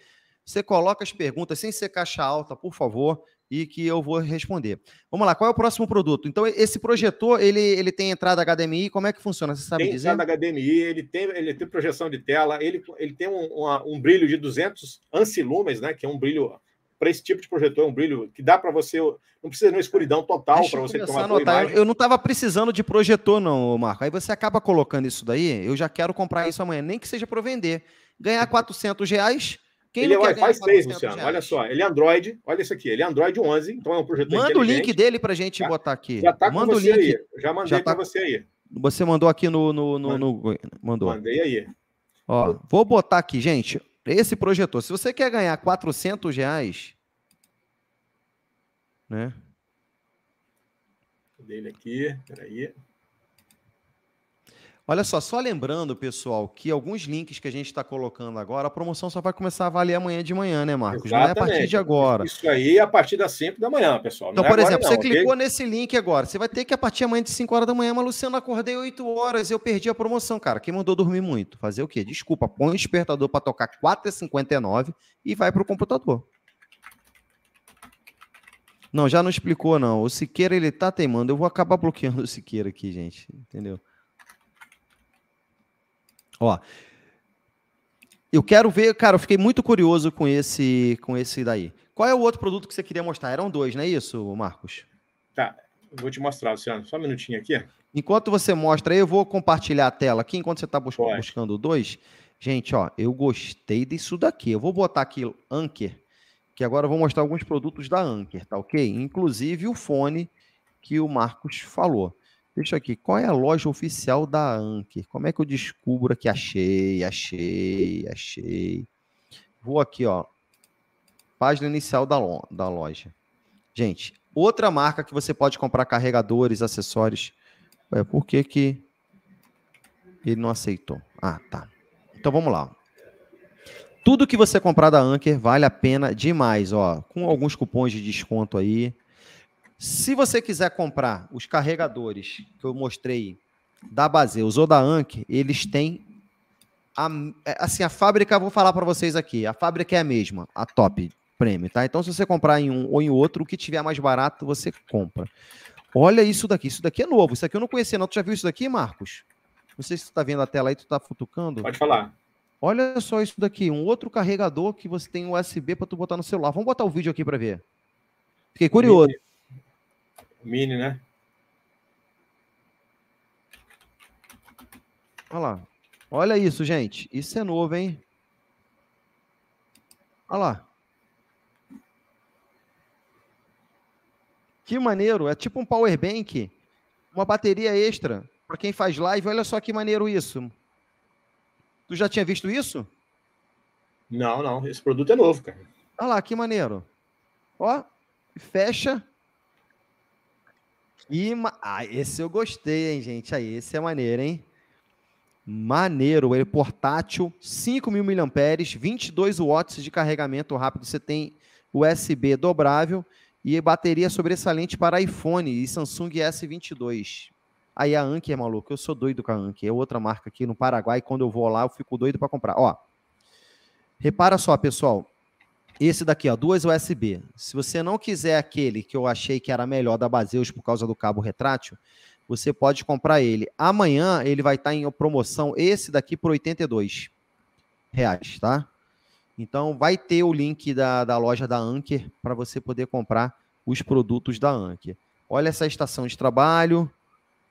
Você coloca as perguntas sem ser caixa alta, por favor e que eu vou responder. Vamos lá, qual é o próximo produto? Então, esse projetor, ele, ele tem entrada HDMI, como é que funciona? Você sabe tem dizer? entrada HDMI, ele tem, ele tem projeção de tela, ele, ele tem um, uma, um brilho de 200 ansilumens, né, que é um brilho para esse tipo de projetor, é um brilho que dá para você, não precisa de uma escuridão total para você tomar a notar. Eu, eu não estava precisando de projetor não, Marco. Aí você acaba colocando isso daí, eu já quero comprar isso amanhã, nem que seja para vender. Ganhar 400 uhum. reais, quem ele é Wi-Fi 6, Luciano. Reais? Olha só, ele é Android. Olha isso aqui. Ele é Android 11, então é um projeto Manda o link dele para gente tá? botar aqui. Já tá Manda com você aí. Já mandei tá... para você aí. Você mandou aqui no, no, no, no... Mandou. Mandei aí. Ó, vou botar aqui, gente. Esse projetor. Se você quer ganhar 400 reais, né? Dele aqui, peraí. Olha só, só lembrando, pessoal, que alguns links que a gente está colocando agora, a promoção só vai começar a valer amanhã de manhã, né, Marcos? Exatamente. Não é a partir de agora. Isso aí é a partir das 5 da manhã, pessoal. Então, não é por é exemplo, agora, você clicou nesse link agora, você vai ter que a partir de amanhã de 5 horas da manhã, mas Luciano, acordei 8 horas, eu perdi a promoção, cara. Quem mandou dormir muito? Fazer o quê? Desculpa, põe o despertador para tocar 4h59 e vai para o computador. Não, já não explicou, não. O Siqueira, ele tá teimando. Eu vou acabar bloqueando o Siqueira aqui, gente. Entendeu? Ó. Eu quero ver, cara, eu fiquei muito curioso com esse com esse daí. Qual é o outro produto que você queria mostrar? Eram dois, não é isso, Marcos? Tá, vou te mostrar, Luciano. Só um minutinho aqui. Enquanto você mostra aí, eu vou compartilhar a tela aqui, enquanto você está bus buscando dois. Gente, ó, eu gostei disso daqui. Eu vou botar aqui Anker, que agora eu vou mostrar alguns produtos da Anker, tá ok? Inclusive o fone que o Marcos falou. Deixa aqui, qual é a loja oficial da Anker? Como é que eu descubro que achei, achei, achei? Vou aqui, ó. Página inicial da, lo da loja. Gente, outra marca que você pode comprar carregadores, acessórios. Ué, por que que ele não aceitou? Ah, tá. Então vamos lá. Tudo que você comprar da Anker vale a pena demais, ó. Com alguns cupons de desconto aí. Se você quiser comprar os carregadores que eu mostrei da Bazeus ou da Anc, eles têm a, é, assim, a fábrica, vou falar para vocês aqui, a fábrica é a mesma, a top prêmio, tá? Então, se você comprar em um ou em outro, o que tiver mais barato, você compra. Olha isso daqui, isso daqui é novo, isso aqui eu não conhecia não, tu já viu isso daqui, Marcos? Não sei se tu tá vendo a tela aí, tu tá futucando. Pode falar. Olha só isso daqui, um outro carregador que você tem USB para tu botar no celular. Vamos botar o vídeo aqui para ver. Fiquei curioso. Mini, né? Olha lá. Olha isso, gente. Isso é novo, hein? Olha lá. Que maneiro. É tipo um power bank. Uma bateria extra. Para quem faz live, olha só que maneiro isso. Tu já tinha visto isso? Não, não. Esse produto é novo, cara. Olha lá, que maneiro. Ó, fecha. Que ma... Ah, esse eu gostei, hein, gente? Aí, esse é maneiro, hein? Maneiro, ele portátil, 5.000 miliamperes, 22 watts de carregamento rápido. Você tem USB dobrável e bateria sobressalente para iPhone e Samsung S22. Aí a Anker, maluco, eu sou doido com a Anker. É outra marca aqui no Paraguai. Quando eu vou lá, eu fico doido para comprar. Ó, repara só, pessoal. Esse daqui, ó, duas USB. Se você não quiser aquele que eu achei que era melhor da Baseus por causa do cabo retrátil, você pode comprar ele. Amanhã ele vai estar tá em promoção, esse daqui por 82 reais, tá? Então vai ter o link da, da loja da Anker para você poder comprar os produtos da Anker. Olha essa estação de trabalho.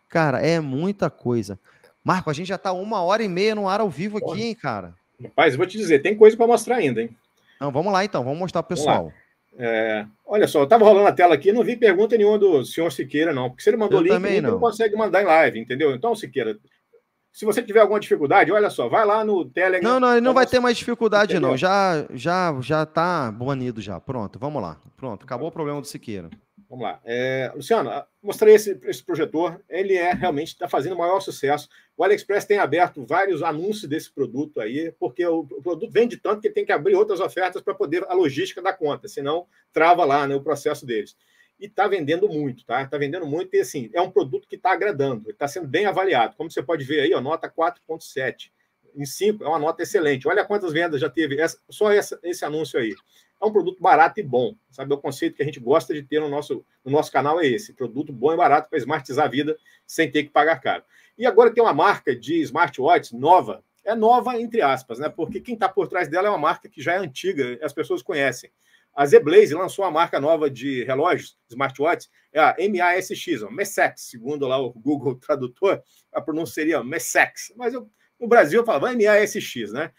Cara, é muita coisa. Marco, a gente já está uma hora e meia no ar ao vivo aqui, hein, cara? Rapaz, vou te dizer, tem coisa para mostrar ainda, hein? Não, vamos lá então, vamos mostrar o pessoal. É, olha só, eu estava rolando a tela aqui não vi pergunta nenhuma do senhor Siqueira, não. Porque se ele mandou eu link, ele não. não consegue mandar em live, entendeu? Então, Siqueira, se você tiver alguma dificuldade, olha só, vai lá no Telegram. Não, não, ele não vai ter mais dificuldade, Entendeu? não. Já, já, já está banido já. Pronto, vamos lá. Pronto, acabou o problema do Siqueira. Vamos lá. É, Luciano, ah, mostrei esse, esse projetor. Ele é realmente está fazendo o maior sucesso. O AliExpress tem aberto vários anúncios desse produto aí, porque o, o produto vende tanto que tem que abrir outras ofertas para poder a logística da conta, senão trava lá né, o processo deles. E está vendendo muito, tá? Está vendendo muito e assim, é um produto que está agradando, está sendo bem avaliado. Como você pode ver aí, ó, nota 4,7 em 5 é uma nota excelente. Olha quantas vendas já teve, essa, só essa, esse anúncio aí é um produto barato e bom. Sabe, o conceito que a gente gosta de ter no nosso, no nosso canal é esse: produto bom e barato para smartizar a vida sem ter que pagar caro. E agora tem uma marca de smartwatch nova. É nova, entre aspas, né? Porque quem está por trás dela é uma marca que já é antiga, as pessoas conhecem. A Zblaze lançou uma marca nova de relógios, smartwatch, é a MASX, ó, messex segundo lá o Google Tradutor, a pronúncia seria Messex. Mas eu, no Brasil eu falava MASX, né?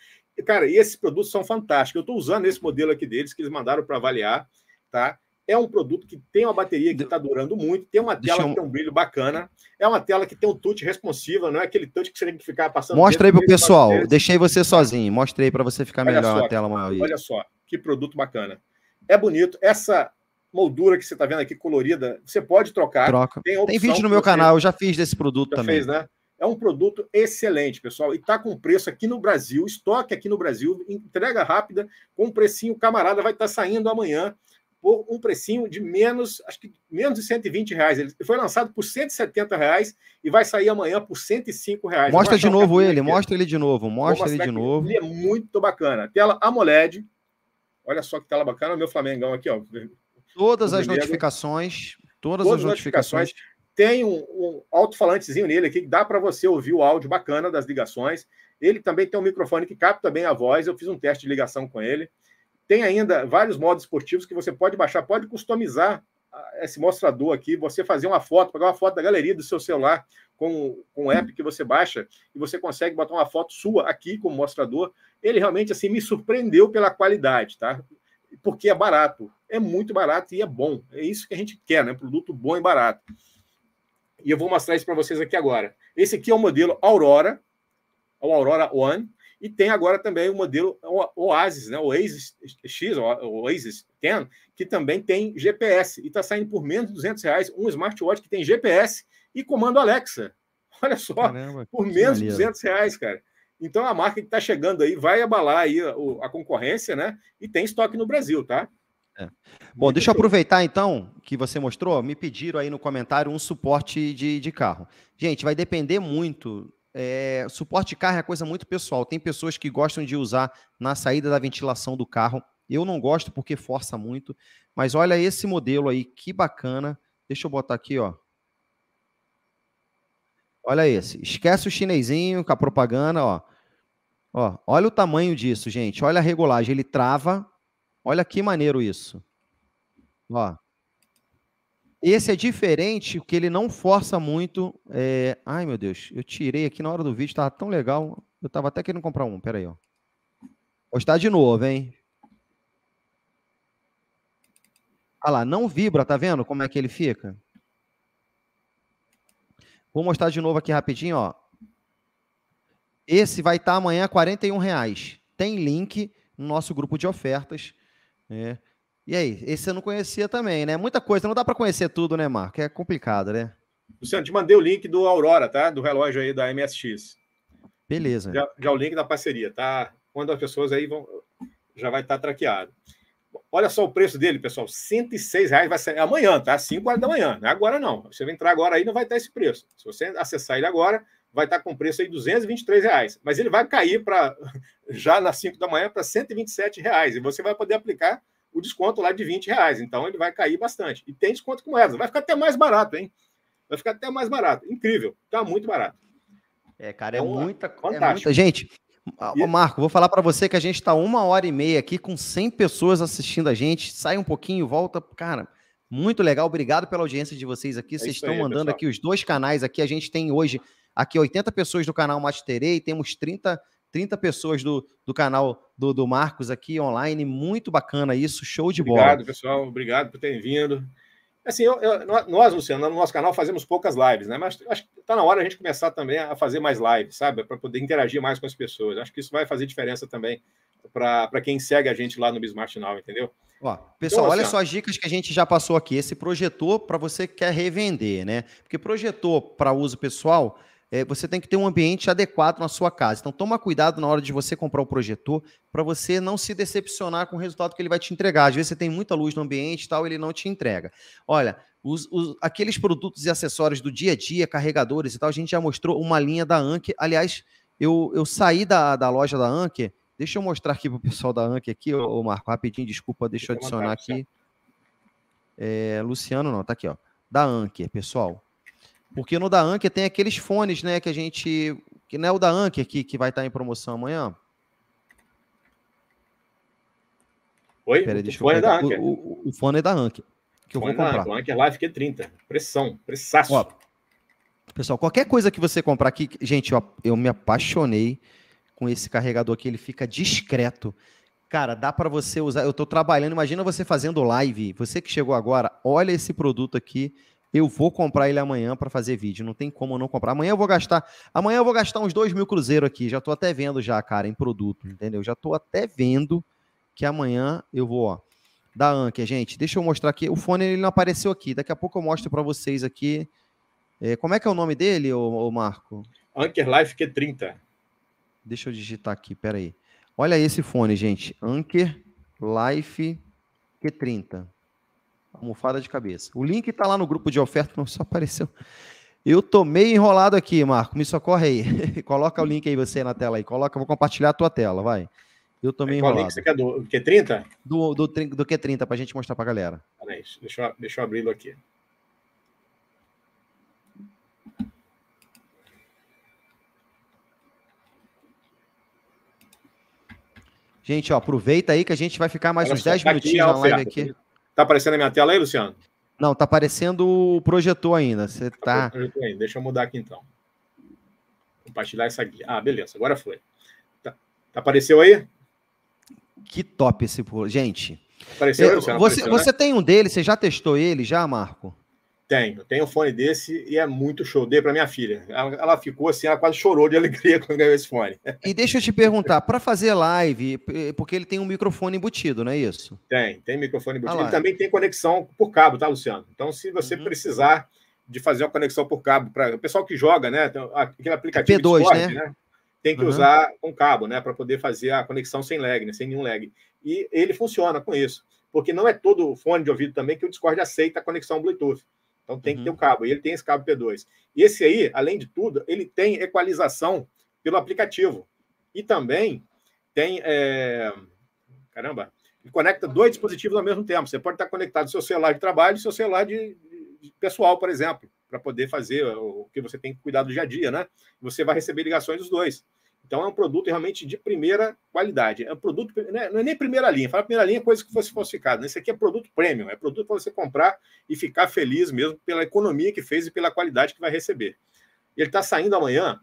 Cara, e esses produtos são fantásticos. Eu estou usando esse modelo aqui deles, que eles mandaram para avaliar, tá? É um produto que tem uma bateria que está durando muito, tem uma tela eu... que tem um brilho bacana, é uma tela que tem um touch responsiva, não é aquele touch que você tem que ficar passando. Mostra aí pro pessoal, deixei você sozinho, mostra aí para você ficar olha melhor só, a tela maior. Olha só, que produto bacana. É bonito, essa moldura que você está vendo aqui colorida, você pode trocar. Troca. Tem, tem vídeo no meu canal, eu já fiz desse produto já também. Fez, né? É um produto excelente, pessoal, e está com preço aqui no Brasil, estoque aqui no Brasil, entrega rápida, com um precinho camarada, vai estar tá saindo amanhã por um precinho de menos, acho que menos de 120 reais. Ele foi lançado por 170 reais e vai sair amanhã por 105 reais. Mostra de novo ele, mostra ele de novo, mostra ele de novo. Ele é muito bacana. Tela AMOLED. Olha só que tela bacana, o meu Flamengão aqui, ó. Todas o as notificações, todas, todas as notificações. notificações. Tem um, um alto-falantezinho nele aqui que dá para você ouvir o áudio bacana das ligações. Ele também tem um microfone que capta bem a voz. Eu fiz um teste de ligação com ele. Tem ainda vários modos esportivos que você pode baixar, pode customizar ah, esse mostrador aqui, você fazer uma foto, pegar uma foto da galeria do seu celular com, com o app que você baixa e você consegue botar uma foto sua aqui como mostrador. Ele realmente assim me surpreendeu pela qualidade, tá? Porque é barato, é muito barato e é bom. É isso que a gente quer, né? Produto bom e barato e eu vou mostrar isso para vocês aqui agora. Esse aqui é o modelo Aurora, o Aurora One, e tem agora também o modelo Oasis, né? Oasis X, Oasis 10, que também tem GPS e está saindo por menos de 200 reais um smartwatch que tem GPS e comando Alexa. Olha só, Caramba, por menos de 200 reais, cara. Então a marca que está chegando aí vai abalar aí a concorrência, né? E tem estoque no Brasil, tá? É. Bom, deixa eu aproveitar então que você mostrou. Me pediram aí no comentário um suporte de, de carro. Gente, vai depender muito. É, suporte de carro é coisa muito pessoal. Tem pessoas que gostam de usar na saída da ventilação do carro. Eu não gosto porque força muito. Mas olha esse modelo aí, que bacana. Deixa eu botar aqui, ó. Olha esse. Esquece o chinesinho com a propaganda, ó. ó olha o tamanho disso, gente. Olha a regulagem. Ele trava Olha que maneiro isso. Ó. Esse é diferente, porque ele não força muito. É... Ai, meu Deus, eu tirei aqui na hora do vídeo, estava tão legal. Eu estava até querendo comprar um, peraí, ó. mostrar de novo, hein? Olha lá, não vibra, tá vendo como é que ele fica? Vou mostrar de novo aqui rapidinho, ó. Esse vai estar tá amanhã R$ 41 reais. Tem link no nosso grupo de ofertas. É. E aí, esse eu não conhecia também, né? Muita coisa, não dá para conhecer tudo, né, Marco? É complicado, né? Luciano, te mandei o link do Aurora, tá? Do relógio aí da MSX. Beleza. Já, já o link da parceria, tá? Quando as pessoas aí vão. Já vai estar tá traqueado. Olha só o preço dele, pessoal. 106 reais vai ser amanhã, tá? 5 horas da manhã. Não é agora não. Você vai entrar agora aí, não vai estar esse preço. Se você acessar ele agora, vai estar com preço aí R$ 223, reais, mas ele vai cair para já nas 5 da manhã para R$ 127 reais, e você vai poder aplicar o desconto lá de 20 reais. Então ele vai cair bastante. E tem desconto com moedas. Vai ficar até mais barato, hein? Vai ficar até mais barato. Incrível. Tá muito barato. É, cara, é, muita, é fantástico. é muita. Gente, ah, e... Marco, vou falar para você que a gente está uma hora e meia aqui com 100 pessoas assistindo a gente. Sai um pouquinho, volta. Cara, muito legal. Obrigado pela audiência de vocês aqui. É vocês estão aí, mandando pessoal. aqui os dois canais aqui. A gente tem hoje aqui 80 pessoas do canal Mate Terei, temos 30, 30 pessoas do, do canal do, do Marcos aqui online. Muito bacana isso, show de obrigado, bola. Obrigado, pessoal. Obrigado por terem vindo. Assim, eu, eu, nós, Luciano, no nosso canal fazemos poucas lives, né? Mas acho que está na hora a gente começar também a fazer mais lives, sabe? Para poder interagir mais com as pessoas. Acho que isso vai fazer diferença também para quem segue a gente lá no Bismart Now, entendeu? Ó, então, pessoal, então, olha só as dicas que a gente já passou aqui. Esse projetor para você que quer revender, né? Porque projetor para uso pessoal é, você tem que ter um ambiente adequado na sua casa. Então, toma cuidado na hora de você comprar o projetor para você não se decepcionar com o resultado que ele vai te entregar. Às vezes você tem muita luz no ambiente e tal, ele não te entrega. Olha, os, os, aqueles produtos e acessórios do dia a dia, carregadores e tal, a gente já mostrou uma linha da Anker. Aliás, eu, eu saí da, da loja da Anker. Deixa eu mostrar aqui para o pessoal da Anker aqui, ô Marco, rapidinho, desculpa, deixa eu adicionar aqui. É, Luciano não, tá aqui, ó. Da Anker, pessoal. Porque no da Anker tem aqueles fones, né, que a gente. Que não é o da Anker que, que vai estar em promoção amanhã. Oi? Pera, o, fone é o, o, o, fone é da Anker. Que o fone eu é vou da Anker Live Q30. É Pressão, pressaço. Ó, pessoal, qualquer coisa que você comprar aqui, gente, ó, eu me apaixonei com esse carregador aqui, ele fica discreto. Cara, dá para você usar. Eu estou trabalhando, imagina você fazendo live. Você que chegou agora, olha esse produto aqui eu vou comprar ele amanhã para fazer vídeo. Não tem como eu não comprar. Amanhã eu vou gastar. Amanhã eu vou gastar uns dois mil cruzeiro aqui. Já tô até vendo já, cara, em produto, entendeu? Já tô até vendo que amanhã eu vou, ó. Da Anker, gente. Deixa eu mostrar aqui. O fone ele não apareceu aqui. Daqui a pouco eu mostro para vocês aqui. É, como é que é o nome dele, O Marco? Anker Life Q30. Deixa eu digitar aqui, peraí. Olha esse fone, gente. Anker Life Q30. Almofada de cabeça. O link está lá no grupo de oferta, não só apareceu. Eu tô meio enrolado aqui, Marco. Me socorre aí. coloca o link aí você na tela aí. Coloca, vou compartilhar a tua tela, vai. Eu tô meio enrolado. É qual link você quer do Q30? Do, do, do Q30, a gente mostrar para a galera. Peraí, deixa eu, deixa eu abri-lo aqui. Gente, ó, aproveita aí que a gente vai ficar mais Olha uns só, 10 tá minutinhos aqui, na live aqui. Tá aparecendo a minha tela aí, Luciano? Não, tá aparecendo o projetor ainda. Você tá. tá... Deixa eu mudar aqui então. Compartilhar essa guia. Ah, beleza, agora foi. Tá, tá... Apareceu aí? Que top esse. Gente. Apareceu, é, Luciano? Você, apareceu, né? você né? tem um dele, você já testou ele já, Marco? Tenho, tenho um fone desse e é muito show. Dei para minha filha. Ela, ela, ficou assim, ela quase chorou de alegria quando ganhou esse fone. E deixa eu te perguntar, para fazer live, porque ele tem um microfone embutido, não é isso? Tem, tem microfone embutido. Ah ele também tem conexão por cabo, tá, Luciano? Então, se você uhum. precisar de fazer uma conexão por cabo, para o pessoal que joga, né? Aquele aplicativo é P2, né? né? Tem que uhum. usar um cabo, né? Para poder fazer a conexão sem lag, né? sem nenhum lag. E ele funciona com isso. Porque não é todo fone de ouvido também que o Discord aceita a conexão Bluetooth. Então tem uhum. que ter o uhum. cabo. E ele tem esse cabo P2. E esse aí, além de tudo, ele tem equalização pelo aplicativo. E também tem. É... Caramba! Ele conecta dois dispositivos ao mesmo tempo. Você pode estar conectado seu celular de trabalho e seu celular de, de pessoal, por exemplo, para poder fazer o que você tem que cuidar do dia a dia, né? Você vai receber ligações dos dois. Então é um produto realmente de primeira qualidade. É um produto, né? não é nem primeira linha, fala primeira linha é coisa que fosse falsificada. Né? Isso aqui é produto premium, é produto para você comprar e ficar feliz mesmo pela economia que fez e pela qualidade que vai receber. ele está saindo amanhã.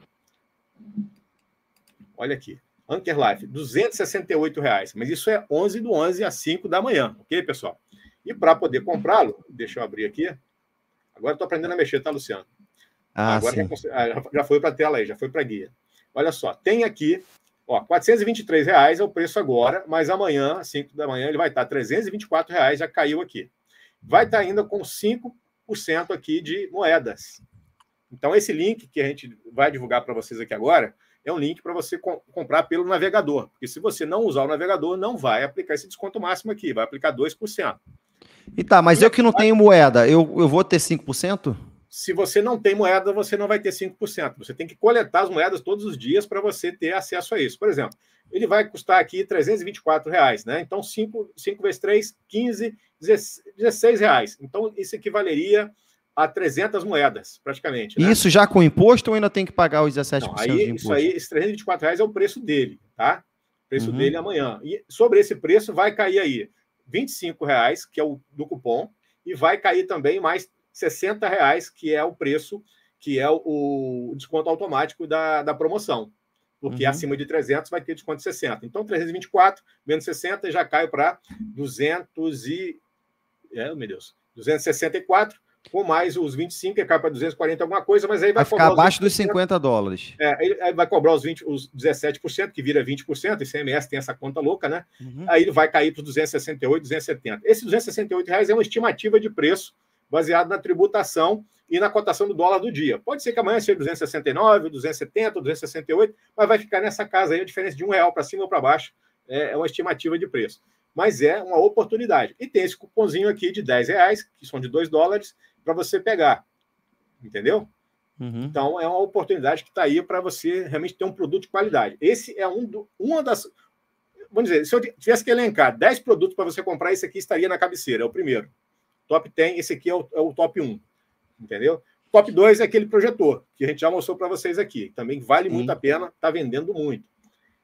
Olha aqui. Anker Life, R$ reais. Mas isso é 11 do 11 às 5 da manhã, ok, pessoal? E para poder comprá-lo, deixa eu abrir aqui. Agora estou aprendendo a mexer, tá, Luciano? Ah, Agora ah, já, já, foi para a tela aí, já foi para a guia. Olha só, tem aqui, ó, 423 reais é o preço agora, mas amanhã, às 5 da manhã, ele vai estar 324 reais, já caiu aqui. Vai estar ainda com 5% aqui de moedas. Então, esse link que a gente vai divulgar para vocês aqui agora é um link para você co comprar pelo navegador. Porque se você não usar o navegador, não vai aplicar esse desconto máximo aqui, vai aplicar 2%. E tá, mas e eu que não tenho moeda, eu, eu vou ter 5%? se você não tem moeda, você não vai ter 5%. Você tem que coletar as moedas todos os dias para você ter acesso a isso. Por exemplo, ele vai custar aqui 324 reais, né? Então, 5, 5 vezes 3, 15, 16 reais. Então, isso equivaleria a 300 moedas, praticamente. Né? Isso já com imposto ou ainda tem que pagar os 17% não, aí, de imposto? Isso aí, esses 324 reais é o preço dele, tá? O preço uhum. dele amanhã. E sobre esse preço vai cair aí 25 reais, que é o do cupom, e vai cair também mais 60 reais, que é o preço, que é o, desconto automático da, da promoção. Porque uhum. acima de 300 vai ter desconto de 60. Então, 324 menos 60 já cai para 200 e... É, meu Deus. 264 com mais os 25, cai para 240 alguma coisa, mas aí vai, vai ficar abaixo dos 50 dólares. É, aí vai cobrar os 20, os 17%, que vira 20%, ICMS tem essa conta louca, né? Uhum. Aí ele vai cair para os 268, 270. Esse 268 reais é uma estimativa de preço baseado na tributação e na cotação do dólar do dia. Pode ser que amanhã seja 269, 270, 268, mas vai ficar nessa casa aí, a diferença de um real para cima ou para baixo é, é uma estimativa de preço. Mas é uma oportunidade. E tem esse cupomzinho aqui de 10 reais, que são de 2 dólares, para você pegar. Entendeu? Uhum. Então é uma oportunidade que está aí para você realmente ter um produto de qualidade. Esse é um do, uma das. Vamos dizer, se eu tivesse que elencar 10 produtos para você comprar, esse aqui estaria na cabeceira, é o primeiro. Top 10, esse aqui é o, é o top 1, entendeu? Top 2 é aquele projetor, que a gente já mostrou para vocês aqui. Também vale Sim. muito a pena, está vendendo muito.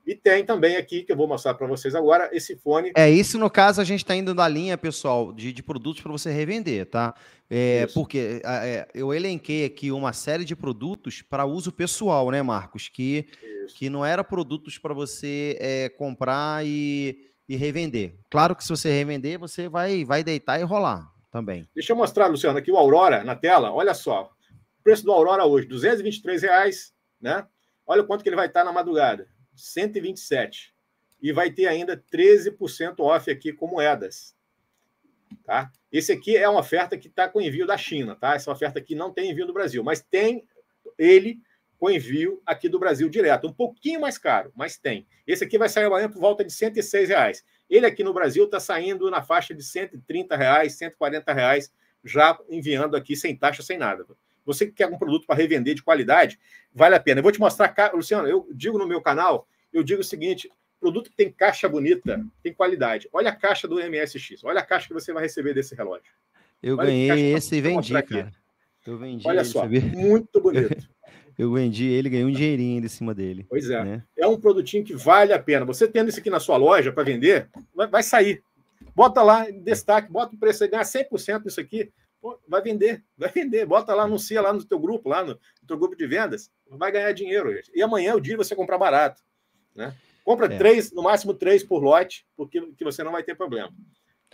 E tem também aqui, que eu vou mostrar para vocês agora, esse fone. É, isso no caso a gente está indo na linha, pessoal, de, de produtos para você revender, tá? É, porque é, eu elenquei aqui uma série de produtos para uso pessoal, né, Marcos? Que, que não era produtos para você é, comprar e, e revender. Claro que se você revender, você vai, vai deitar e rolar também. Deixa eu mostrar, Luciano, aqui o Aurora na tela. Olha só. O preço do Aurora hoje, 223 reais, né? Olha quanto que ele vai estar na madrugada. 127. E vai ter ainda 13% off aqui com moedas. Tá? Esse aqui é uma oferta que está com envio da China, tá? Essa é oferta aqui não tem envio do Brasil, mas tem ele com envio aqui do Brasil direto. Um pouquinho mais caro, mas tem. Esse aqui vai sair amanhã por volta de 106 reais. Ele aqui no Brasil está saindo na faixa de 130 reais, 140 reais, já enviando aqui sem taxa, sem nada. Você que quer um produto para revender de qualidade, vale a pena. Eu vou te mostrar, Luciano, eu digo no meu canal, eu digo o seguinte, produto que tem caixa bonita, tem qualidade. Olha a caixa do MSX, olha a caixa que você vai receber desse relógio. Eu olha ganhei esse e vendi, cara. Eu vendi Olha só, sabia? muito bonito. Eu vendi ele, ganhei um dinheirinho em cima dele. Pois é. Né? É um produtinho que vale a pena. Você tendo isso aqui na sua loja para vender, vai sair. Bota lá, destaque, bota o preço aí, ganha 100% isso aqui. Pô, vai vender, vai vender. Bota lá, anuncia lá no teu grupo, lá no, no teu grupo de vendas. Vai ganhar dinheiro. Gente. E amanhã é o dia você comprar barato. Né? Compra é. três, no máximo três por lote, porque que você não vai ter problema.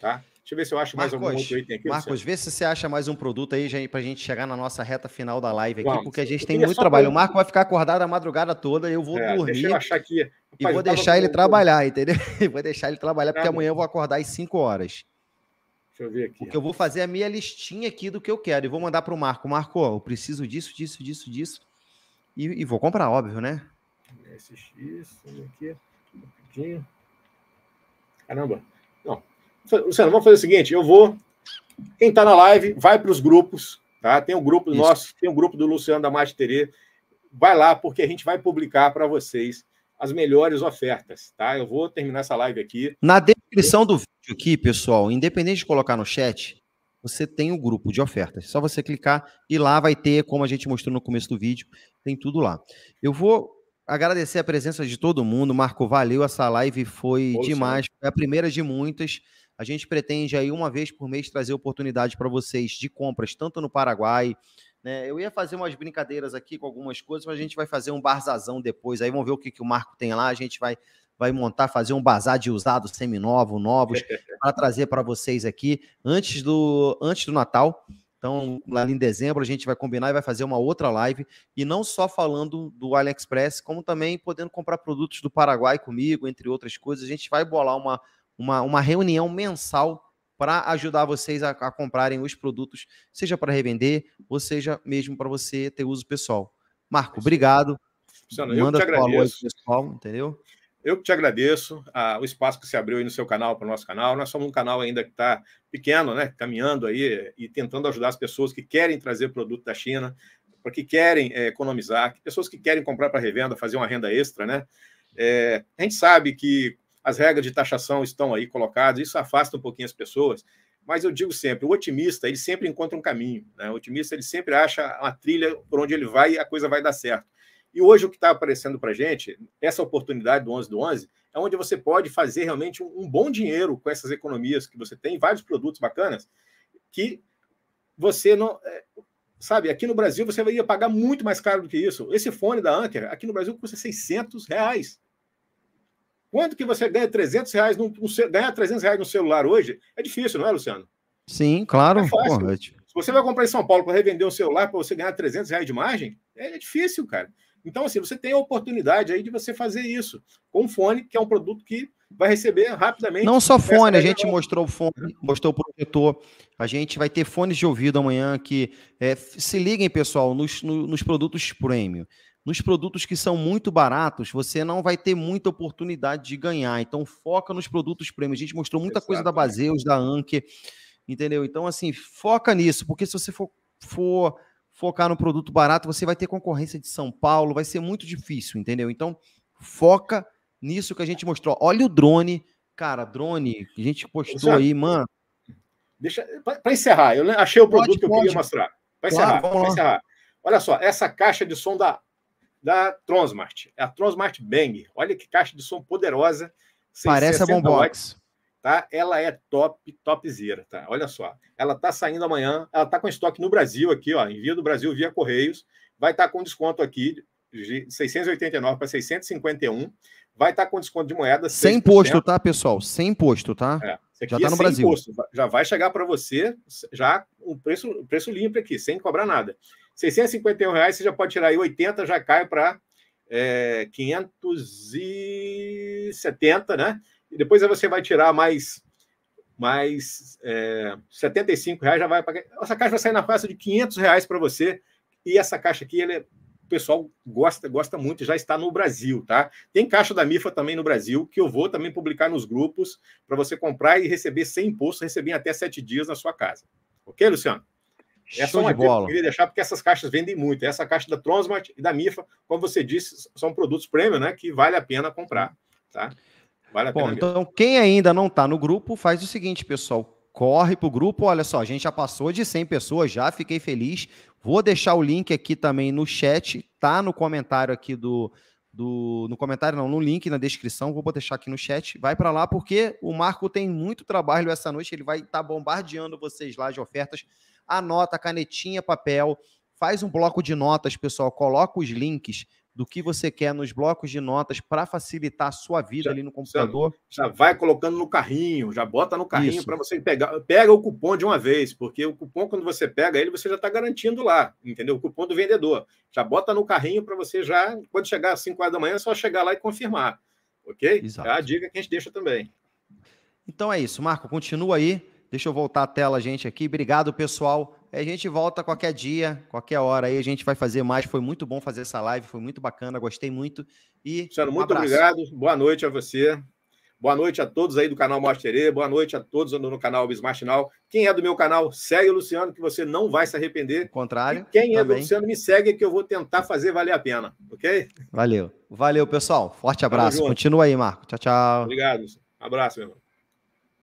Tá? Deixa eu ver se eu acho Marcos, mais algum outro item aqui. Marcos, vê se você acha mais um produto aí para a gente chegar na nossa reta final da live aqui, Vamos. porque a gente tem muito trabalho. Pra... O Marco vai ficar acordado a madrugada toda eu vou é, dormir. Eu Rapaz, e vou deixar ele com... trabalhar, entendeu? vou deixar ele trabalhar, porque tá amanhã eu vou acordar às 5 horas. Deixa eu ver aqui. Porque eu vou fazer a minha listinha aqui do que eu quero e vou mandar para o Marco. Marco, ó, eu preciso disso, disso, disso, disso. E, e vou comprar, óbvio, né? SX, aqui, um Caramba, Luciano, vamos fazer o seguinte: eu vou. Quem está na live, vai para os grupos, tá? Tem um grupo Isso. nosso, tem um grupo do Luciano da Mate Vai lá, porque a gente vai publicar para vocês as melhores ofertas, tá? Eu vou terminar essa live aqui. Na descrição do vídeo aqui, pessoal, independente de colocar no chat, você tem o um grupo de ofertas. só você clicar e lá vai ter, como a gente mostrou no começo do vídeo, tem tudo lá. Eu vou agradecer a presença de todo mundo. Marco, valeu. Essa live foi demais. Foi a primeira de muitas. A gente pretende aí uma vez por mês trazer oportunidade para vocês de compras, tanto no Paraguai, né? Eu ia fazer umas brincadeiras aqui com algumas coisas, mas a gente vai fazer um barzazão depois. Aí vamos ver o que, que o Marco tem lá. A gente vai, vai montar, fazer um bazar de usados seminovo, novos, para trazer para vocês aqui antes do, antes do Natal. Então, lá em dezembro, a gente vai combinar e vai fazer uma outra live. E não só falando do AliExpress, como também podendo comprar produtos do Paraguai comigo, entre outras coisas. A gente vai bolar uma, uma, uma reunião mensal para ajudar vocês a, a, comprarem os produtos, seja para revender ou seja mesmo para você ter uso pessoal. Marco, obrigado. Luciano, Manda eu que te agradeço. pessoal, entendeu? Eu que te agradeço ah, o espaço que se abriu aí no seu canal, para o nosso canal. Nós somos um canal ainda que está pequeno, né? Caminhando aí e tentando ajudar as pessoas que querem trazer produto da China, para que querem é, economizar, pessoas que querem comprar para revenda, fazer uma renda extra, né? É, a gente sabe que as regras de taxação estão aí colocadas, isso afasta um pouquinho as pessoas, mas eu digo sempre, o otimista, ele sempre encontra um caminho, né? o otimista, ele sempre acha uma trilha por onde ele vai e a coisa vai dar certo. E hoje o que está aparecendo para gente, essa oportunidade do 11 do 11, é onde você pode fazer realmente um, um bom dinheiro com essas economias que você tem, vários produtos bacanas, que você não... É, sabe, aqui no Brasil você ia pagar muito mais caro do que isso. Esse fone da Anker, aqui no Brasil, custa 600 reais. Quanto que você ganha 300 reais no, ganhar 300 reais no celular hoje é difícil, não é, Luciano? Sim, claro. É fácil. É se você vai comprar em São Paulo para revender um celular para você ganhar 300 reais de margem, é, é difícil, cara. Então, assim, você tem a oportunidade aí de você fazer isso com fone, que é um produto que vai receber rapidamente. Não só fone, a gente agora. mostrou o fone, mostrou o protetor. A gente vai ter fones de ouvido amanhã que é, se liguem, pessoal, nos, no, nos produtos premium nos produtos que são muito baratos, você não vai ter muita oportunidade de ganhar. Então, foca nos produtos premium. A gente mostrou muita Exato. coisa da Baseus, da Anker, entendeu? Então, assim, foca nisso, porque se você for, for focar no produto barato, você vai ter concorrência de São Paulo, vai ser muito difícil, entendeu? Então, foca nisso que a gente mostrou. Olha o drone, cara, drone, a gente postou Exato. aí, mano. Deixa, para encerrar, eu achei o produto pode, que eu pode. queria mostrar. Para encerrar, claro, para encerrar. Olha só, essa caixa de som da da Tronsmart É a Tronsmart Bang. Olha que caixa de som poderosa. Parece a Bombox. tá? Ela é top, topzera, tá? Olha só. Ela tá saindo amanhã. Ela tá com estoque no Brasil aqui, ó. Envio do Brasil via Correios. Vai estar tá com desconto aqui de 689 para 651. Vai estar tá com desconto de moeda. 6%. Sem imposto, tá, pessoal? Sem imposto, tá? É. Já está é no Brasil. Imposto. Já vai chegar para você já o preço, preço limpo aqui, sem cobrar nada. 651 reais, você já pode tirar aí 80, já cai para é, 570, né? E depois você vai tirar mais mais é, 75 reais já vai para essa caixa vai sair na faixa de 500 reais para você e essa caixa aqui ele é, o pessoal gosta gosta muito já está no Brasil tá tem caixa da Mifa também no Brasil que eu vou também publicar nos grupos para você comprar e receber sem imposto receber até sete dias na sua casa ok Luciano essa é Show é uma de bola. que eu queria deixar, porque essas caixas vendem muito. Essa caixa da Tronsmart e da Mifa, como você disse, são produtos premium, né? Que vale a pena comprar, tá? Vale a Bom, pena então, mesmo. quem ainda não está no grupo, faz o seguinte, pessoal. Corre para o grupo. Olha só, a gente já passou de 100 pessoas, já fiquei feliz. Vou deixar o link aqui também no chat, tá no comentário aqui do, do, no comentário, não, no link na descrição, vou deixar aqui no chat. Vai para lá porque o Marco tem muito trabalho essa noite, ele vai estar tá bombardeando vocês lá de ofertas. Anota, canetinha, papel, faz um bloco de notas, pessoal, coloca os links, do que você quer nos blocos de notas para facilitar a sua vida já, ali no computador. Já, vai colocando no carrinho, já bota no carrinho para você pegar. Pega o cupom de uma vez, porque o cupom, quando você pega ele, você já está garantindo lá, entendeu? O cupom do vendedor. Já bota no carrinho para você já, quando chegar às 5 horas da manhã, é só chegar lá e confirmar. Ok? É Exato. É a dica que a gente deixa também. Então é isso, Marco, continua aí. Deixa eu voltar a tela, gente, aqui. Obrigado, pessoal. A gente volta qualquer dia, qualquer hora aí. A gente vai fazer mais. Foi muito bom fazer essa live, foi muito bacana, gostei muito. E. Luciano, um muito obrigado. Boa noite a você. Boa noite a todos aí do canal Master boa noite a todos no canal Bismartinal. Quem é do meu canal, segue o Luciano, que você não vai se arrepender. Ao contrário. E quem é do Luciano, me segue, que eu vou tentar fazer valer a pena, ok? Valeu. Valeu, pessoal. Forte abraço. Continua aí, Marco. Tchau, tchau. Obrigado. Abraço, meu irmão.